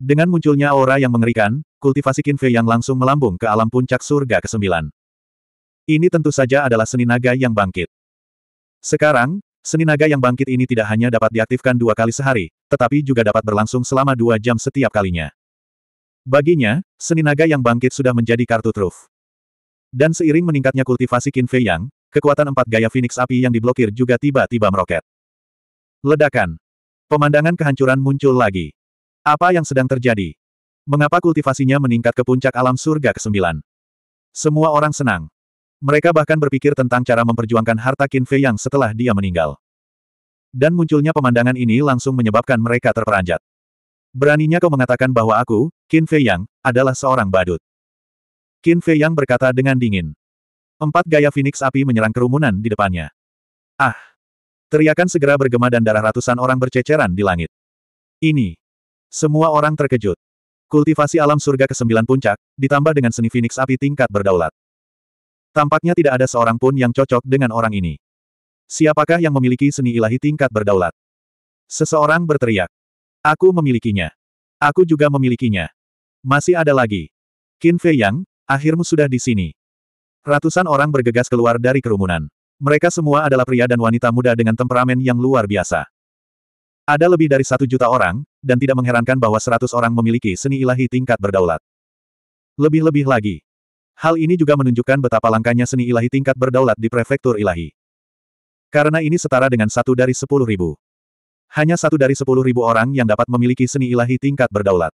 Dengan munculnya aura yang mengerikan, kultivasi Qin Fei yang langsung melambung ke alam puncak surga ke-9. Ini tentu saja adalah seni naga yang bangkit. Sekarang, seni naga yang bangkit ini tidak hanya dapat diaktifkan dua kali sehari, tetapi juga dapat berlangsung selama dua jam setiap kalinya. Baginya, seni naga yang bangkit sudah menjadi kartu truf. Dan seiring meningkatnya kultivasi Qin Fei Yang, kekuatan empat gaya Phoenix api yang diblokir juga tiba-tiba meroket. Ledakan. Pemandangan kehancuran muncul lagi. Apa yang sedang terjadi? Mengapa kultivasinya meningkat ke puncak alam surga ke-9? Semua orang senang. Mereka bahkan berpikir tentang cara memperjuangkan harta Qin Fei Yang setelah dia meninggal. Dan munculnya pemandangan ini langsung menyebabkan mereka terperanjat. Beraninya kau mengatakan bahwa aku, Qin Fei Yang, adalah seorang badut. Qin Fei Yang berkata dengan dingin. Empat gaya Phoenix api menyerang kerumunan di depannya. Ah! Teriakan segera bergema dan darah ratusan orang berceceran di langit. Ini. Semua orang terkejut. Kultivasi alam surga ke-9 puncak, ditambah dengan seni Phoenix api tingkat berdaulat. Tampaknya tidak ada seorang pun yang cocok dengan orang ini. Siapakah yang memiliki seni ilahi tingkat berdaulat? Seseorang berteriak. Aku memilikinya. Aku juga memilikinya. Masih ada lagi. Qin Fei Yang, akhirmu sudah di sini. Ratusan orang bergegas keluar dari kerumunan. Mereka semua adalah pria dan wanita muda dengan temperamen yang luar biasa. Ada lebih dari satu juta orang, dan tidak mengherankan bahwa seratus orang memiliki seni ilahi tingkat berdaulat. Lebih-lebih lagi. Hal ini juga menunjukkan betapa langkanya seni ilahi tingkat berdaulat di prefektur ilahi. Karena ini setara dengan satu dari sepuluh ribu. Hanya satu dari sepuluh ribu orang yang dapat memiliki seni ilahi tingkat berdaulat.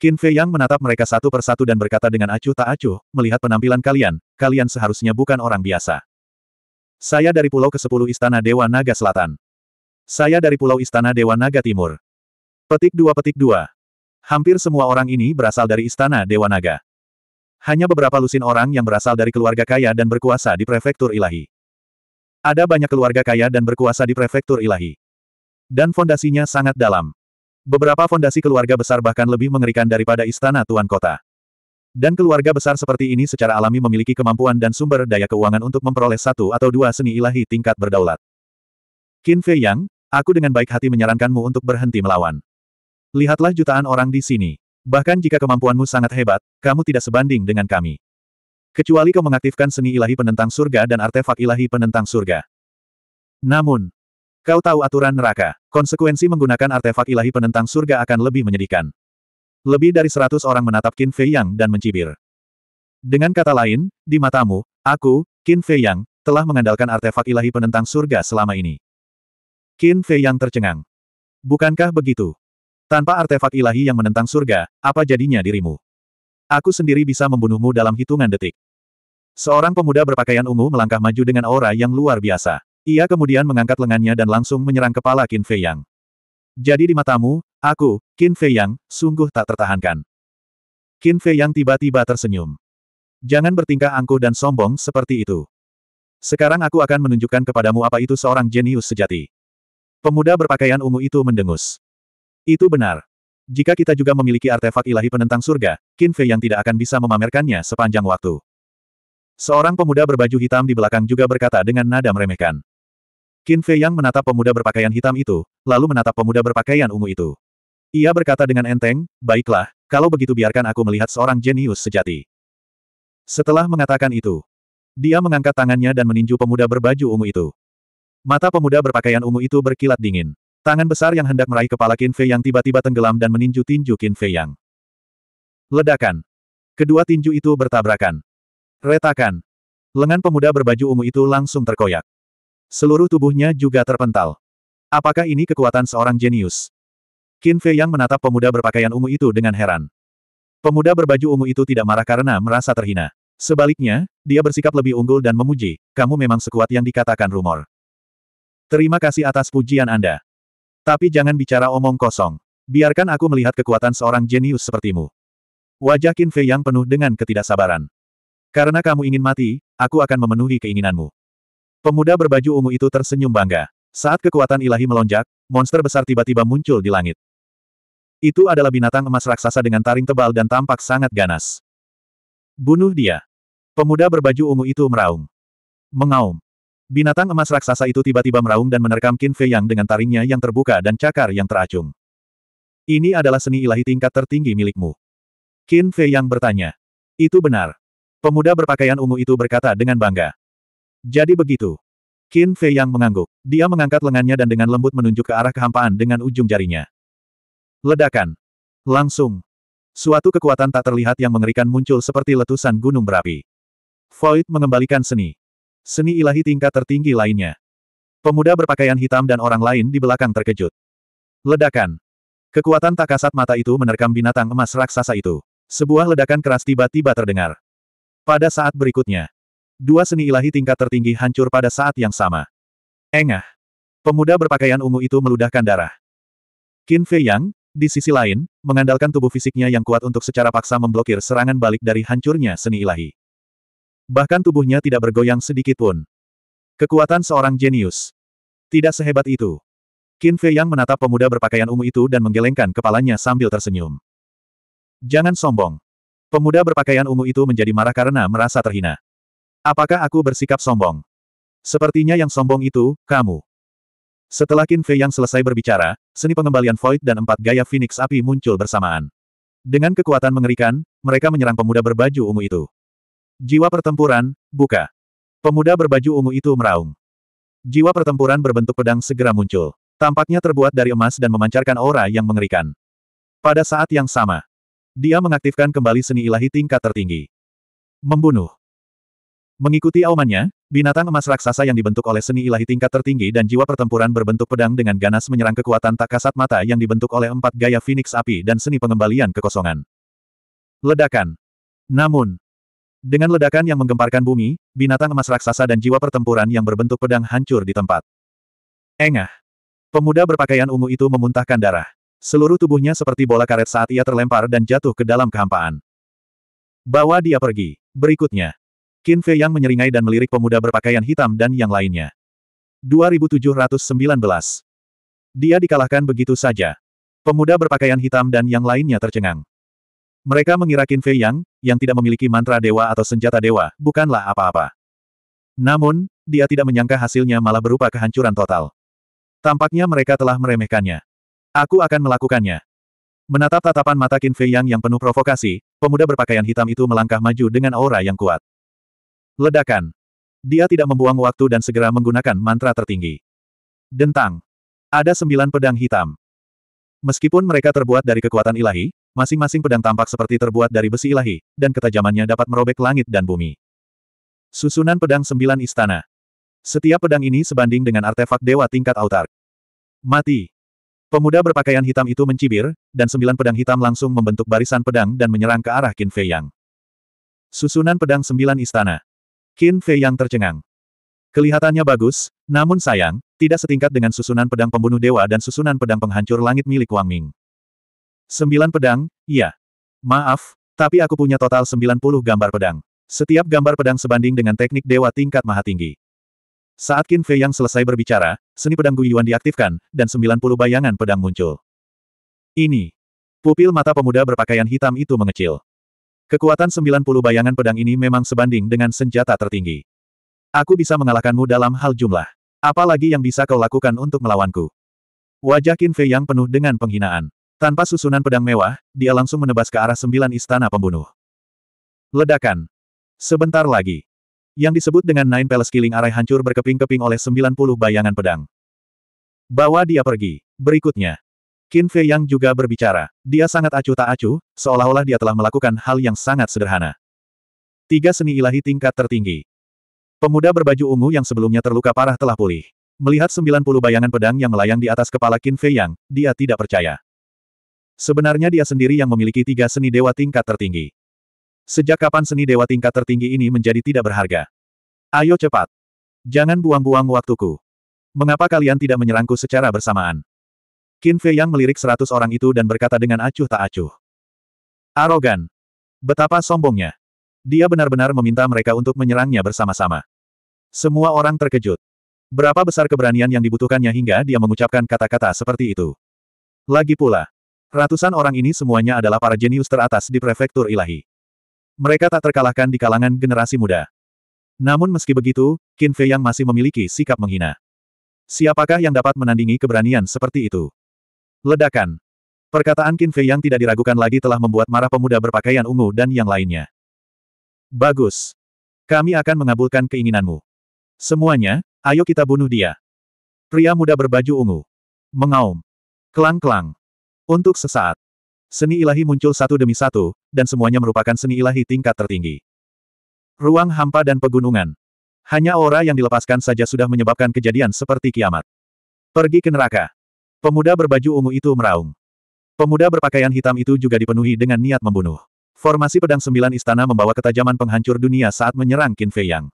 Qin Fei Yang menatap mereka satu persatu dan berkata dengan acuh tak acuh, melihat penampilan kalian, kalian seharusnya bukan orang biasa. Saya dari Pulau ke-10 Istana Dewa Naga Selatan. Saya dari Pulau Istana Dewa Naga Timur. Petik dua petik dua. Hampir semua orang ini berasal dari Istana Dewa Naga. Hanya beberapa lusin orang yang berasal dari keluarga kaya dan berkuasa di Prefektur Ilahi. Ada banyak keluarga kaya dan berkuasa di Prefektur Ilahi. Dan fondasinya sangat dalam. Beberapa fondasi keluarga besar bahkan lebih mengerikan daripada istana tuan kota. Dan keluarga besar seperti ini secara alami memiliki kemampuan dan sumber daya keuangan untuk memperoleh satu atau dua seni ilahi tingkat berdaulat. Qin Fei Yang, aku dengan baik hati menyarankanmu untuk berhenti melawan. Lihatlah jutaan orang di sini. Bahkan jika kemampuanmu sangat hebat, kamu tidak sebanding dengan kami. Kecuali kau mengaktifkan seni ilahi penentang surga dan artefak ilahi penentang surga. Namun, Kau tahu aturan neraka. Konsekuensi menggunakan artefak ilahi penentang surga akan lebih menyedihkan. Lebih dari seratus orang menatap Qin Fei Yang dan mencibir. Dengan kata lain, di matamu, aku, Qin Fei Yang, telah mengandalkan artefak ilahi penentang surga selama ini. Qin Fei Yang tercengang. Bukankah begitu? Tanpa artefak ilahi yang menentang surga, apa jadinya dirimu? Aku sendiri bisa membunuhmu dalam hitungan detik. Seorang pemuda berpakaian ungu melangkah maju dengan aura yang luar biasa. Ia kemudian mengangkat lengannya dan langsung menyerang kepala Qin Fei Yang. Jadi di matamu, aku, Qin Fei Yang, sungguh tak tertahankan. Qin Fei Yang tiba-tiba tersenyum. Jangan bertingkah angkuh dan sombong seperti itu. Sekarang aku akan menunjukkan kepadamu apa itu seorang jenius sejati. Pemuda berpakaian ungu itu mendengus. Itu benar. Jika kita juga memiliki artefak ilahi penentang surga, Qin Fei yang tidak akan bisa memamerkannya sepanjang waktu. Seorang pemuda berbaju hitam di belakang juga berkata dengan nada meremehkan. Qin Fei Yang menatap pemuda berpakaian hitam itu, lalu menatap pemuda berpakaian ungu itu. Ia berkata dengan enteng, baiklah, kalau begitu biarkan aku melihat seorang jenius sejati. Setelah mengatakan itu, dia mengangkat tangannya dan meninju pemuda berbaju ungu itu. Mata pemuda berpakaian ungu itu berkilat dingin. Tangan besar yang hendak meraih kepala Qin Fei Yang tiba-tiba tenggelam dan meninju tinju Qin Fei Yang. Ledakan. Kedua tinju itu bertabrakan. Retakan. Lengan pemuda berbaju ungu itu langsung terkoyak. Seluruh tubuhnya juga terpental. Apakah ini kekuatan seorang jenius? Qin Fei yang menatap pemuda berpakaian ungu itu dengan heran. Pemuda berbaju ungu itu tidak marah karena merasa terhina. Sebaliknya, dia bersikap lebih unggul dan memuji, kamu memang sekuat yang dikatakan rumor. Terima kasih atas pujian Anda. Tapi jangan bicara omong kosong. Biarkan aku melihat kekuatan seorang jenius sepertimu. Wajah Qin Fei yang penuh dengan ketidaksabaran. Karena kamu ingin mati, aku akan memenuhi keinginanmu. Pemuda berbaju ungu itu tersenyum bangga. Saat kekuatan ilahi melonjak, monster besar tiba-tiba muncul di langit. Itu adalah binatang emas raksasa dengan taring tebal dan tampak sangat ganas. Bunuh dia. Pemuda berbaju ungu itu meraung. Mengaum. Binatang emas raksasa itu tiba-tiba meraung dan menerkam Qin Fei Yang dengan taringnya yang terbuka dan cakar yang teracung. Ini adalah seni ilahi tingkat tertinggi milikmu. Qin Fei Yang bertanya. Itu benar. Pemuda berpakaian ungu itu berkata dengan bangga. Jadi begitu. Qin Fei yang mengangguk. Dia mengangkat lengannya dan dengan lembut menunjuk ke arah kehampaan dengan ujung jarinya. Ledakan. Langsung. Suatu kekuatan tak terlihat yang mengerikan muncul seperti letusan gunung berapi. Void mengembalikan seni. Seni ilahi tingkat tertinggi lainnya. Pemuda berpakaian hitam dan orang lain di belakang terkejut. Ledakan. Kekuatan tak kasat mata itu menerkam binatang emas raksasa itu. Sebuah ledakan keras tiba-tiba terdengar. Pada saat berikutnya, Dua seni ilahi tingkat tertinggi hancur pada saat yang sama. Engah. Pemuda berpakaian ungu itu meludahkan darah. Qin Fei Yang, di sisi lain, mengandalkan tubuh fisiknya yang kuat untuk secara paksa memblokir serangan balik dari hancurnya seni ilahi. Bahkan tubuhnya tidak bergoyang sedikit pun. Kekuatan seorang jenius. Tidak sehebat itu. Qin Fei Yang menatap pemuda berpakaian ungu itu dan menggelengkan kepalanya sambil tersenyum. Jangan sombong. Pemuda berpakaian ungu itu menjadi marah karena merasa terhina. Apakah aku bersikap sombong? Sepertinya yang sombong itu, kamu. Setelah Qin Fei yang selesai berbicara, seni pengembalian Void dan empat gaya Phoenix api muncul bersamaan. Dengan kekuatan mengerikan, mereka menyerang pemuda berbaju ungu itu. Jiwa pertempuran, buka. Pemuda berbaju ungu itu meraung. Jiwa pertempuran berbentuk pedang segera muncul. Tampaknya terbuat dari emas dan memancarkan aura yang mengerikan. Pada saat yang sama, dia mengaktifkan kembali seni ilahi tingkat tertinggi. Membunuh. Mengikuti aumannya, binatang emas raksasa yang dibentuk oleh seni ilahi tingkat tertinggi dan jiwa pertempuran berbentuk pedang dengan ganas menyerang kekuatan tak kasat mata yang dibentuk oleh empat gaya Phoenix api dan seni pengembalian kekosongan. Ledakan. Namun, dengan ledakan yang menggemparkan bumi, binatang emas raksasa dan jiwa pertempuran yang berbentuk pedang hancur di tempat. Engah. Pemuda berpakaian ungu itu memuntahkan darah. Seluruh tubuhnya seperti bola karet saat ia terlempar dan jatuh ke dalam kehampaan. Bawa dia pergi. Berikutnya. Qin Fei yang menyeringai dan melirik pemuda berpakaian hitam dan yang lainnya. 2719. Dia dikalahkan begitu saja. Pemuda berpakaian hitam dan yang lainnya tercengang. Mereka mengira Qin Fei Yang, yang tidak memiliki mantra dewa atau senjata dewa, bukanlah apa-apa. Namun, dia tidak menyangka hasilnya malah berupa kehancuran total. Tampaknya mereka telah meremehkannya. Aku akan melakukannya. Menatap tatapan mata Qin Fei Yang yang penuh provokasi, pemuda berpakaian hitam itu melangkah maju dengan aura yang kuat. Ledakan. Dia tidak membuang waktu dan segera menggunakan mantra tertinggi. Dentang. Ada sembilan pedang hitam. Meskipun mereka terbuat dari kekuatan ilahi, masing-masing pedang tampak seperti terbuat dari besi ilahi, dan ketajamannya dapat merobek langit dan bumi. Susunan pedang sembilan istana. Setiap pedang ini sebanding dengan artefak dewa tingkat autark. Mati. Pemuda berpakaian hitam itu mencibir, dan sembilan pedang hitam langsung membentuk barisan pedang dan menyerang ke arah Qin Fei Yang. Susunan pedang sembilan istana. Qin Fei yang tercengang. Kelihatannya bagus, namun sayang, tidak setingkat dengan susunan pedang pembunuh dewa dan susunan pedang penghancur langit milik Wang Ming. Sembilan pedang, iya. Maaf, tapi aku punya total sembilan puluh gambar pedang. Setiap gambar pedang sebanding dengan teknik dewa tingkat maha tinggi. Saat Qin Fei yang selesai berbicara, seni pedang Yuan diaktifkan, dan sembilan puluh bayangan pedang muncul. Ini. Pupil mata pemuda berpakaian hitam itu mengecil. Kekuatan 90 bayangan pedang ini memang sebanding dengan senjata tertinggi. Aku bisa mengalahkanmu dalam hal jumlah. Apalagi yang bisa kau lakukan untuk melawanku? Wajah Qin Fei yang penuh dengan penghinaan. Tanpa susunan pedang mewah, dia langsung menebas ke arah sembilan istana pembunuh. Ledakan. Sebentar lagi. Yang disebut dengan Nine Palace Killing Array hancur berkeping-keping oleh sembilan puluh bayangan pedang. Bawa dia pergi. Berikutnya. Qin Fei Yang juga berbicara. Dia sangat acuh tak acuh, seolah-olah dia telah melakukan hal yang sangat sederhana. Tiga seni ilahi tingkat tertinggi. Pemuda berbaju ungu yang sebelumnya terluka parah telah pulih. Melihat 90 bayangan pedang yang melayang di atas kepala Qin Fei Yang, dia tidak percaya. Sebenarnya dia sendiri yang memiliki tiga seni dewa tingkat tertinggi. Sejak kapan seni dewa tingkat tertinggi ini menjadi tidak berharga? Ayo cepat. Jangan buang-buang waktuku. Mengapa kalian tidak menyerangku secara bersamaan? Qin Fei Yang melirik seratus orang itu dan berkata dengan acuh tak acuh. Arogan. Betapa sombongnya. Dia benar-benar meminta mereka untuk menyerangnya bersama-sama. Semua orang terkejut. Berapa besar keberanian yang dibutuhkannya hingga dia mengucapkan kata-kata seperti itu. Lagi pula, ratusan orang ini semuanya adalah para jenius teratas di prefektur ilahi. Mereka tak terkalahkan di kalangan generasi muda. Namun meski begitu, Qin Fei Yang masih memiliki sikap menghina. Siapakah yang dapat menandingi keberanian seperti itu? Ledakan. Perkataan Qin Fei yang tidak diragukan lagi telah membuat marah pemuda berpakaian ungu dan yang lainnya. Bagus. Kami akan mengabulkan keinginanmu. Semuanya, ayo kita bunuh dia. Pria muda berbaju ungu. Mengaum. Kelang-kelang. Untuk sesaat. Seni ilahi muncul satu demi satu, dan semuanya merupakan seni ilahi tingkat tertinggi. Ruang hampa dan pegunungan. Hanya aura yang dilepaskan saja sudah menyebabkan kejadian seperti kiamat. Pergi ke neraka. Pemuda berbaju ungu itu meraung. Pemuda berpakaian hitam itu juga dipenuhi dengan niat membunuh. Formasi pedang sembilan istana membawa ketajaman penghancur dunia saat menyerang Qin Fei Yang.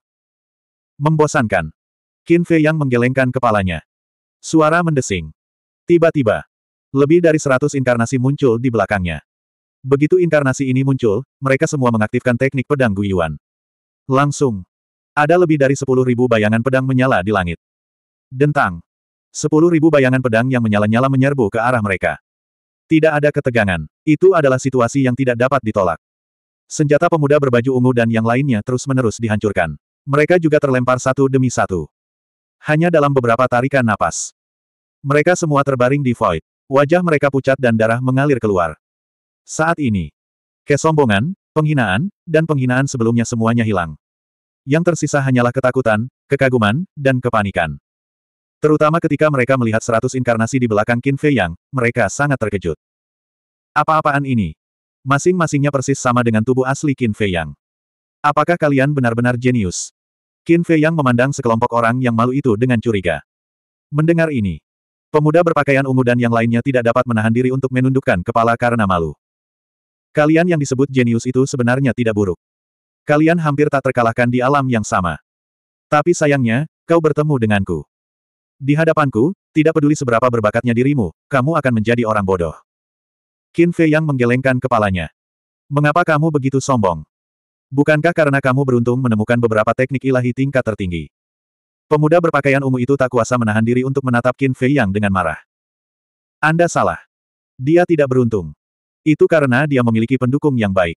Membosankan. Qin Fei Yang menggelengkan kepalanya. Suara mendesing. Tiba-tiba, lebih dari seratus inkarnasi muncul di belakangnya. Begitu inkarnasi ini muncul, mereka semua mengaktifkan teknik pedang Guyuan. Langsung, ada lebih dari sepuluh ribu bayangan pedang menyala di langit. Dentang. Sepuluh ribu bayangan pedang yang menyala-nyala menyerbu ke arah mereka. Tidak ada ketegangan. Itu adalah situasi yang tidak dapat ditolak. Senjata pemuda berbaju ungu dan yang lainnya terus-menerus dihancurkan. Mereka juga terlempar satu demi satu. Hanya dalam beberapa tarikan napas. Mereka semua terbaring di void. Wajah mereka pucat dan darah mengalir keluar. Saat ini, kesombongan, penghinaan, dan penghinaan sebelumnya semuanya hilang. Yang tersisa hanyalah ketakutan, kekaguman, dan kepanikan. Terutama ketika mereka melihat seratus inkarnasi di belakang Qin Fei Yang, mereka sangat terkejut. Apa-apaan ini? Masing-masingnya persis sama dengan tubuh asli Qin Fei Yang. Apakah kalian benar-benar jenius? Qin Fei Yang memandang sekelompok orang yang malu itu dengan curiga. Mendengar ini, pemuda berpakaian ungu dan yang lainnya tidak dapat menahan diri untuk menundukkan kepala karena malu. Kalian yang disebut jenius itu sebenarnya tidak buruk. Kalian hampir tak terkalahkan di alam yang sama. Tapi sayangnya, kau bertemu denganku. Di hadapanku, tidak peduli seberapa berbakatnya dirimu, kamu akan menjadi orang bodoh. Qin Fei yang menggelengkan kepalanya. Mengapa kamu begitu sombong? Bukankah karena kamu beruntung menemukan beberapa teknik ilahi tingkat tertinggi? Pemuda berpakaian ungu itu tak kuasa menahan diri untuk menatap Qin Fei yang dengan marah. Anda salah. Dia tidak beruntung. Itu karena dia memiliki pendukung yang baik.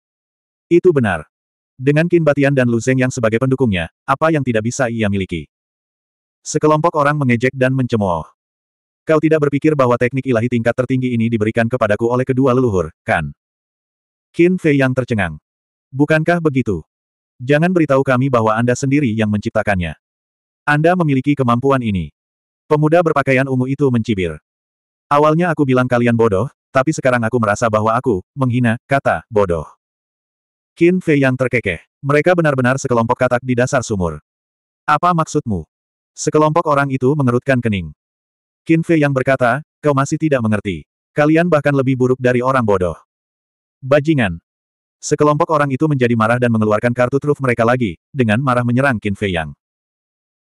Itu benar. Dengan Qin Batian dan Lu Zeng yang sebagai pendukungnya, apa yang tidak bisa ia miliki? Sekelompok orang mengejek dan mencemooh. Kau tidak berpikir bahwa teknik ilahi tingkat tertinggi ini diberikan kepadaku oleh kedua leluhur, kan? Qin Fei yang tercengang. Bukankah begitu? Jangan beritahu kami bahwa Anda sendiri yang menciptakannya. Anda memiliki kemampuan ini. Pemuda berpakaian ungu itu mencibir. Awalnya aku bilang kalian bodoh, tapi sekarang aku merasa bahwa aku, menghina, kata, bodoh. Qin Fei yang terkekeh. Mereka benar-benar sekelompok katak di dasar sumur. Apa maksudmu? Sekelompok orang itu mengerutkan kening. Qin Fei yang berkata, kau masih tidak mengerti. Kalian bahkan lebih buruk dari orang bodoh. Bajingan. Sekelompok orang itu menjadi marah dan mengeluarkan kartu truf mereka lagi, dengan marah menyerang Qin Fei Yang.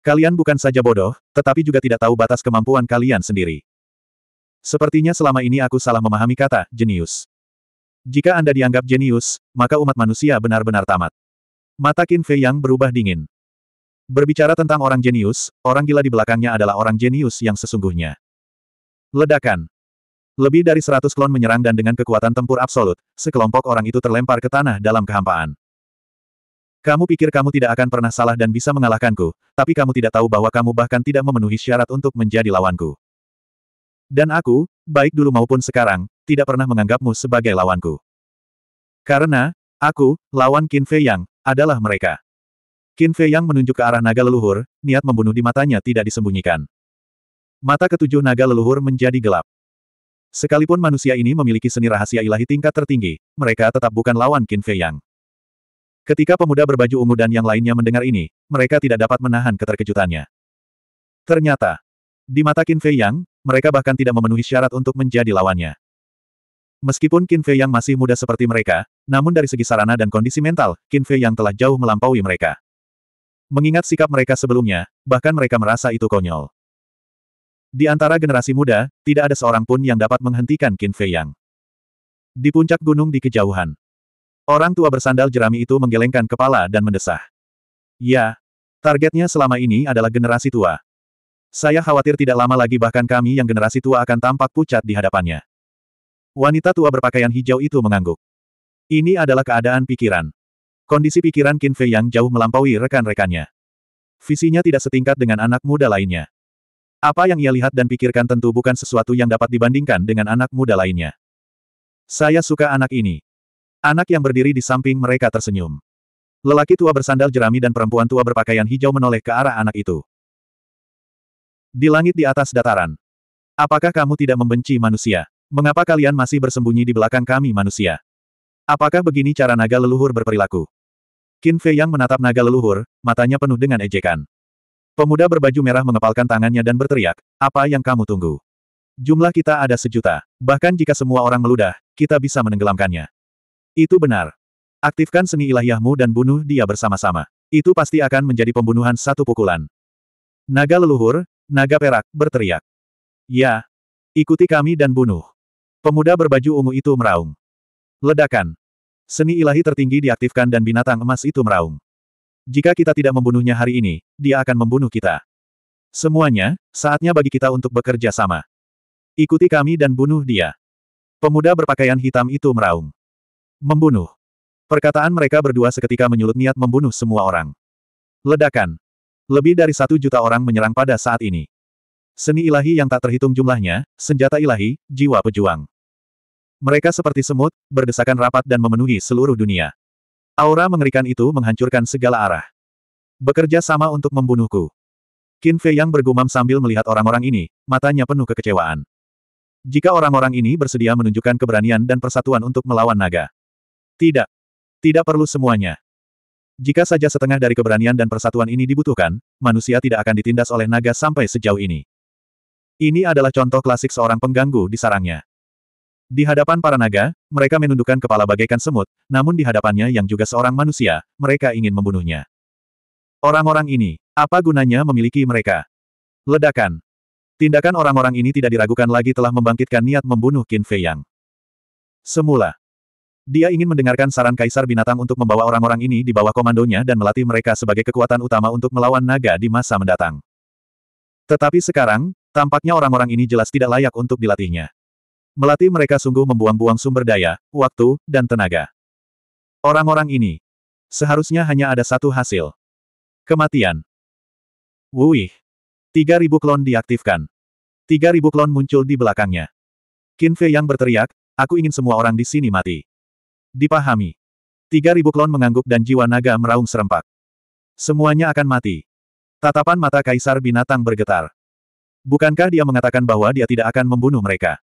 Kalian bukan saja bodoh, tetapi juga tidak tahu batas kemampuan kalian sendiri. Sepertinya selama ini aku salah memahami kata, jenius. Jika Anda dianggap jenius, maka umat manusia benar-benar tamat. Mata Qin Fei Yang berubah dingin. Berbicara tentang orang jenius, orang gila di belakangnya adalah orang jenius yang sesungguhnya. Ledakan. Lebih dari seratus klon menyerang dan dengan kekuatan tempur absolut, sekelompok orang itu terlempar ke tanah dalam kehampaan. Kamu pikir kamu tidak akan pernah salah dan bisa mengalahkanku, tapi kamu tidak tahu bahwa kamu bahkan tidak memenuhi syarat untuk menjadi lawanku. Dan aku, baik dulu maupun sekarang, tidak pernah menganggapmu sebagai lawanku. Karena, aku, lawan Qin Fei Yang, adalah mereka. Qin Fei Yang menunjuk ke arah naga leluhur, niat membunuh di matanya tidak disembunyikan. Mata ketujuh naga leluhur menjadi gelap. Sekalipun manusia ini memiliki seni rahasia ilahi tingkat tertinggi, mereka tetap bukan lawan Qin Fei Yang. Ketika pemuda berbaju ungu dan yang lainnya mendengar ini, mereka tidak dapat menahan keterkejutannya. Ternyata, di mata Qin Fei Yang, mereka bahkan tidak memenuhi syarat untuk menjadi lawannya. Meskipun Qin Fei Yang masih muda seperti mereka, namun dari segi sarana dan kondisi mental, Qin Fei Yang telah jauh melampaui mereka. Mengingat sikap mereka sebelumnya, bahkan mereka merasa itu konyol. Di antara generasi muda, tidak ada seorang pun yang dapat menghentikan Qin Fei Yang. Di puncak gunung di kejauhan. Orang tua bersandal jerami itu menggelengkan kepala dan mendesah. Ya, targetnya selama ini adalah generasi tua. Saya khawatir tidak lama lagi bahkan kami yang generasi tua akan tampak pucat di hadapannya. Wanita tua berpakaian hijau itu mengangguk. Ini adalah keadaan pikiran. Kondisi pikiran Qin Fei yang jauh melampaui rekan-rekannya. Visinya tidak setingkat dengan anak muda lainnya. Apa yang ia lihat dan pikirkan tentu bukan sesuatu yang dapat dibandingkan dengan anak muda lainnya. Saya suka anak ini. Anak yang berdiri di samping mereka tersenyum. Lelaki tua bersandal jerami dan perempuan tua berpakaian hijau menoleh ke arah anak itu. Di langit di atas dataran. Apakah kamu tidak membenci manusia? Mengapa kalian masih bersembunyi di belakang kami manusia? Apakah begini cara naga leluhur berperilaku? Qin Fei yang menatap naga leluhur, matanya penuh dengan ejekan. Pemuda berbaju merah mengepalkan tangannya dan berteriak, apa yang kamu tunggu? Jumlah kita ada sejuta. Bahkan jika semua orang meludah, kita bisa menenggelamkannya. Itu benar. Aktifkan seni ilahiyahmu dan bunuh dia bersama-sama. Itu pasti akan menjadi pembunuhan satu pukulan. Naga leluhur, naga perak, berteriak. Ya. Ikuti kami dan bunuh. Pemuda berbaju ungu itu meraung. Ledakan. Seni ilahi tertinggi diaktifkan dan binatang emas itu meraung. Jika kita tidak membunuhnya hari ini, dia akan membunuh kita. Semuanya, saatnya bagi kita untuk bekerja sama. Ikuti kami dan bunuh dia. Pemuda berpakaian hitam itu meraung. Membunuh. Perkataan mereka berdua seketika menyulut niat membunuh semua orang. Ledakan. Lebih dari satu juta orang menyerang pada saat ini. Seni ilahi yang tak terhitung jumlahnya, senjata ilahi, jiwa pejuang. Mereka seperti semut, berdesakan rapat dan memenuhi seluruh dunia. Aura mengerikan itu menghancurkan segala arah. Bekerja sama untuk membunuhku. Qin Fei yang bergumam sambil melihat orang-orang ini, matanya penuh kekecewaan. Jika orang-orang ini bersedia menunjukkan keberanian dan persatuan untuk melawan naga. Tidak. Tidak perlu semuanya. Jika saja setengah dari keberanian dan persatuan ini dibutuhkan, manusia tidak akan ditindas oleh naga sampai sejauh ini. Ini adalah contoh klasik seorang pengganggu di sarangnya. Di hadapan para naga, mereka menundukkan kepala bagaikan semut, namun di hadapannya yang juga seorang manusia, mereka ingin membunuhnya. Orang-orang ini, apa gunanya memiliki mereka? Ledakan. Tindakan orang-orang ini tidak diragukan lagi telah membangkitkan niat membunuh Qin Fei Yang. Semula, dia ingin mendengarkan saran Kaisar Binatang untuk membawa orang-orang ini di bawah komandonya dan melatih mereka sebagai kekuatan utama untuk melawan naga di masa mendatang. Tetapi sekarang, tampaknya orang-orang ini jelas tidak layak untuk dilatihnya. Melatih mereka sungguh membuang-buang sumber daya, waktu, dan tenaga. Orang-orang ini. Seharusnya hanya ada satu hasil. Kematian. Wuih. 3.000 klon diaktifkan. 3.000 klon muncul di belakangnya. Qin Fei yang berteriak, aku ingin semua orang di sini mati. Dipahami. 3.000 klon mengangguk dan jiwa naga meraung serempak. Semuanya akan mati. Tatapan mata kaisar binatang bergetar. Bukankah dia mengatakan bahwa dia tidak akan membunuh mereka?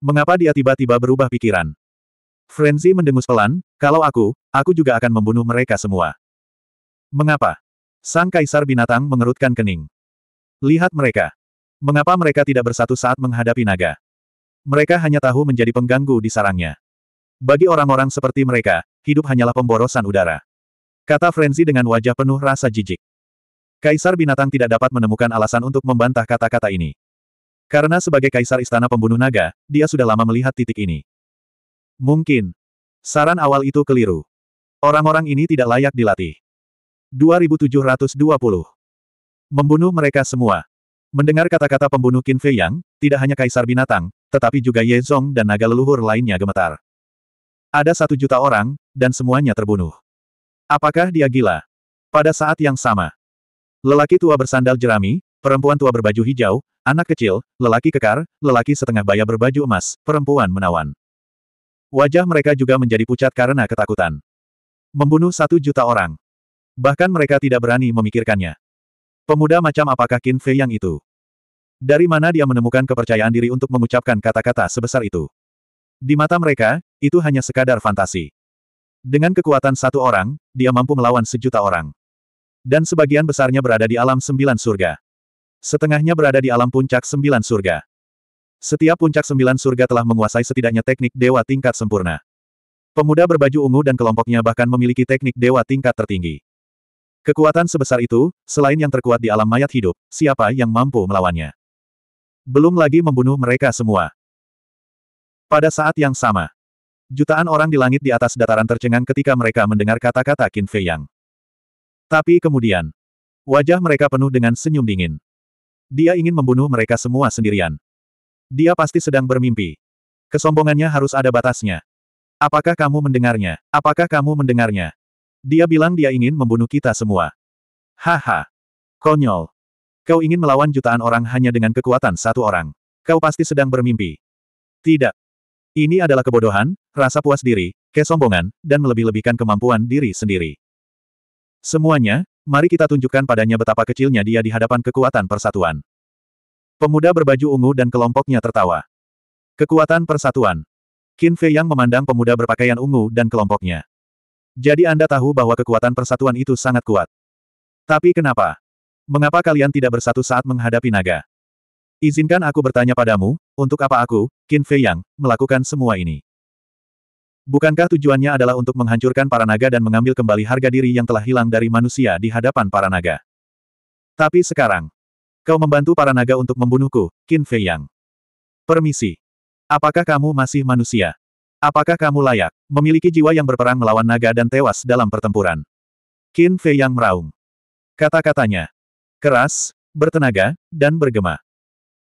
Mengapa dia tiba-tiba berubah pikiran? Frenzy mendengus pelan, kalau aku, aku juga akan membunuh mereka semua. Mengapa? Sang kaisar binatang mengerutkan kening. Lihat mereka. Mengapa mereka tidak bersatu saat menghadapi naga? Mereka hanya tahu menjadi pengganggu di sarangnya. Bagi orang-orang seperti mereka, hidup hanyalah pemborosan udara. Kata Frenzy dengan wajah penuh rasa jijik. Kaisar binatang tidak dapat menemukan alasan untuk membantah kata-kata ini. Karena sebagai kaisar istana pembunuh naga, dia sudah lama melihat titik ini. Mungkin. Saran awal itu keliru. Orang-orang ini tidak layak dilatih. 2720. Membunuh mereka semua. Mendengar kata-kata pembunuh Qin Fei Yang, tidak hanya kaisar binatang, tetapi juga Ye Zong dan naga leluhur lainnya gemetar. Ada satu juta orang, dan semuanya terbunuh. Apakah dia gila? Pada saat yang sama, lelaki tua bersandal jerami, perempuan tua berbaju hijau, Anak kecil, lelaki kekar, lelaki setengah baya berbaju emas, perempuan menawan. Wajah mereka juga menjadi pucat karena ketakutan. Membunuh satu juta orang. Bahkan mereka tidak berani memikirkannya. Pemuda macam apakah Qin Fei yang itu? Dari mana dia menemukan kepercayaan diri untuk mengucapkan kata-kata sebesar itu? Di mata mereka, itu hanya sekadar fantasi. Dengan kekuatan satu orang, dia mampu melawan sejuta orang. Dan sebagian besarnya berada di alam sembilan surga. Setengahnya berada di alam puncak sembilan surga. Setiap puncak sembilan surga telah menguasai setidaknya teknik dewa tingkat sempurna. Pemuda berbaju ungu dan kelompoknya bahkan memiliki teknik dewa tingkat tertinggi. Kekuatan sebesar itu, selain yang terkuat di alam mayat hidup, siapa yang mampu melawannya? Belum lagi membunuh mereka semua. Pada saat yang sama, jutaan orang di langit di atas dataran tercengang ketika mereka mendengar kata-kata Qin Fei Yang. Tapi kemudian, wajah mereka penuh dengan senyum dingin. Dia ingin membunuh mereka semua sendirian. Dia pasti sedang bermimpi. Kesombongannya harus ada batasnya. Apakah kamu mendengarnya? Apakah kamu mendengarnya? Dia bilang dia ingin membunuh kita semua. Haha. Konyol. Kau ingin melawan jutaan orang hanya dengan kekuatan satu orang. Kau pasti sedang bermimpi. Tidak. Ini adalah kebodohan, rasa puas diri, kesombongan, dan melebih-lebihkan kemampuan diri sendiri. Semuanya, mari kita tunjukkan padanya betapa kecilnya dia di hadapan kekuatan persatuan. Pemuda berbaju ungu dan kelompoknya tertawa. Kekuatan persatuan. Qin Fei yang memandang pemuda berpakaian ungu dan kelompoknya. Jadi Anda tahu bahwa kekuatan persatuan itu sangat kuat. Tapi kenapa? Mengapa kalian tidak bersatu saat menghadapi naga? Izinkan aku bertanya padamu, untuk apa aku, Qin Fei Yang, melakukan semua ini? Bukankah tujuannya adalah untuk menghancurkan para naga dan mengambil kembali harga diri yang telah hilang dari manusia di hadapan para naga? Tapi sekarang, kau membantu para naga untuk membunuhku, Qin Fei Yang. Permisi. Apakah kamu masih manusia? Apakah kamu layak memiliki jiwa yang berperang melawan naga dan tewas dalam pertempuran? Qin Fei Yang meraung. Kata-katanya keras, bertenaga, dan bergema.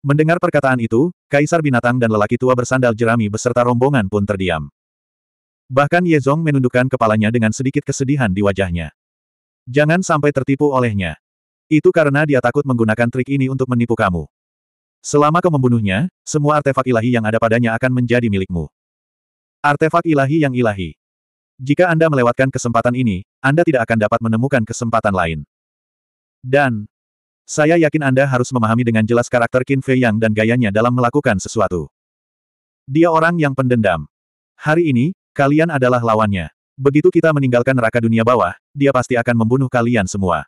Mendengar perkataan itu, kaisar binatang dan lelaki tua bersandal jerami beserta rombongan pun terdiam. Bahkan Ye Zong menundukkan kepalanya dengan sedikit kesedihan di wajahnya. Jangan sampai tertipu olehnya. Itu karena dia takut menggunakan trik ini untuk menipu kamu. Selama kau membunuhnya, semua artefak ilahi yang ada padanya akan menjadi milikmu. Artefak ilahi yang ilahi. Jika Anda melewatkan kesempatan ini, Anda tidak akan dapat menemukan kesempatan lain. Dan, saya yakin Anda harus memahami dengan jelas karakter Qin Fei Yang dan gayanya dalam melakukan sesuatu. Dia orang yang pendendam. Hari ini, Kalian adalah lawannya. Begitu kita meninggalkan neraka dunia bawah, dia pasti akan membunuh kalian semua.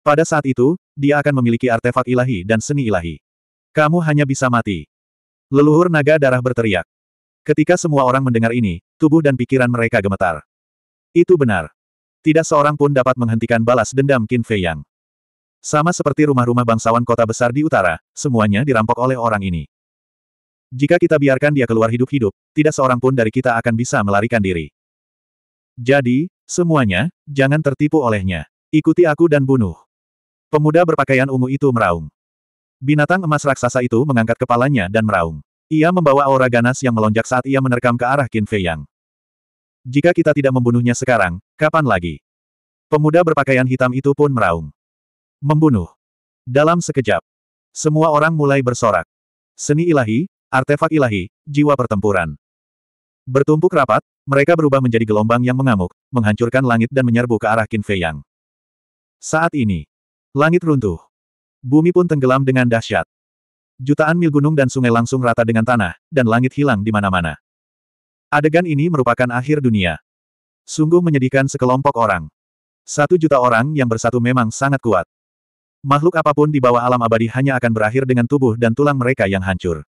Pada saat itu, dia akan memiliki artefak ilahi dan seni ilahi. Kamu hanya bisa mati. Leluhur naga darah berteriak. Ketika semua orang mendengar ini, tubuh dan pikiran mereka gemetar. Itu benar. Tidak seorang pun dapat menghentikan balas dendam Qin Fei Yang. Sama seperti rumah-rumah bangsawan kota besar di utara, semuanya dirampok oleh orang ini. Jika kita biarkan dia keluar hidup-hidup, tidak seorang pun dari kita akan bisa melarikan diri. Jadi, semuanya, jangan tertipu olehnya. Ikuti aku dan bunuh. Pemuda berpakaian ungu itu meraung. Binatang emas raksasa itu mengangkat kepalanya dan meraung. Ia membawa aura ganas yang melonjak saat ia menerkam ke arah Qin Fei Yang. Jika kita tidak membunuhnya sekarang, kapan lagi? Pemuda berpakaian hitam itu pun meraung. Membunuh. Dalam sekejap, semua orang mulai bersorak. Seni ilahi, Artefak ilahi, jiwa pertempuran. Bertumpuk rapat, mereka berubah menjadi gelombang yang mengamuk, menghancurkan langit dan menyerbu ke arah Qin Fei Yang. Saat ini, langit runtuh. Bumi pun tenggelam dengan dahsyat. Jutaan mil gunung dan sungai langsung rata dengan tanah, dan langit hilang di mana-mana. Adegan ini merupakan akhir dunia. Sungguh menyedihkan sekelompok orang. Satu juta orang yang bersatu memang sangat kuat. Makhluk apapun di bawah alam abadi hanya akan berakhir dengan tubuh dan tulang mereka yang hancur.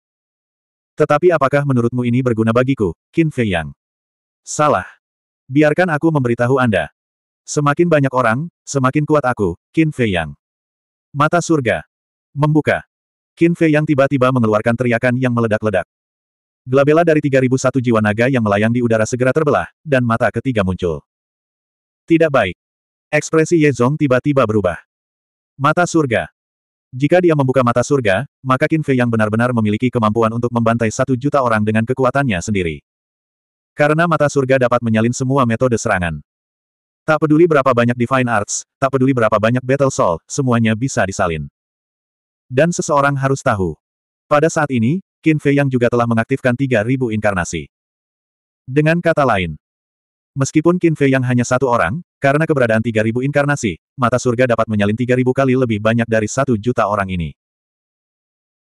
Tetapi apakah menurutmu ini berguna bagiku, Qin Fei Yang? Salah. Biarkan aku memberitahu Anda. Semakin banyak orang, semakin kuat aku, Qin Fei Yang. Mata surga. Membuka. Qin Fei Yang tiba-tiba mengeluarkan teriakan yang meledak-ledak. Glabella dari 3001 jiwa naga yang melayang di udara segera terbelah, dan mata ketiga muncul. Tidak baik. Ekspresi Ye Zong tiba-tiba berubah. Mata surga. Jika dia membuka mata surga, maka Qin Fei yang benar-benar memiliki kemampuan untuk membantai satu juta orang dengan kekuatannya sendiri. Karena mata surga dapat menyalin semua metode serangan. Tak peduli berapa banyak Divine Arts, tak peduli berapa banyak Battle Soul, semuanya bisa disalin. Dan seseorang harus tahu. Pada saat ini, Qin Fei yang juga telah mengaktifkan 3.000 inkarnasi. Dengan kata lain, meskipun Qin Fei yang hanya satu orang, karena keberadaan 3.000 inkarnasi, mata surga dapat menyalin 3.000 kali lebih banyak dari satu juta orang ini.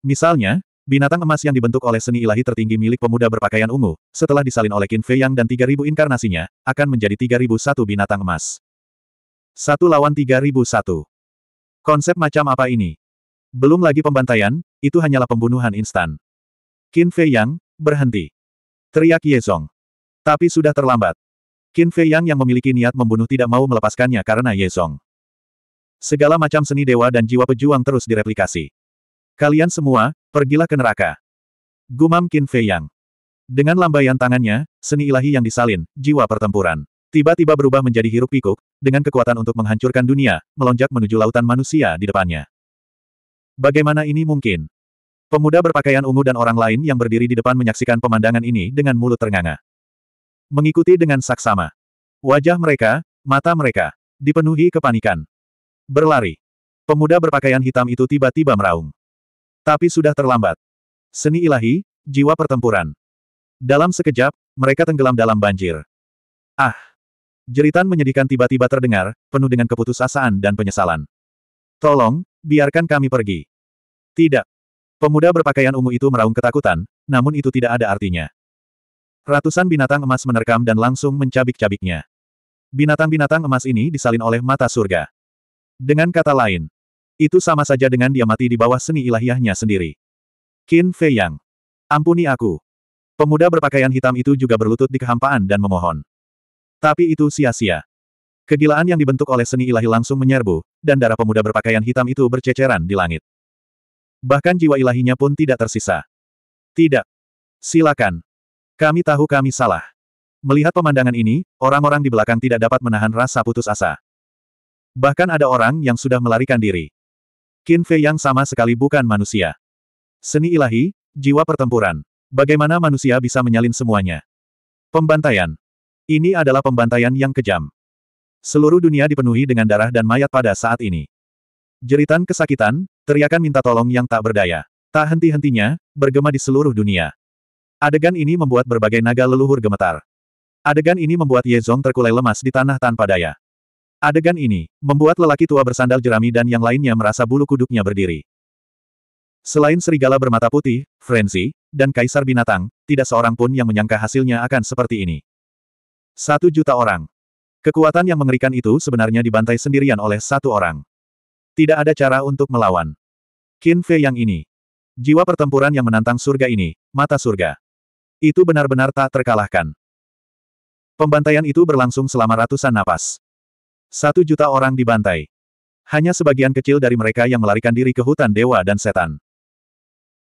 Misalnya, binatang emas yang dibentuk oleh seni ilahi tertinggi milik pemuda berpakaian ungu, setelah disalin oleh Qin Fei Yang dan 3.000 inkarnasinya, akan menjadi 3.001 binatang emas. Satu lawan 3.001. Konsep macam apa ini? Belum lagi pembantaian, itu hanyalah pembunuhan instan. Qin Fei Yang, berhenti. Teriak Ye Zong. Tapi sudah terlambat. Qin Fei Yang yang memiliki niat membunuh tidak mau melepaskannya karena Ye Song. Segala macam seni dewa dan jiwa pejuang terus direplikasi. Kalian semua, pergilah ke neraka. Gumam Qin Fei Yang. Dengan lambaian tangannya, seni ilahi yang disalin, jiwa pertempuran. Tiba-tiba berubah menjadi hiruk pikuk, dengan kekuatan untuk menghancurkan dunia, melonjak menuju lautan manusia di depannya. Bagaimana ini mungkin? Pemuda berpakaian ungu dan orang lain yang berdiri di depan menyaksikan pemandangan ini dengan mulut ternganga mengikuti dengan saksama. Wajah mereka, mata mereka, dipenuhi kepanikan. Berlari. Pemuda berpakaian hitam itu tiba-tiba meraung. Tapi sudah terlambat. Seni ilahi, jiwa pertempuran. Dalam sekejap, mereka tenggelam dalam banjir. Ah! Jeritan menyedihkan tiba-tiba terdengar, penuh dengan keputusasaan dan penyesalan. Tolong, biarkan kami pergi. Tidak. Pemuda berpakaian ungu itu meraung ketakutan, namun itu tidak ada artinya. Ratusan binatang emas menerkam dan langsung mencabik-cabiknya. Binatang-binatang emas ini disalin oleh mata surga. Dengan kata lain, itu sama saja dengan dia mati di bawah seni ilahiyahnya sendiri. Qin Fei Yang. Ampuni aku. Pemuda berpakaian hitam itu juga berlutut di kehampaan dan memohon. Tapi itu sia-sia. Kegilaan yang dibentuk oleh seni ilahi langsung menyerbu, dan darah pemuda berpakaian hitam itu berceceran di langit. Bahkan jiwa ilahinya pun tidak tersisa. Tidak. Silakan. Kami tahu kami salah. Melihat pemandangan ini, orang-orang di belakang tidak dapat menahan rasa putus asa. Bahkan ada orang yang sudah melarikan diri. Qin Fei yang sama sekali bukan manusia. Seni ilahi, jiwa pertempuran. Bagaimana manusia bisa menyalin semuanya? Pembantaian. Ini adalah pembantaian yang kejam. Seluruh dunia dipenuhi dengan darah dan mayat pada saat ini. Jeritan kesakitan, teriakan minta tolong yang tak berdaya. Tak henti-hentinya, bergema di seluruh dunia. Adegan ini membuat berbagai naga leluhur gemetar. Adegan ini membuat Ye Zong terkulai lemas di tanah tanpa daya. Adegan ini, membuat lelaki tua bersandal jerami dan yang lainnya merasa bulu kuduknya berdiri. Selain serigala bermata putih, Frenzy, dan kaisar binatang, tidak seorang pun yang menyangka hasilnya akan seperti ini. Satu juta orang. Kekuatan yang mengerikan itu sebenarnya dibantai sendirian oleh satu orang. Tidak ada cara untuk melawan. Qin Fei yang ini. Jiwa pertempuran yang menantang surga ini, mata surga. Itu benar-benar tak terkalahkan. Pembantaian itu berlangsung selama ratusan napas. Satu juta orang dibantai. Hanya sebagian kecil dari mereka yang melarikan diri ke hutan dewa dan setan.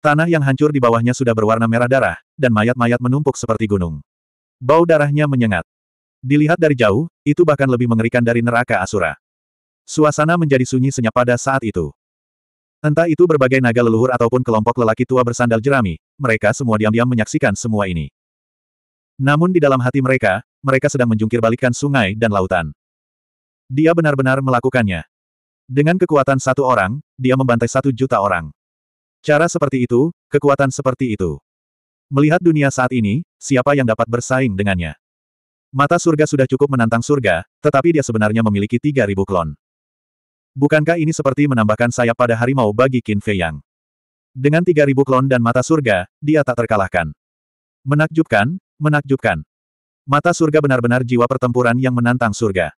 Tanah yang hancur di bawahnya sudah berwarna merah darah, dan mayat-mayat menumpuk seperti gunung. Bau darahnya menyengat. Dilihat dari jauh, itu bahkan lebih mengerikan dari neraka Asura. Suasana menjadi sunyi senyap pada saat itu. Entah itu berbagai naga leluhur ataupun kelompok lelaki tua bersandal jerami, mereka semua diam-diam menyaksikan semua ini. Namun di dalam hati mereka, mereka sedang menjungkir balikan sungai dan lautan. Dia benar-benar melakukannya. Dengan kekuatan satu orang, dia membantai satu juta orang. Cara seperti itu, kekuatan seperti itu. Melihat dunia saat ini, siapa yang dapat bersaing dengannya? Mata surga sudah cukup menantang surga, tetapi dia sebenarnya memiliki 3.000 klon. Bukankah ini seperti menambahkan sayap pada harimau bagi Qin Fei Yang? Dengan 3.000 klon dan mata surga, dia tak terkalahkan. Menakjubkan, menakjubkan. Mata surga benar-benar jiwa pertempuran yang menantang surga.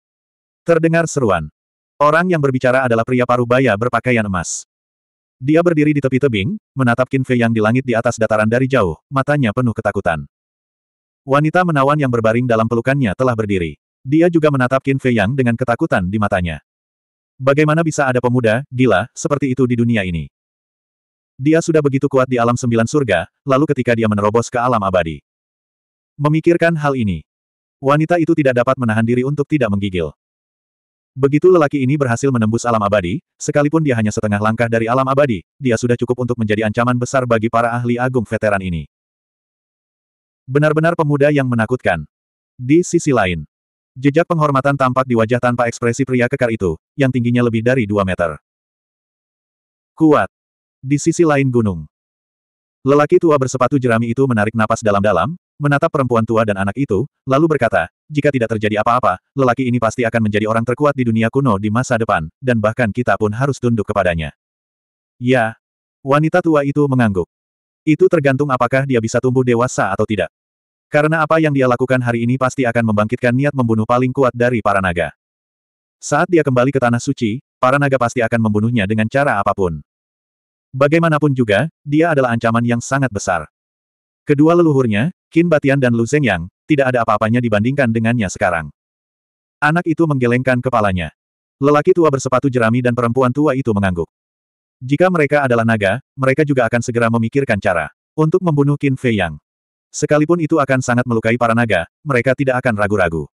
Terdengar seruan. Orang yang berbicara adalah pria parubaya berpakaian emas. Dia berdiri di tepi tebing, menatap Qin Fei Yang di langit di atas dataran dari jauh, matanya penuh ketakutan. Wanita menawan yang berbaring dalam pelukannya telah berdiri. Dia juga menatap Qin Fei Yang dengan ketakutan di matanya. Bagaimana bisa ada pemuda, gila, seperti itu di dunia ini? Dia sudah begitu kuat di alam sembilan surga, lalu ketika dia menerobos ke alam abadi. Memikirkan hal ini, wanita itu tidak dapat menahan diri untuk tidak menggigil. Begitu lelaki ini berhasil menembus alam abadi, sekalipun dia hanya setengah langkah dari alam abadi, dia sudah cukup untuk menjadi ancaman besar bagi para ahli agung veteran ini. Benar-benar pemuda yang menakutkan. Di sisi lain, Jejak penghormatan tampak di wajah tanpa ekspresi pria kekar itu, yang tingginya lebih dari dua meter. Kuat. Di sisi lain gunung. Lelaki tua bersepatu jerami itu menarik napas dalam-dalam, menatap perempuan tua dan anak itu, lalu berkata, jika tidak terjadi apa-apa, lelaki ini pasti akan menjadi orang terkuat di dunia kuno di masa depan, dan bahkan kita pun harus tunduk kepadanya. Ya. Wanita tua itu mengangguk. Itu tergantung apakah dia bisa tumbuh dewasa atau tidak. Karena apa yang dia lakukan hari ini pasti akan membangkitkan niat membunuh paling kuat dari para naga. Saat dia kembali ke Tanah Suci, para naga pasti akan membunuhnya dengan cara apapun. Bagaimanapun juga, dia adalah ancaman yang sangat besar. Kedua leluhurnya, Qin Batian dan Lu Zhengyang, tidak ada apa-apanya dibandingkan dengannya sekarang. Anak itu menggelengkan kepalanya. Lelaki tua bersepatu jerami dan perempuan tua itu mengangguk. Jika mereka adalah naga, mereka juga akan segera memikirkan cara untuk membunuh Qin Fei Yang. Sekalipun itu akan sangat melukai para naga, mereka tidak akan ragu-ragu.